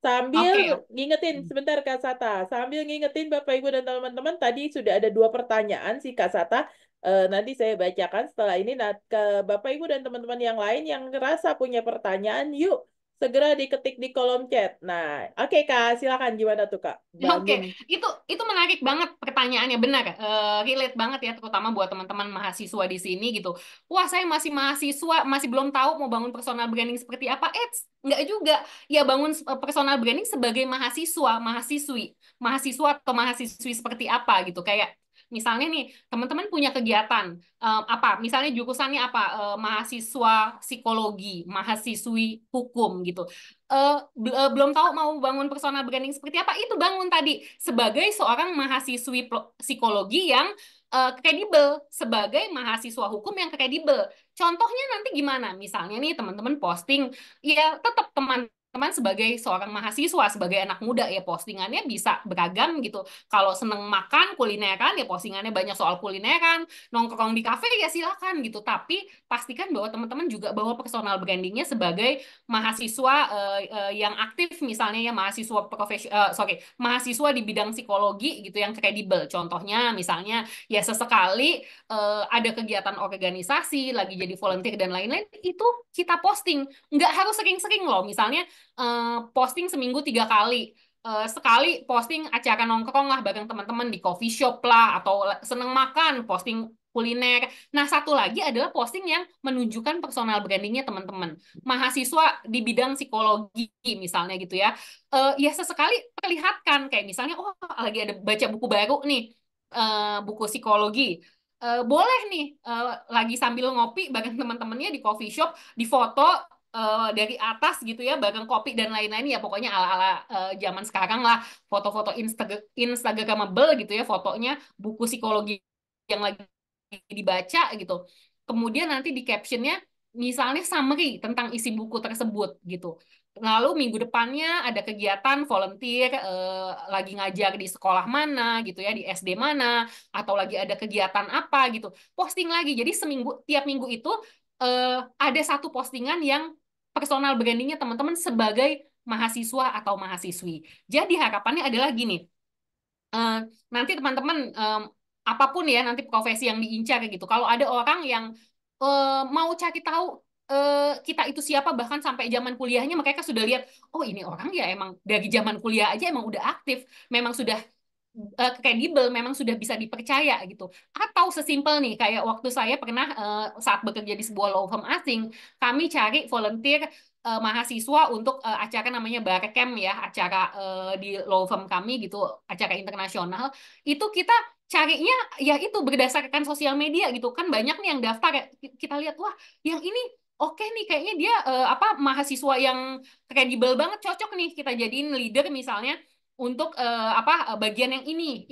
sambil okay. ngingetin hmm. sebentar kak Sata sambil ngingetin bapak ibu dan teman-teman tadi sudah ada dua pertanyaan sih kak Sata e, nanti saya bacakan setelah ini nah ke bapak ibu dan teman-teman yang lain yang ngerasa punya pertanyaan yuk segera diketik di kolom chat. Nah, oke okay, Kak, silakan gimana tuh Kak? Ya, oke, okay. itu itu menarik banget pertanyaannya, benar. Uh, relate banget ya terutama buat teman-teman mahasiswa di sini gitu. Wah, saya masih mahasiswa, masih belum tahu mau bangun personal branding seperti apa. Eh, nggak juga. Ya bangun eh, personal branding sebagai mahasiswa, mahasiswi, mahasiswa atau mahasiswi seperti apa gitu. Kayak Misalnya nih, teman-teman punya kegiatan uh, apa? Misalnya jurusannya apa? Uh, mahasiswa psikologi, mahasiswi hukum gitu. Uh, uh, belum tahu mau bangun personal branding seperti apa? Itu bangun tadi sebagai seorang mahasiswi psikologi yang kredibel uh, sebagai mahasiswa hukum yang kredibel. Contohnya nanti gimana? Misalnya nih teman-teman posting, ya tetap teman teman sebagai seorang mahasiswa, sebagai anak muda ya postingannya bisa beragam gitu. Kalau seneng makan kulineran ya postingannya banyak soal kulineran, nongkrong di kafe ya silakan gitu. Tapi pastikan bahwa teman-teman juga bahwa personal brandingnya sebagai mahasiswa uh, uh, yang aktif misalnya ya mahasiswa profesi uh, eh, sorry mahasiswa di bidang psikologi gitu yang kredibel. Contohnya misalnya ya sesekali uh, ada kegiatan organisasi, lagi jadi volunteer dan lain-lain itu kita posting. Nggak harus sering-sering loh misalnya Eh, posting seminggu tiga kali eh, sekali posting acara nongkrong lah bareng teman-teman di coffee shop lah atau seneng makan posting kuliner. Nah, satu lagi adalah posting yang menunjukkan personal brandingnya teman-teman. Mahasiswa di bidang psikologi misalnya gitu ya. Uh, ya sesekali perlihatkan kayak misalnya oh lagi ada baca buku baru nih, uh, buku psikologi. Uh, boleh nih uh, lagi sambil ngopi bareng teman-temannya di coffee shop, di foto uh, dari atas gitu ya bareng kopi dan lain-lain ya pokoknya ala-ala uh, zaman sekarang lah foto-foto Instagram instagramable gitu ya fotonya buku psikologi yang lagi dibaca gitu kemudian nanti di captionnya misalnya summary tentang isi buku tersebut gitu lalu minggu depannya ada kegiatan volunteer eh, lagi ngajar di sekolah mana gitu ya di SD mana atau lagi ada kegiatan apa gitu posting lagi jadi seminggu tiap minggu itu eh, ada satu postingan yang personal brandingnya teman-teman sebagai mahasiswa atau mahasiswi. Jadi harapannya adalah gini, uh, nanti teman-teman um, apapun ya nanti profesi yang diincar gitu. Kalau ada orang yang uh, mau cari tahu eh, kita itu siapa bahkan sampai zaman kuliahnya mereka sudah lihat, oh ini orang ya emang dari zaman kuliah aja emang udah aktif, memang sudah uh, eh, kredibel memang sudah bisa dipercaya gitu atau sesimpel nih kayak waktu saya pernah uh, saat bekerja di sebuah law firm asing kami cari volunteer uh, mahasiswa untuk uh, acara namanya Barcamp ya, acara uh, di law firm kami gitu, acara internasional. Itu kita carinya ya itu berdasarkan sosial media gitu kan banyak nih yang daftar ya, kita lihat wah yang ini oke okay nih kayaknya dia uh, apa mahasiswa yang kredibel banget cocok nih kita jadiin leader misalnya untuk uh, apa eh, bagian yang ini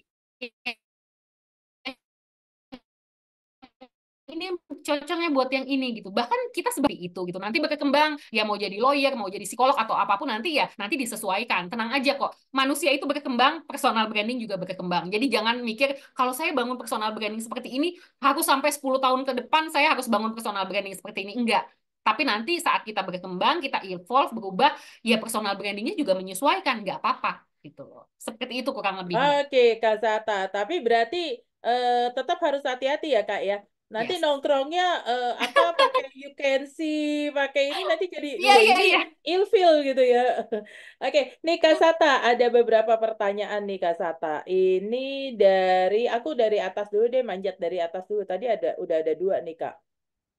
ini cocoknya buat yang ini gitu. Bahkan kita seperti itu gitu. Nanti berkembang, ya mau jadi lawyer, mau jadi psikolog atau apapun nanti ya nanti disesuaikan. Tenang aja kok. Manusia itu berkembang, personal branding juga berkembang. Jadi jangan mikir kalau saya bangun personal branding seperti ini harus sampai 10 tahun ke depan saya harus bangun personal branding seperti ini. Enggak. Tapi nanti saat kita berkembang, kita evolve, berubah, ya personal brandingnya juga menyesuaikan, nggak apa-apa gitu loh. Seperti itu kurang lebih. Oke, okay, Kak Sata. Tapi berarti uh, tetap harus hati-hati ya, Kak ya. Nanti yes. nongkrongnya uh, apa pakai you can see, pakai ini nanti jadi yeah, yeah, yeah. ilfil gitu ya. Oke, okay. nih Kak iya. Sata, ada beberapa pertanyaan nih Kak Sata. Ini dari aku dari atas dulu deh, manjat dari atas dulu. Tadi ada udah ada dua nih Kak.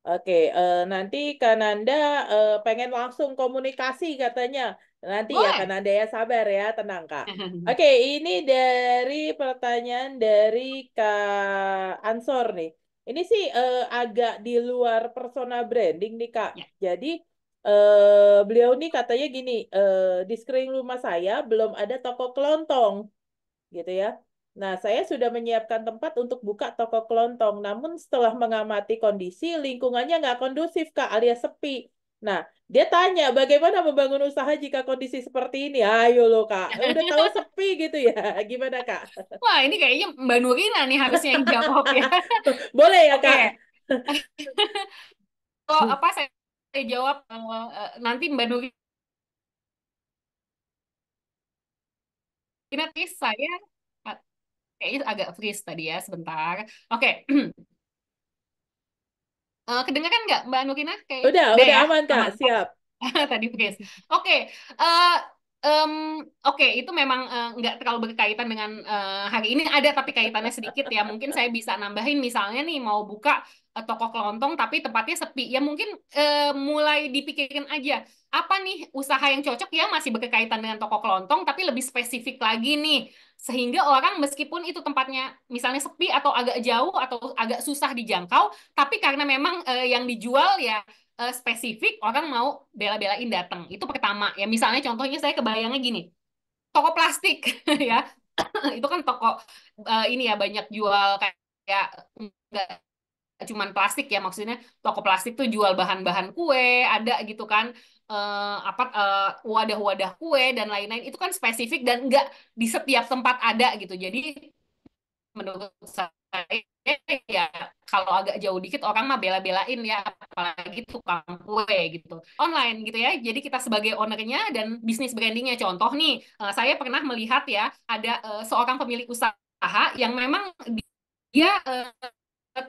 Oke, okay, uh, eh, nanti Kananda uh, pengen langsung komunikasi katanya. Nanti Boleh. ya karena ada ya sabar ya, tenang Kak. Oke, okay, ini dari pertanyaan dari Kak Ansor nih. Ini sih uh, agak di luar persona branding nih Kak. Ya. Jadi eh, beliau nih katanya gini, eh, di screen rumah saya belum ada toko kelontong. Gitu ya. Nah, saya sudah menyiapkan tempat untuk buka toko kelontong, namun setelah mengamati kondisi, lingkungannya nggak kondusif, Kak, alias sepi. Nah, dia tanya bagaimana membangun usaha jika kondisi seperti ini? Ayo lo kak, eh, udah tahu sepi gitu ya? Gimana kak? Wah ini kayaknya Mbak Nurina nih harusnya yang jawab ya. Boleh ya kak? Okay. apa saya, saya jawab eh, nanti Mbak Nurina, saya eh, kayaknya agak freeze tadi ya sebentar. Oke. Okay. Uh, eh, kedengaran nggak Mbak Nukina? Kayak udah, udah ya? aman Kak, siap. Tadi oke. Oke, okay. uh, Um, Oke, okay, itu memang eh, nggak uh, terlalu berkaitan dengan uh, hari ini ada tapi kaitannya sedikit ya. Mungkin saya bisa nambahin misalnya nih mau buka uh, toko kelontong tapi tempatnya sepi ya mungkin uh, mulai dipikirin aja apa nih usaha yang cocok ya masih berkaitan dengan toko kelontong tapi lebih spesifik lagi nih sehingga orang meskipun itu tempatnya misalnya sepi atau agak jauh atau agak susah dijangkau tapi karena memang uh, yang dijual ya uh, spesifik orang mau bela-belain datang. Itu pertama. Ya misalnya contohnya saya kebayangnya gini. Toko plastik ya. itu kan toko uh, ini ya banyak jual kayak enggak cuman plastik ya maksudnya toko plastik tuh jual bahan-bahan kue, ada gitu kan uh, apa uh, wadah-wadah kue dan lain-lain itu kan spesifik dan enggak di setiap tempat ada gitu. Jadi menurut saya ya kalau agak jauh dikit orang mah bela-belain ya apalagi tukang kue gitu online gitu ya jadi kita sebagai ownernya dan bisnis brandingnya contoh nih uh, saya pernah melihat ya ada uh, seorang pemilik usaha yang memang dia uh,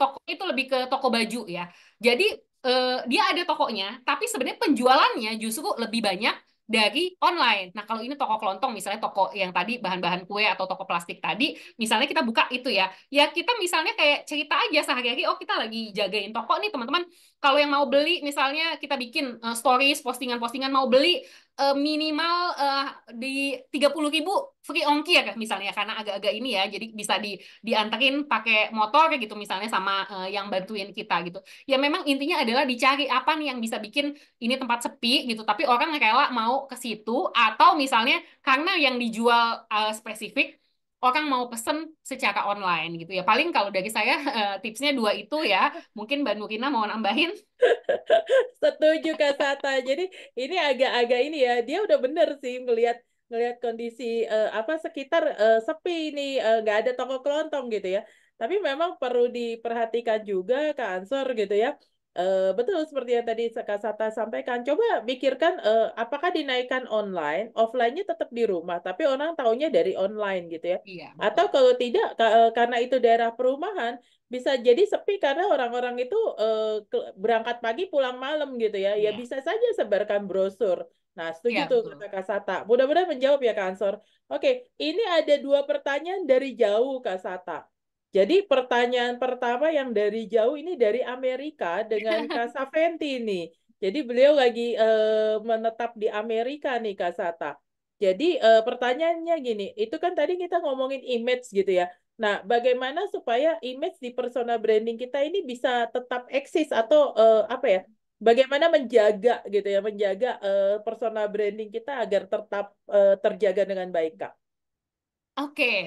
toko itu lebih ke toko baju ya jadi uh, dia ada tokonya tapi sebenarnya penjualannya justru lebih banyak dari online. Nah, kalau ini toko kelontong misalnya toko yang tadi bahan-bahan kue atau toko plastik tadi, misalnya kita buka itu ya. Ya kita misalnya kayak cerita aja sehari-hari, oh kita lagi jagain toko nih teman-teman kalau yang mau beli misalnya kita bikin uh, stories postingan-postingan mau beli uh, minimal uh, di puluh ribu free ongkir misalnya karena agak-agak ini ya jadi bisa di diantarin pakai motor gitu misalnya sama uh, yang bantuin kita gitu ya memang intinya adalah dicari apa nih yang bisa bikin ini tempat sepi gitu tapi orang rela mau ke situ atau misalnya karena yang dijual uh, spesifik orang mau pesen secara online gitu ya. Paling kalau dari saya eh, tipsnya dua itu ya. Mungkin Mbak Nurina mau nambahin? Setuju Kak Sata. Jadi ini agak-agak ini ya, dia udah bener sih melihat melihat kondisi uh, apa sekitar uh, sepi nih, nggak uh, ada toko kelontong gitu ya. Tapi memang perlu diperhatikan juga Kak Ansor gitu ya. Uh, betul seperti yang tadi Kak Sata sampaikan. Coba pikirkan uh, apakah dinaikkan online, offline-nya tetap di rumah, tapi orang tahunya dari online gitu ya. Iya, Atau kalau tidak eh, karena itu daerah perumahan bisa jadi sepi karena orang-orang itu uh, berangkat pagi pulang malam gitu ya. ya iya. Ya bisa saja sebarkan brosur. Nah, setuju ya, tuh betul. kata Kak Sata. Mudah-mudahan menjawab ya Kak Ansor. Oke, ini ada dua pertanyaan dari jauh Kak Sata. Jadi pertanyaan pertama yang dari jauh ini dari Amerika dengan Kak Saventi nih. Jadi beliau lagi uh, menetap di Amerika nih Kak Sata. Jadi uh, pertanyaannya gini, itu kan tadi kita ngomongin image gitu ya. Nah, bagaimana supaya image di persona branding kita ini bisa tetap eksis atau uh, apa ya? Bagaimana menjaga gitu ya, menjaga uh, persona branding kita agar tetap uh, terjaga dengan baik, Kak? Oke, okay.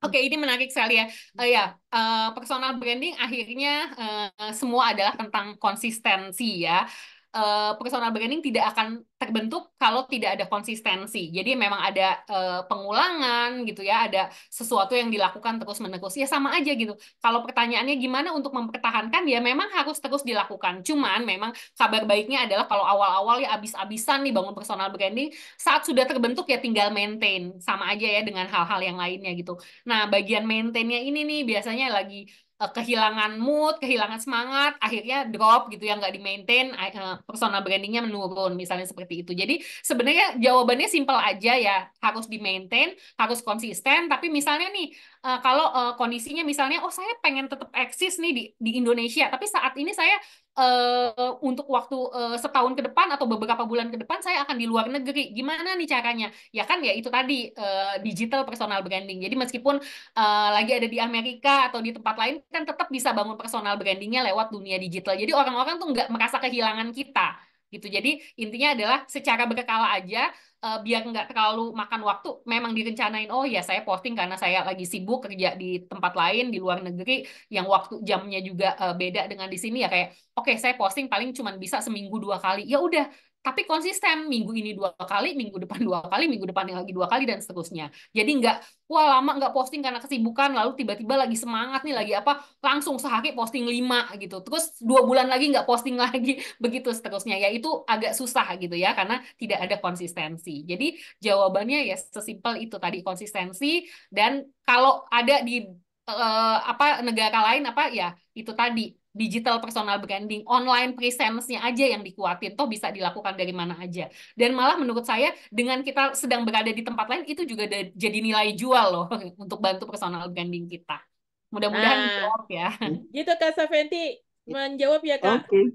Oke, okay, ini menarik sekali ya. Uh, ya, uh, personal branding akhirnya uh, semua adalah tentang konsistensi ya uh, eh, personal branding tidak akan terbentuk kalau tidak ada konsistensi. Jadi memang ada uh, pengulangan gitu ya, ada sesuatu yang dilakukan terus-menerus. Ya sama aja gitu. Kalau pertanyaannya gimana untuk mempertahankan, ya memang harus terus dilakukan. Cuman memang kabar baiknya adalah kalau awal-awal ya abis-abisan nih bangun personal branding, saat sudah terbentuk ya tinggal maintain. Sama aja ya dengan hal-hal yang lainnya gitu. Nah bagian maintainnya ini nih biasanya lagi Eh, kehilangan mood, kehilangan semangat, akhirnya drop gitu ya nggak di maintain eh, personal brandingnya menurun misalnya seperti itu. Jadi sebenarnya jawabannya simple aja ya harus di maintain, harus konsisten. Tapi misalnya nih uh, kalau uh, kondisinya misalnya oh saya pengen tetap eksis nih di di Indonesia tapi saat ini saya uh, untuk waktu uh, setahun ke depan atau beberapa bulan ke depan saya akan di luar negeri gimana nih caranya ya kan ya itu tadi uh, digital personal branding jadi meskipun uh, lagi ada di Amerika atau di tempat lain kan tetap bisa bangun personal brandingnya lewat dunia digital jadi orang-orang tuh nggak merasa kehilangan kita gitu. Jadi intinya adalah secara berkala aja uh, biar nggak terlalu makan waktu. Memang direncanain oh ya saya posting karena saya lagi sibuk kerja di tempat lain di luar negeri yang waktu jamnya juga uh, beda dengan di sini ya kayak oke okay, saya posting paling cuma bisa seminggu dua kali. Ya udah tapi konsisten minggu ini dua kali, minggu depan dua kali, minggu depan lagi dua kali dan seterusnya. Jadi nggak wah lama nggak posting karena kesibukan, lalu tiba-tiba lagi semangat nih lagi apa langsung sehari posting lima gitu, terus dua bulan lagi nggak posting lagi begitu seterusnya. Ya itu agak susah gitu ya karena tidak ada konsistensi. Jadi jawabannya ya sesimpel itu tadi konsistensi dan kalau ada di eh, apa negara lain apa ya itu tadi digital personal branding, online presence-nya aja yang dikuatin, toh bisa dilakukan dari mana aja. Dan malah menurut saya dengan kita sedang berada di tempat lain itu juga jadi nilai jual loh untuk bantu personal branding kita. Mudah-mudahan nah, jawab gitu ya. Gitu Kak Saventi menjawab ya Kak. Oke. Okay.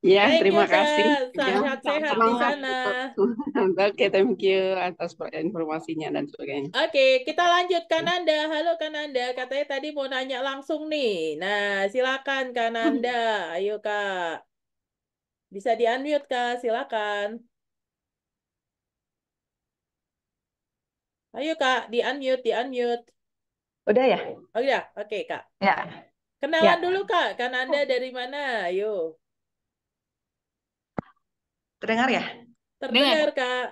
Ya, thank terima you, kasih. Sehat-sehat ya, di sana. Oke, thank you atas informasinya dan sebagainya. Oke, okay, kita lanjut Kananda. Halo Kananda, katanya tadi mau nanya langsung nih. Nah, silakan Kananda. Ayo Kak. Bisa di-unmute Kak, silakan. Ayo Kak, di-unmute, di-unmute. Udah ya? Oh, udah. Iya. Oke, okay, Kak. Ya. Kenalan ya. dulu Kak, Kananda oh. dari mana? Ayo. Terdengar ya? Terdengar, Kak.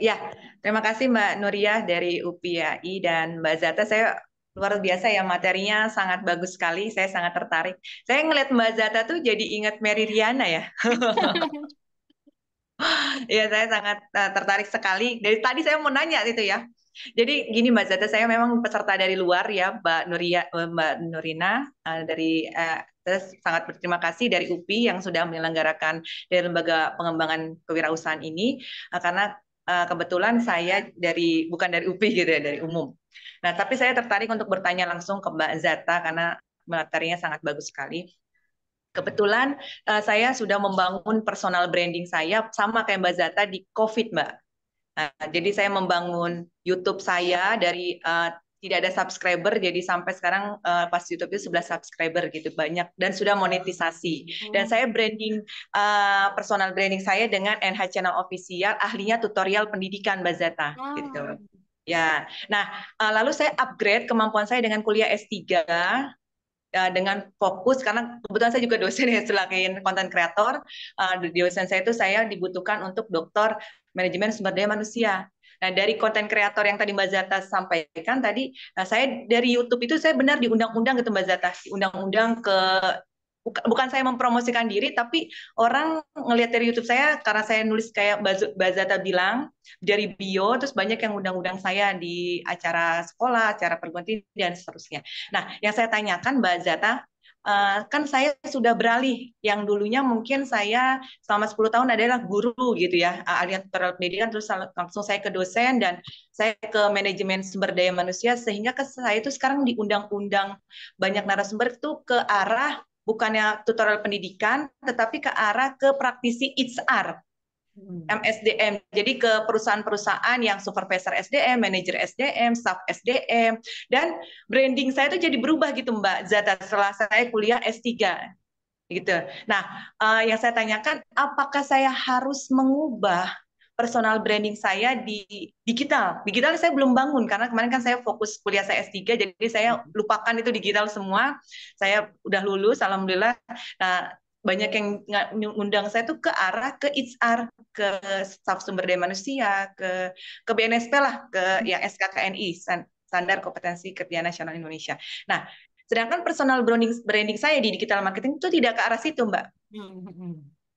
Ya, terima kasih Mbak Nuriah dari UPI dan Mbak Zata. Saya luar biasa ya materinya sangat bagus sekali. Saya sangat tertarik. Saya ngeliat Mbak Zata tuh jadi ingat Mary Riana ya. ya, saya sangat uh, tertarik sekali. Dari tadi saya mau nanya itu ya. Jadi gini Mbak Zata, saya memang peserta dari luar ya Mbak Nuria, eh, Mbak Nurina uh, dari saya sangat berterima kasih dari UPI yang sudah menyelenggarakan dari lembaga pengembangan kewirausahaan ini eh, karena eh, kebetulan saya dari bukan dari UPI gitu ya dari umum. Nah tapi saya tertarik untuk bertanya langsung ke Mbak Zata karena materinya sangat bagus sekali. Kebetulan eh, saya sudah membangun personal branding saya sama kayak Mbak Zata di COVID, Mbak. Nah, jadi saya membangun YouTube saya dari tidak ada subscriber jadi sampai sekarang uh, pas YouTube itu 11 subscriber gitu banyak dan sudah monetisasi hmm. dan saya branding uh, personal branding saya dengan NH Channel Official ahlinya tutorial pendidikan Mbak Zeta gitu ya nah uh, lalu saya upgrade kemampuan saya dengan kuliah S3 dengan fokus karena kebetulan saya juga dosen ya selain konten kreator dosen saya itu saya dibutuhkan untuk doktor manajemen sumber daya manusia Nah, dari konten kreator yang tadi Mbak Zata sampaikan tadi, nah, saya dari YouTube itu saya benar diundang-undang gitu Mbak Zata, diundang undang ke bukan saya mempromosikan diri tapi orang ngelihat dari YouTube saya karena saya nulis kayak Mbak Zata bilang dari bio terus banyak yang undang-undang saya di acara sekolah, acara perguruan tinggi dan seterusnya. Nah, yang saya tanyakan Mbak Zata Eh, kan saya sudah beralih yang dulunya mungkin saya selama 10 tahun adalah guru gitu ya eh, aliran pendidikan terus langsung saya ke dosen dan saya ke manajemen sumber daya manusia sehingga ke saya itu sekarang diundang-undang banyak narasumber itu ke arah bukannya tutorial pendidikan tetapi ke arah ke praktisi HR MSDM. Jadi ke perusahaan-perusahaan yang supervisor SDM, manajer SDM, staff SDM dan branding saya itu jadi berubah gitu Mbak Zata setelah saya kuliah S3 gitu. Nah, eh, yang saya tanyakan apakah saya harus mengubah personal branding saya di digital. Digital saya belum bangun karena kemarin kan saya fokus kuliah saya S3 jadi saya hmm. lupakan itu digital semua. Saya udah lulus alhamdulillah. Nah, banyak iya. yang ngundang saya tuh ke arah ke HR, ke staf sumber daya manusia, ke ke BNSP lah, ke hmm. ya SKKNI standar kompetensi kerja nasional Indonesia. Nah, sedangkan personal branding branding saya di digital marketing itu tidak ke arah situ, Mbak. Hmm, hmm,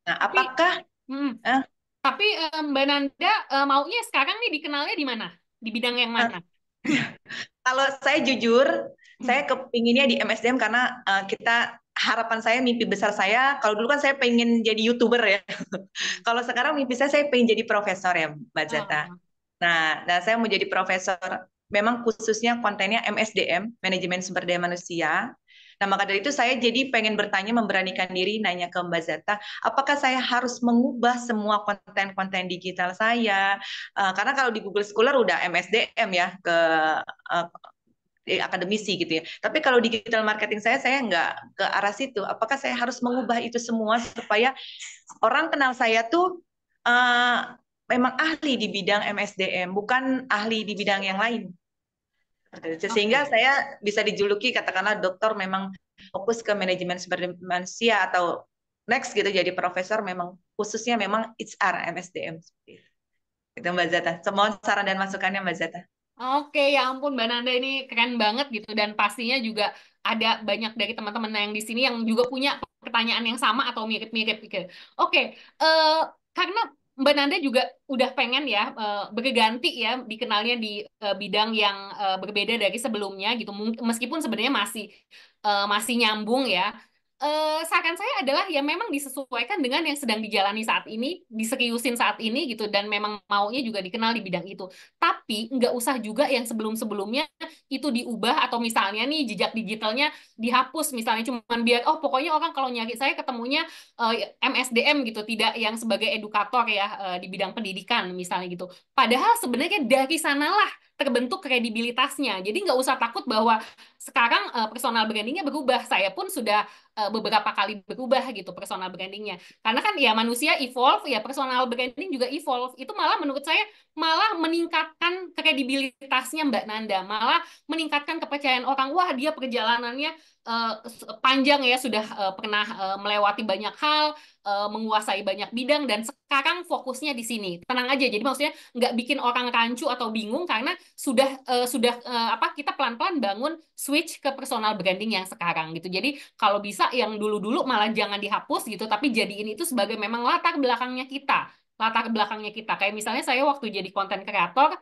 nah, apakah tapi, eh? tapi Mbak Nanda eh, maunya sekarang nih dikenalnya di mana? Di bidang yang mana? Ah. Kalau saya jujur, saya kepinginnya di MSDM karena eh, kita harapan saya, mimpi besar saya, kalau dulu kan saya pengen jadi youtuber ya. kalau sekarang mimpi saya, saya pengen jadi profesor ya, Mbak ah, Zeta. Oh. Nah, dan nah, saya mau jadi profesor. Memang khususnya kontennya MSDM, manajemen sumber daya manusia. Nah, maka dari itu saya jadi pengen bertanya, memberanikan diri, nanya ke Mbak Zeta, apakah saya harus mengubah semua konten-konten digital saya? Uh, karena kalau di Google Scholar udah MSDM ya, ke uh, eh, akademisi gitu ya. Tapi kalau digital marketing saya, saya nggak ke arah situ. Apakah saya harus mengubah itu semua supaya orang kenal saya tuh uh, memang ahli di bidang MSDM, bukan ahli di bidang yang lain. Sehingga okay. saya bisa dijuluki katakanlah dokter memang fokus ke manajemen sumber manusia atau next gitu jadi profesor memang khususnya memang HR MSDM. Itu Mbak Zata. Semua saran dan masukannya Mbak Zata. Oke, ya ampun Mbak Nanda ini keren banget gitu dan pastinya juga ada banyak dari teman-teman yang di sini yang juga punya pertanyaan yang sama atau mirip-mirip gitu. Oke, eh, karena Mbak Nanda juga udah pengen ya eh, berganti ya dikenalnya di eh, bidang yang eh, berbeda dari sebelumnya gitu meskipun sebenarnya masih eh, masih nyambung ya eh, saran saya adalah ya memang disesuaikan dengan yang sedang dijalani saat ini, diseriusin saat ini gitu, dan memang maunya juga dikenal di bidang itu. Tapi nggak usah juga yang sebelum-sebelumnya itu diubah atau misalnya nih jejak digitalnya dihapus, misalnya cuman biar oh pokoknya orang kalau nyari saya ketemunya eh, MSDM gitu, tidak yang sebagai edukator ya eh, di bidang pendidikan misalnya gitu. Padahal sebenarnya dari sanalah terbentuk kredibilitasnya. Jadi nggak usah takut bahwa sekarang uh, personal brandingnya berubah. Saya pun sudah uh, beberapa kali berubah gitu personal brandingnya. Karena kan ya manusia evolve, ya personal branding juga evolve. Itu malah menurut saya malah meningkatkan kredibilitasnya Mbak Nanda, malah meningkatkan kepercayaan orang. Wah dia perjalanannya uh, panjang ya sudah uh, pernah uh, melewati banyak hal uh, menguasai banyak bidang dan sekarang fokusnya di sini. Tenang aja. Jadi maksudnya nggak bikin orang rancu atau bingung karena sudah uh, sudah uh, apa kita pelan-pelan bangun switch ke personal branding yang sekarang gitu. Jadi kalau bisa yang dulu-dulu malah jangan dihapus gitu tapi jadiin itu sebagai memang latar belakangnya kita latar belakangnya kita. Kayak misalnya saya waktu jadi konten kreator,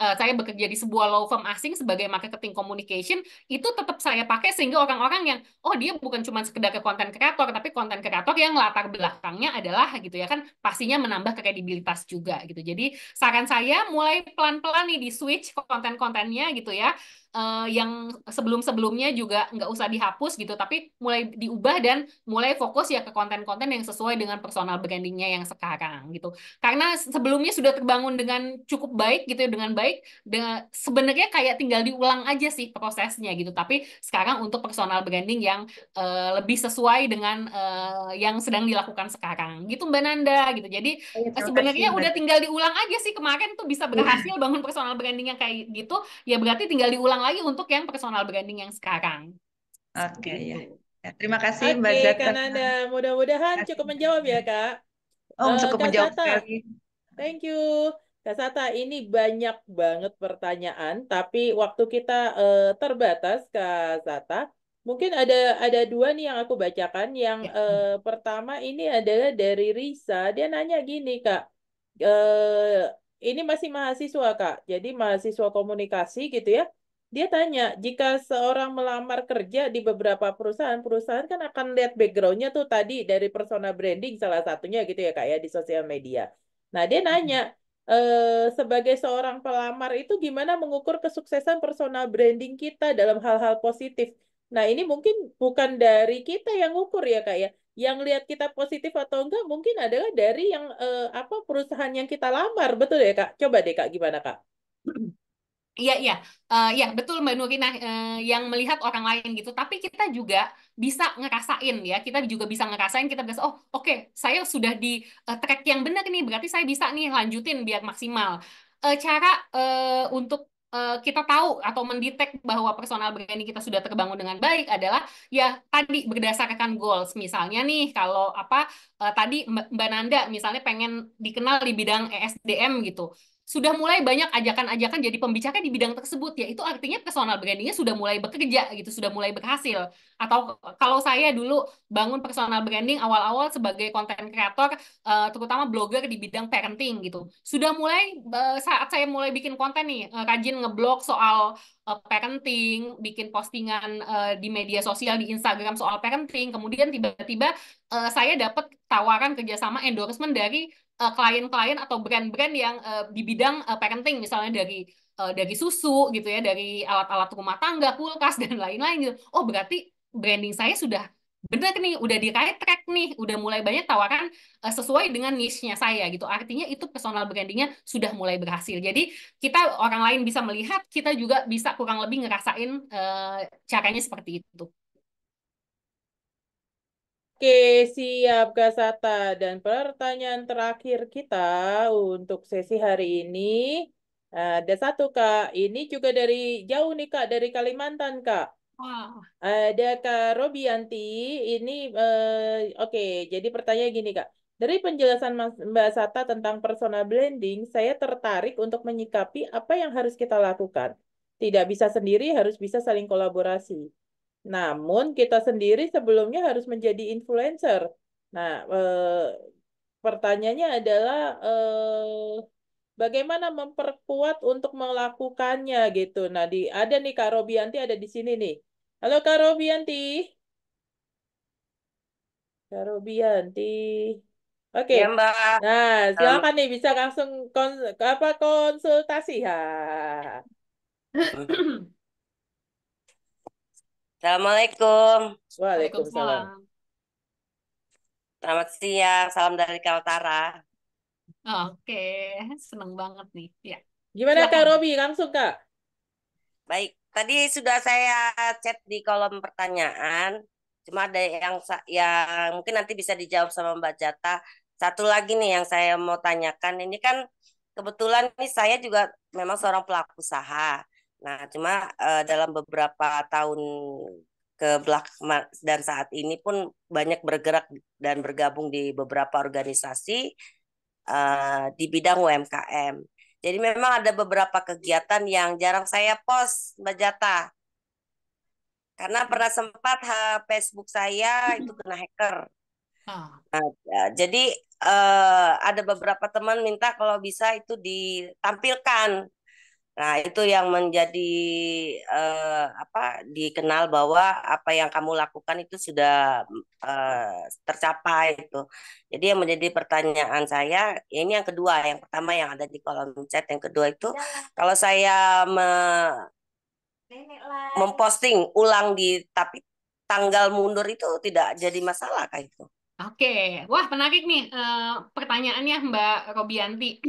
uh, saya bekerja di sebuah law firm asing sebagai marketing communication itu tetap saya pakai sehingga orang-orang yang oh dia bukan cuma sekedar ke konten kreator tapi konten kreator yang latar belakangnya adalah gitu ya kan pastinya menambah kredibilitas juga gitu. Jadi saran saya mulai pelan-pelan nih di switch konten-kontennya gitu ya uh, yang sebelum-sebelumnya juga nggak usah dihapus gitu, tapi mulai diubah dan mulai fokus ya ke konten-konten yang sesuai dengan personal brandingnya yang sekarang gitu. Karena sebelumnya sudah terbangun dengan cukup baik gitu, ya, dengan baik, dengan, sebenarnya kayak tinggal diulang aja sih prosesnya gitu. Tapi sekarang untuk personal branding yang uh, lebih sesuai dengan uh, yang sedang dilakukan sekarang gitu, Mbak Nanda gitu. Jadi ya, sebenarnya udah tinggal diulang aja sih kemarin tuh bisa iya. berhasil bangun personal branding yang kayak gitu, ya berarti tinggal diulang lagi untuk yang personal branding yang sekarang. Oke okay, gitu. ya. ya. Terima kasih okay, Mbak Oke Kanada. Mudah-mudahan cukup menjawab ya Kak. Oh eh, cukup menjawab Thank you. Kak Sata, ini banyak banget pertanyaan, tapi waktu kita uh, terbatas, Kak Sata. Mungkin ada ada dua nih yang aku bacakan. Yang ya. uh, pertama ini adalah dari Risa. Dia nanya gini, Kak. Uh, ini masih mahasiswa, Kak. Jadi mahasiswa komunikasi gitu ya dia tanya, jika seorang melamar kerja di beberapa perusahaan, perusahaan kan akan lihat backgroundnya tuh tadi dari persona branding salah satunya gitu ya kak ya di sosial media. Nah dia nanya, eh, sebagai seorang pelamar itu gimana mengukur kesuksesan personal branding kita dalam hal-hal positif? Nah ini mungkin bukan dari kita yang ukur ya kak ya, yang lihat kita positif atau enggak mungkin adalah dari yang eh, apa perusahaan yang kita lamar betul ya kak? Coba deh kak gimana kak? Iya, iya. Uh, betul Mbak Nurina uh, yang melihat orang lain gitu. Tapi kita juga bisa ngerasain ya. Kita juga bisa ngerasain, kita bisa, oh oke, okay, saya sudah di uh, track yang benar nih. Berarti saya bisa nih lanjutin biar maksimal. Uh, cara uh, untuk uh, kita tahu atau mendetek bahwa personal branding kita sudah terbangun dengan baik adalah ya tadi berdasarkan goals misalnya nih kalau apa uh, tadi Mbak Nanda misalnya pengen dikenal di bidang ESDM gitu sudah mulai banyak ajakan-ajakan jadi pembicara di bidang tersebut ya itu artinya personal brandingnya sudah mulai bekerja gitu sudah mulai berhasil atau kalau saya dulu bangun personal branding awal-awal sebagai konten kreator uh, eh, terutama blogger di bidang parenting gitu sudah mulai eh, saat saya mulai bikin konten nih uh, rajin ngeblog soal parenting bikin postingan uh, di media sosial di Instagram soal parenting kemudian tiba-tiba saya dapat tawaran kerjasama endorsement dari Eh, klien-klien uh, atau brand-brand yang uh, di bidang uh, parenting misalnya dari uh, dari susu gitu ya dari alat-alat rumah tangga kulkas dan lain-lain gitu oh berarti branding saya sudah benar nih udah di right track nih udah mulai banyak tawaran uh, sesuai dengan niche-nya saya gitu artinya itu personal brandingnya sudah mulai berhasil jadi kita orang lain bisa melihat kita juga bisa kurang lebih ngerasain uh, caranya seperti itu Oke, siap Kak Sata. Dan pertanyaan terakhir kita untuk sesi hari ini. Ada satu Kak, ini juga dari jauh nih Kak, dari Kalimantan Kak. Wow. Ada Kak Robianti, ini uh, oke, okay, jadi pertanyaan gini Kak. Dari penjelasan Mbak Sata tentang personal blending, saya tertarik untuk menyikapi apa yang harus kita lakukan. Tidak bisa sendiri, harus bisa saling kolaborasi. Namun kita sendiri sebelumnya harus menjadi influencer. Nah, eh, pertanyaannya adalah eh, bagaimana memperkuat untuk melakukannya gitu. Nah, di ada nih Kak Robianti ada di sini nih. Halo Kak Robianti. Kak Robianti. Oke. Okay. Ya, Nah, silakan nih bisa langsung kons apa konsultasi ya. Assalamualaikum. Waalaikumsalam. Selamat siang, salam dari Kaltara. Oke, seneng banget nih. Ya. Gimana Kak Robi? Langsung Kak. Baik, tadi sudah saya chat di kolom pertanyaan. Cuma ada yang yang mungkin nanti bisa dijawab sama Mbak Jata. Satu lagi nih yang saya mau tanyakan. Ini kan kebetulan nih saya juga memang seorang pelaku usaha. Nah, cuma uh, dalam beberapa tahun ke belakang dan saat ini pun banyak bergerak dan bergabung di beberapa organisasi uh, di bidang UMKM. Jadi memang ada beberapa kegiatan yang jarang saya post, Mbak Jata. Karena pernah sempat Facebook saya itu kena hacker. Ah. Nah, ya, jadi uh, ada beberapa teman minta kalau bisa itu ditampilkan Nah, itu yang menjadi eh, apa dikenal bahwa apa yang kamu lakukan itu sudah eh, tercapai itu. Jadi yang menjadi pertanyaan saya ya ini yang kedua, yang pertama yang ada di kolom chat, yang kedua itu kalau saya me memposting ulang di tapi tanggal mundur itu tidak jadi masalah kayak itu. Oke, wah menarik nih uh, pertanyaannya Mbak Robianti.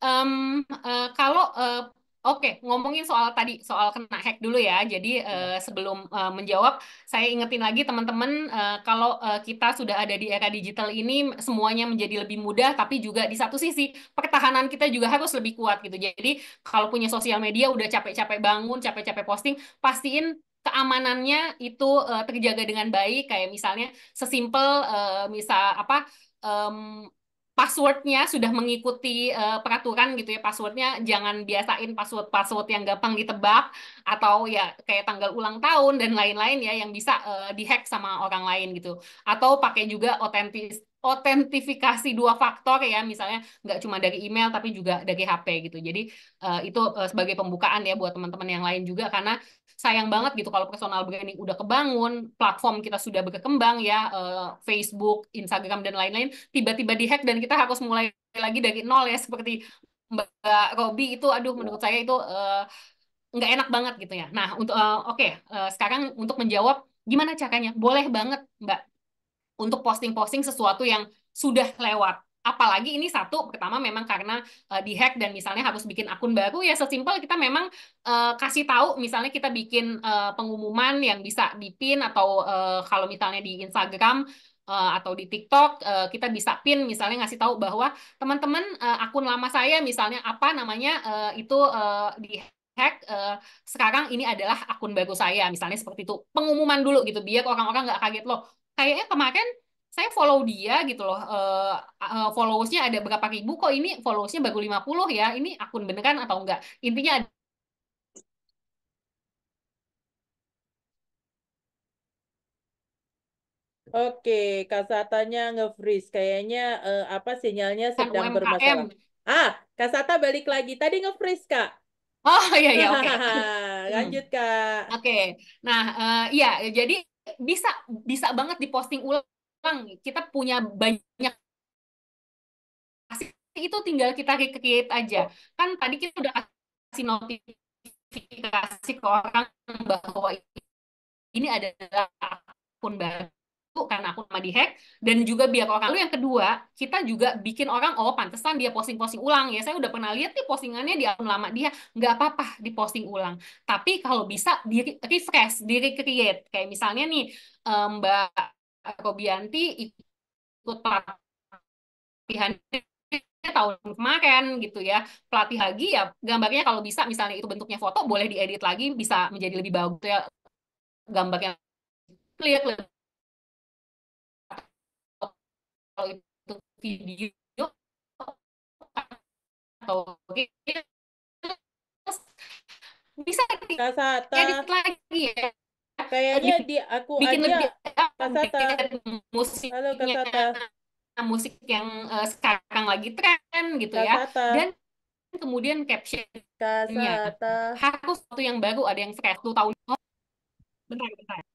um, uh, kalau uh, Oke, ngomongin soal tadi, soal kena hack dulu ya. Jadi uh, sebelum uh, menjawab, saya ingetin lagi teman-teman, uh, kalau uh, kita sudah ada di era digital ini, semuanya menjadi lebih mudah, tapi juga di satu sisi, pertahanan kita juga harus lebih kuat gitu. Jadi kalau punya sosial media, udah capek-capek bangun, capek-capek posting, pastiin keamanannya itu uh, terjaga dengan baik, kayak misalnya sesimpel, uh, misal apa, um, passwordnya sudah mengikuti uh, peraturan gitu ya passwordnya jangan biasain password password yang gampang ditebak atau ya kayak tanggal ulang tahun dan lain-lain ya yang bisa uh, dihack sama orang lain gitu atau pakai juga otentis otentifikasi dua faktor ya misalnya nggak cuma dari email tapi juga dari HP gitu jadi uh, itu uh, sebagai pembukaan ya buat teman-teman yang lain juga karena sayang banget gitu kalau personal branding udah kebangun, platform kita sudah berkembang ya, uh, Facebook, Instagram dan lain-lain, tiba-tiba dihack dan kita harus mulai lagi dari nol ya seperti Mbak Robi itu aduh iya. menurut saya itu uh, nggak enak banget gitu ya. Nah, untuk uh, oke, okay, uh, sekarang untuk menjawab gimana caranya? Boleh banget, Mbak, untuk posting-posting sesuatu yang sudah lewat apalagi ini satu pertama memang karena uh, dihack dan misalnya harus bikin akun baru ya sesimpel kita memang uh, kasih tahu misalnya kita bikin uh, pengumuman yang bisa dipin atau uh, kalau misalnya di Instagram uh, atau di TikTok uh, kita bisa pin misalnya ngasih tahu bahwa teman-teman uh, akun lama saya misalnya apa namanya uh, itu uh, di hack uh, sekarang ini adalah akun baru saya misalnya seperti itu pengumuman dulu gitu biar orang-orang nggak kaget loh kayaknya kemarin saya follow dia gitu loh uh, uh, followersnya ada berapa ribu kok ini followersnya baru 50 ya ini akun beneran atau enggak intinya ada Oke, Kak nge-freeze. Kayaknya uh, apa sinyalnya kan sedang UMKM. bermasalah. Ah, kasata balik lagi. Tadi nge-freeze, Kak. Oh, iya, iya, oke. Okay. Lanjut, Kak. Oke. Okay. Nah, uh, iya, jadi bisa bisa banget diposting ulang kita punya banyak itu tinggal kita create aja. Oh. Kan tadi kita udah kasih notifikasi ke orang bahwa ini adalah akun baru karena akun mah dihack dan juga biar orang lalu yang kedua kita juga bikin orang oh pantesan dia posting-posting ulang ya saya udah pernah lihat nih postingannya di akun lama dia nggak apa-apa di posting ulang tapi kalau bisa di refresh di recreate kayak misalnya nih eh, mbak Bianti ikut pelatihan tahun kemarin gitu ya pelatih lagi ya gambarnya kalau bisa misalnya itu bentuknya foto boleh diedit lagi bisa menjadi lebih bagus ya gambarnya clear kalau itu video atau bisa Kasata. edit lagi ya kayaknya di aku bikin aja lebih kasata. musik Halo, kasata. musik yang uh, sekarang lagi tren gitu kasata. ya dan kemudian captionnya harus satu yang baru ada yang fresh tuh tahun bentar bentar